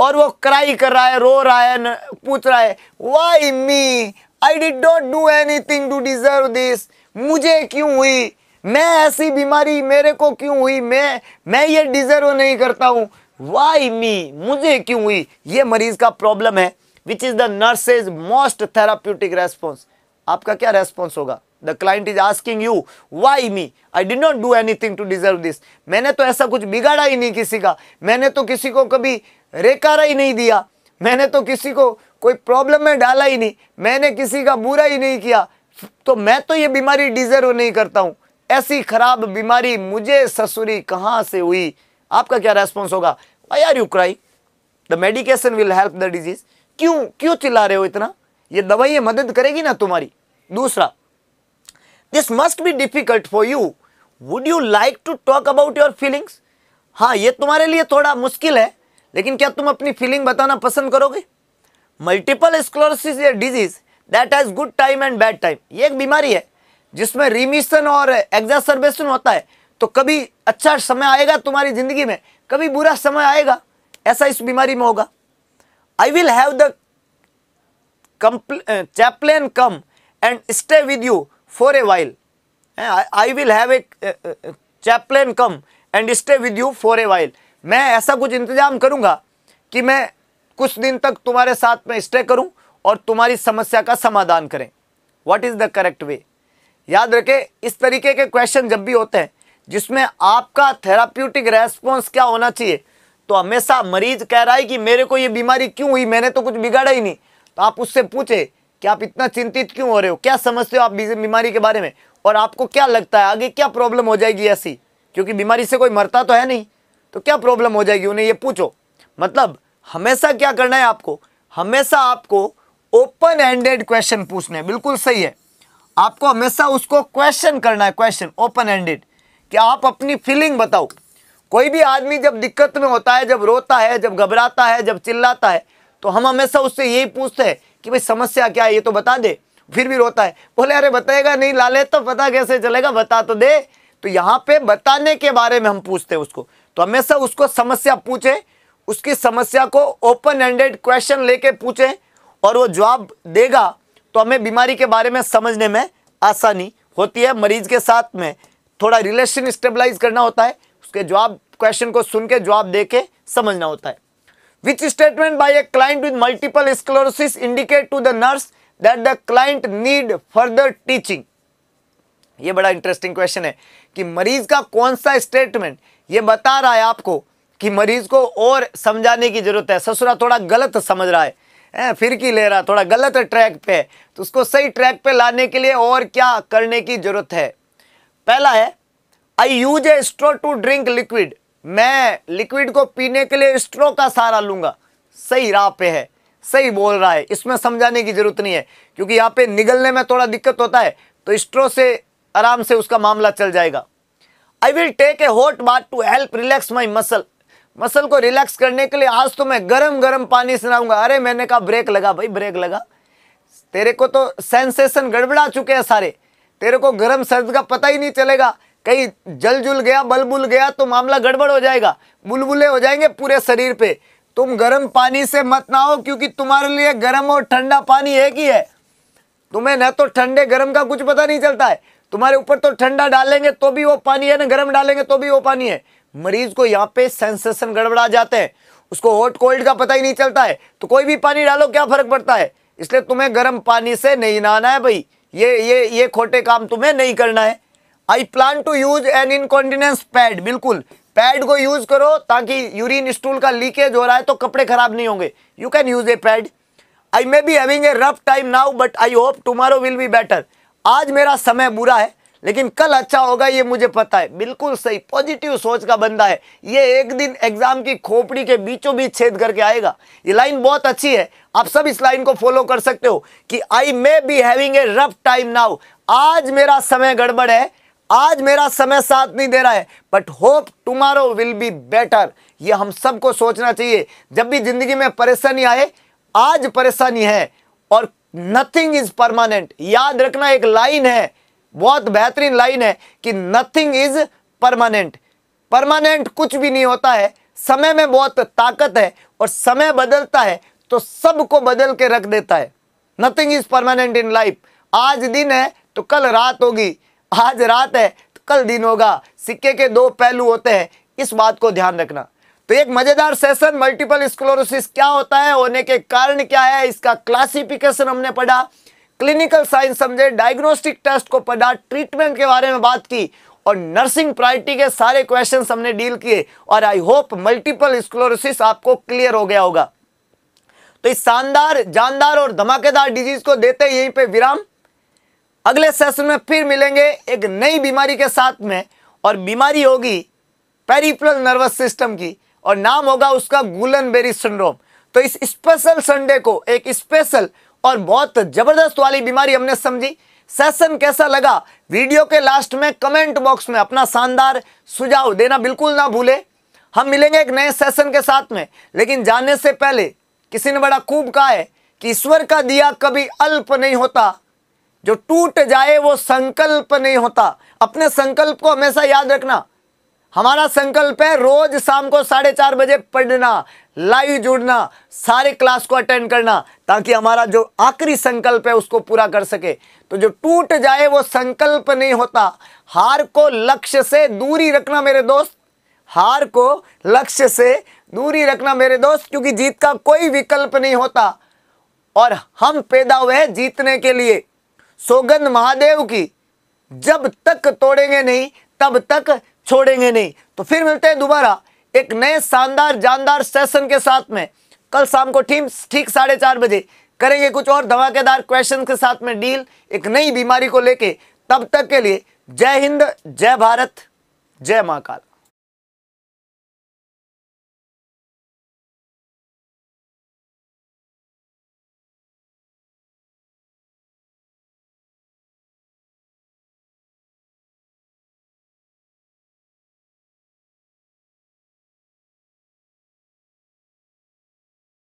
और वो क्राई कर रहा है रो रहा है पूछ रहा है why me I did don't do anything to deserve this मुझे क्यों हुई मैं ऐसी बीमारी मेरे को क्यों हुई मैं मैं ये डिजर्व नहीं करता हूं वाई मी मुझे क्यों हुई ये मरीज का प्रॉब्लम है which is the nurses most therapeutic response आपका क्या रेस्पॉन्स होगा The client is asking you why me I did not do anything to deserve this मैंने तो ऐसा कुछ बिगाड़ा ही नहीं किसी का मैंने तो किसी को कभी रेकारा ही नहीं दिया मैंने तो किसी को कोई प्रॉब्लम में डाला ही नहीं मैंने किसी का बुरा ही नहीं किया तो मैं तो ये बीमारी डिजर्व नहीं करता हूँ ऐसी खराब बीमारी मुझे ससुरी कहाँ से हुई आपका क्या रेस्पॉन्स होगा I are you cry the medication will help the disease क्यों क्यों चिल्ला रहे हो इतना ये दवाइयाँ मदद करेगी ना तुम्हारी दूसरा this must be difficult for you would you like to talk about your feelings हाँ ये तुम्हारे लिए थोड़ा मुश्किल है लेकिन क्या तुम अपनी फीलिंग बताना पसंद करोगे मल्टीपल स्क्लोरोसिस या disease that has good time and bad time ये एक बीमारी है जिसमें रिमिशन और एग्जासर्बेशन होता है तो कभी अच्छा समय आएगा तुम्हारी ज़िंदगी में कभी बुरा समय आएगा ऐसा इस बीमारी में होगा I will have the chaplain come and stay with you for a while I will have a chaplain come and stay with you for a while मैं ऐसा कुछ इंतजाम करूँगा कि मैं कुछ दिन तक तुम्हारे साथ में स्टे करूँ और तुम्हारी समस्या का समाधान करें what is the correct way याद रखे इस तरीके के क्वेश्चन जब भी होते हैं जिसमें आपका थेराप्यूटिक रेस्पॉन्स क्या होना चाहिए तो हमेशा मरीज कह रहा है कि मेरे को ये बीमारी क्यों हुई मैंने तो कुछ बिगाड़ा ही नहीं तो आप उससे पूछे कि आप इतना चिंतित क्यों हो रहे हो क्या समझते हो आप बीमारी के बारे में और आपको क्या लगता है आगे क्या प्रॉब्लम हो जाएगी ऐसी क्योंकि बीमारी से कोई मरता तो है नहीं तो क्या प्रॉब्लम हो जाएगी उन्हें ये पूछो मतलब हमेशा क्या करना है आपको हमेशा आपको ओपन हैंडेड क्वेश्चन पूछने हैं बिल्कुल सही है आपको हमेशा उसको क्वेश्चन करना है क्वेश्चन ओपन हैंडेड कि आप अपनी फीलिंग बताओ कोई भी आदमी जब दिक्कत में होता है जब रोता है जब घबराता है जब चिल्लाता है तो हम हमेशा उससे यही पूछते हैं कि भाई समस्या क्या है ये तो बता दे फिर भी रोता है बोले अरे बताएगा नहीं लाले तो पता कैसे चलेगा बता तो दे तो यहाँ पे बताने के बारे में हम पूछते हैं उसको तो हमेशा उसको समस्या पूछे उसकी समस्या को ओपन एंडेड क्वेश्चन लेके पूछे और वो जवाब देगा तो हमें बीमारी के बारे में समझने में आसानी होती है मरीज के साथ में थोड़ा रिलेशन स्टेबलाइज करना होता है उसके जवाब क्वेश्चन को सुन के जवाब दे के समझना होता है Which statement by a client with multiple sclerosis indicate to the nurse that the client need further teaching? ये बड़ा इंटरेस्टिंग क्वेश्चन है कि मरीज का कौन सा स्टेटमेंट ये बता रहा है आपको कि मरीज को और समझाने की जरूरत है ससुरा थोड़ा गलत समझ रहा है ए, फिर की ले रहा थोड़ा गलत ट्रैक पे है तो उसको सही ट्रैक पे लाने के लिए और क्या करने की जरूरत है पहला है I use a straw to drink liquid मैं लिक्विड को पीने के लिए स्ट्रो का सहारा लूंगा सही राह पे है सही बोल रहा है इसमें समझाने की ज़रूरत नहीं है क्योंकि यहाँ पे निगलने में थोड़ा दिक्कत होता है तो स्ट्रो से आराम से उसका मामला चल जाएगा I will take a hot bath to help relax my muscle muscle को रिलैक्स करने के लिए आज तो मैं गर्म गर्म पानी से नहाऊंगा अरे मैंने कहा ब्रेक लगा भाई ब्रेक लगा तेरे को तो सेंसेशन गड़बड़ा चुके हैं सारे तेरे को गर्म सर्द का पता ही नहीं चलेगा कहीं जल जुल गया बलबुल गया तो मामला गड़बड़ हो जाएगा बुलबुले हो जाएंगे पूरे शरीर पे तुम गर्म पानी से मत नहाओ क्योंकि तुम्हारे लिए गर्म और ठंडा पानी एक ही है तुम्हें न तो ठंडे गर्म का कुछ पता नहीं चलता है तुम्हारे ऊपर तो ठंडा डालेंगे तो भी वो पानी है ना गर्म डालेंगे तो भी वो पानी है मरीज को यहाँ पे सेंसेशन गड़बड़ा जाते हैं उसको हॉट कोल्ड का पता ही नहीं चलता है तो कोई भी पानी डालो क्या फर्क पड़ता है इसलिए तुम्हें गर्म पानी से नहीं नहाना है भाई ये ये ये खोटे काम तुम्हें नहीं करना है I plan to use an incontinence pad बिल्कुल पैड को यूज करो ताकि यूरिन स्टूल का लीकेज हो रहा है तो कपड़े खराब नहीं होंगे you can use a pad I may be having a rough time now but I hope tomorrow will be better आज मेरा समय बुरा है लेकिन कल अच्छा होगा ये मुझे पता है बिल्कुल सही पॉजिटिव सोच का बंदा है ये एक दिन एग्जाम की खोपड़ी के बीचों बीच छेद करके आएगा ये लाइन बहुत अच्छी है आप सब इस लाइन को फॉलो कर सकते हो कि I may be having a rough time now आज मेरा समय गड़बड़ है आज मेरा समय साथ नहीं दे रहा है but hope tomorrow will be better ये हम सबको सोचना चाहिए जब भी जिंदगी में परेशानी आए आज परेशानी है और नथिंग इज परमानेंट याद रखना एक लाइन है बहुत बेहतरीन लाइन है कि नथिंग इज परमानेंट परमानेंट कुछ भी नहीं होता है समय में बहुत ताकत है और समय बदलता है तो सबको बदल के रख देता है nothing is permanent in life आज दिन है तो कल रात होगी आज रात है तो कल दिन होगा सिक्के के दो पहलू होते हैं इस बात को ध्यान रखना तो एक मजेदार सेशन मल्टीपल स्क्लोरोसिस क्या होता है होने के कारण क्या है इसका क्लासिफिकेशन हमने पढ़ा क्लिनिकल साइंस समझे डायग्नोस्टिक टेस्ट को पढ़ा ट्रीटमेंट के बारे में बात की और नर्सिंग प्रायोरिटी के सारे क्वेश्चन हमने डील किए और आई होप मल्टीपल स्क्लोरोसिस आपको क्लियर हो गया होगा तो इस शानदार जानदार और धमाकेदार डिजीज को देते यहीं पे विराम अगले सेशन में फिर मिलेंगे एक नई बीमारी के साथ में और बीमारी होगी पेरिप्लल नर्वस सिस्टम की और नाम होगा उसका गुलन बेरी सिंड्रोम तो इस स्पेशल संडे को एक स्पेशल और बहुत ज़बरदस्त वाली बीमारी हमने समझी सेशन कैसा लगा वीडियो के लास्ट में कमेंट बॉक्स में अपना शानदार सुझाव देना बिल्कुल ना भूले हम मिलेंगे एक नए सेशन के साथ में लेकिन जाने से पहले किसी ने बड़ा खूब कहा है कि ईश्वर का दिया कभी अल्प नहीं होता जो टूट जाए वो संकल्प नहीं होता अपने संकल्प को हमेशा याद रखना हमारा संकल्प है रोज शाम को साढ़े चार बजे पढ़ना लाइव जुड़ना सारे क्लास को अटेंड करना ताकि हमारा जो आखिरी संकल्प है उसको पूरा कर सके तो जो टूट जाए वो संकल्प नहीं होता हार को लक्ष्य से दूरी रखना मेरे दोस्त हार को लक्ष्य से दूरी रखना मेरे दोस्त क्योंकि जीत का कोई विकल्प नहीं होता और हम पैदा हुए हैं जीतने के लिए सोगंध महादेव की जब तक तोड़ेंगे नहीं तब तक छोड़ेंगे नहीं तो फिर मिलते हैं दोबारा एक नए शानदार जानदार सेशन के साथ में कल शाम को टीम ठीक साढ़े चार बजे करेंगे कुछ और धमाकेदार क्वेश्चन के साथ में डील एक नई बीमारी को लेके तब तक के लिए जय हिंद जय भारत जय महाकाल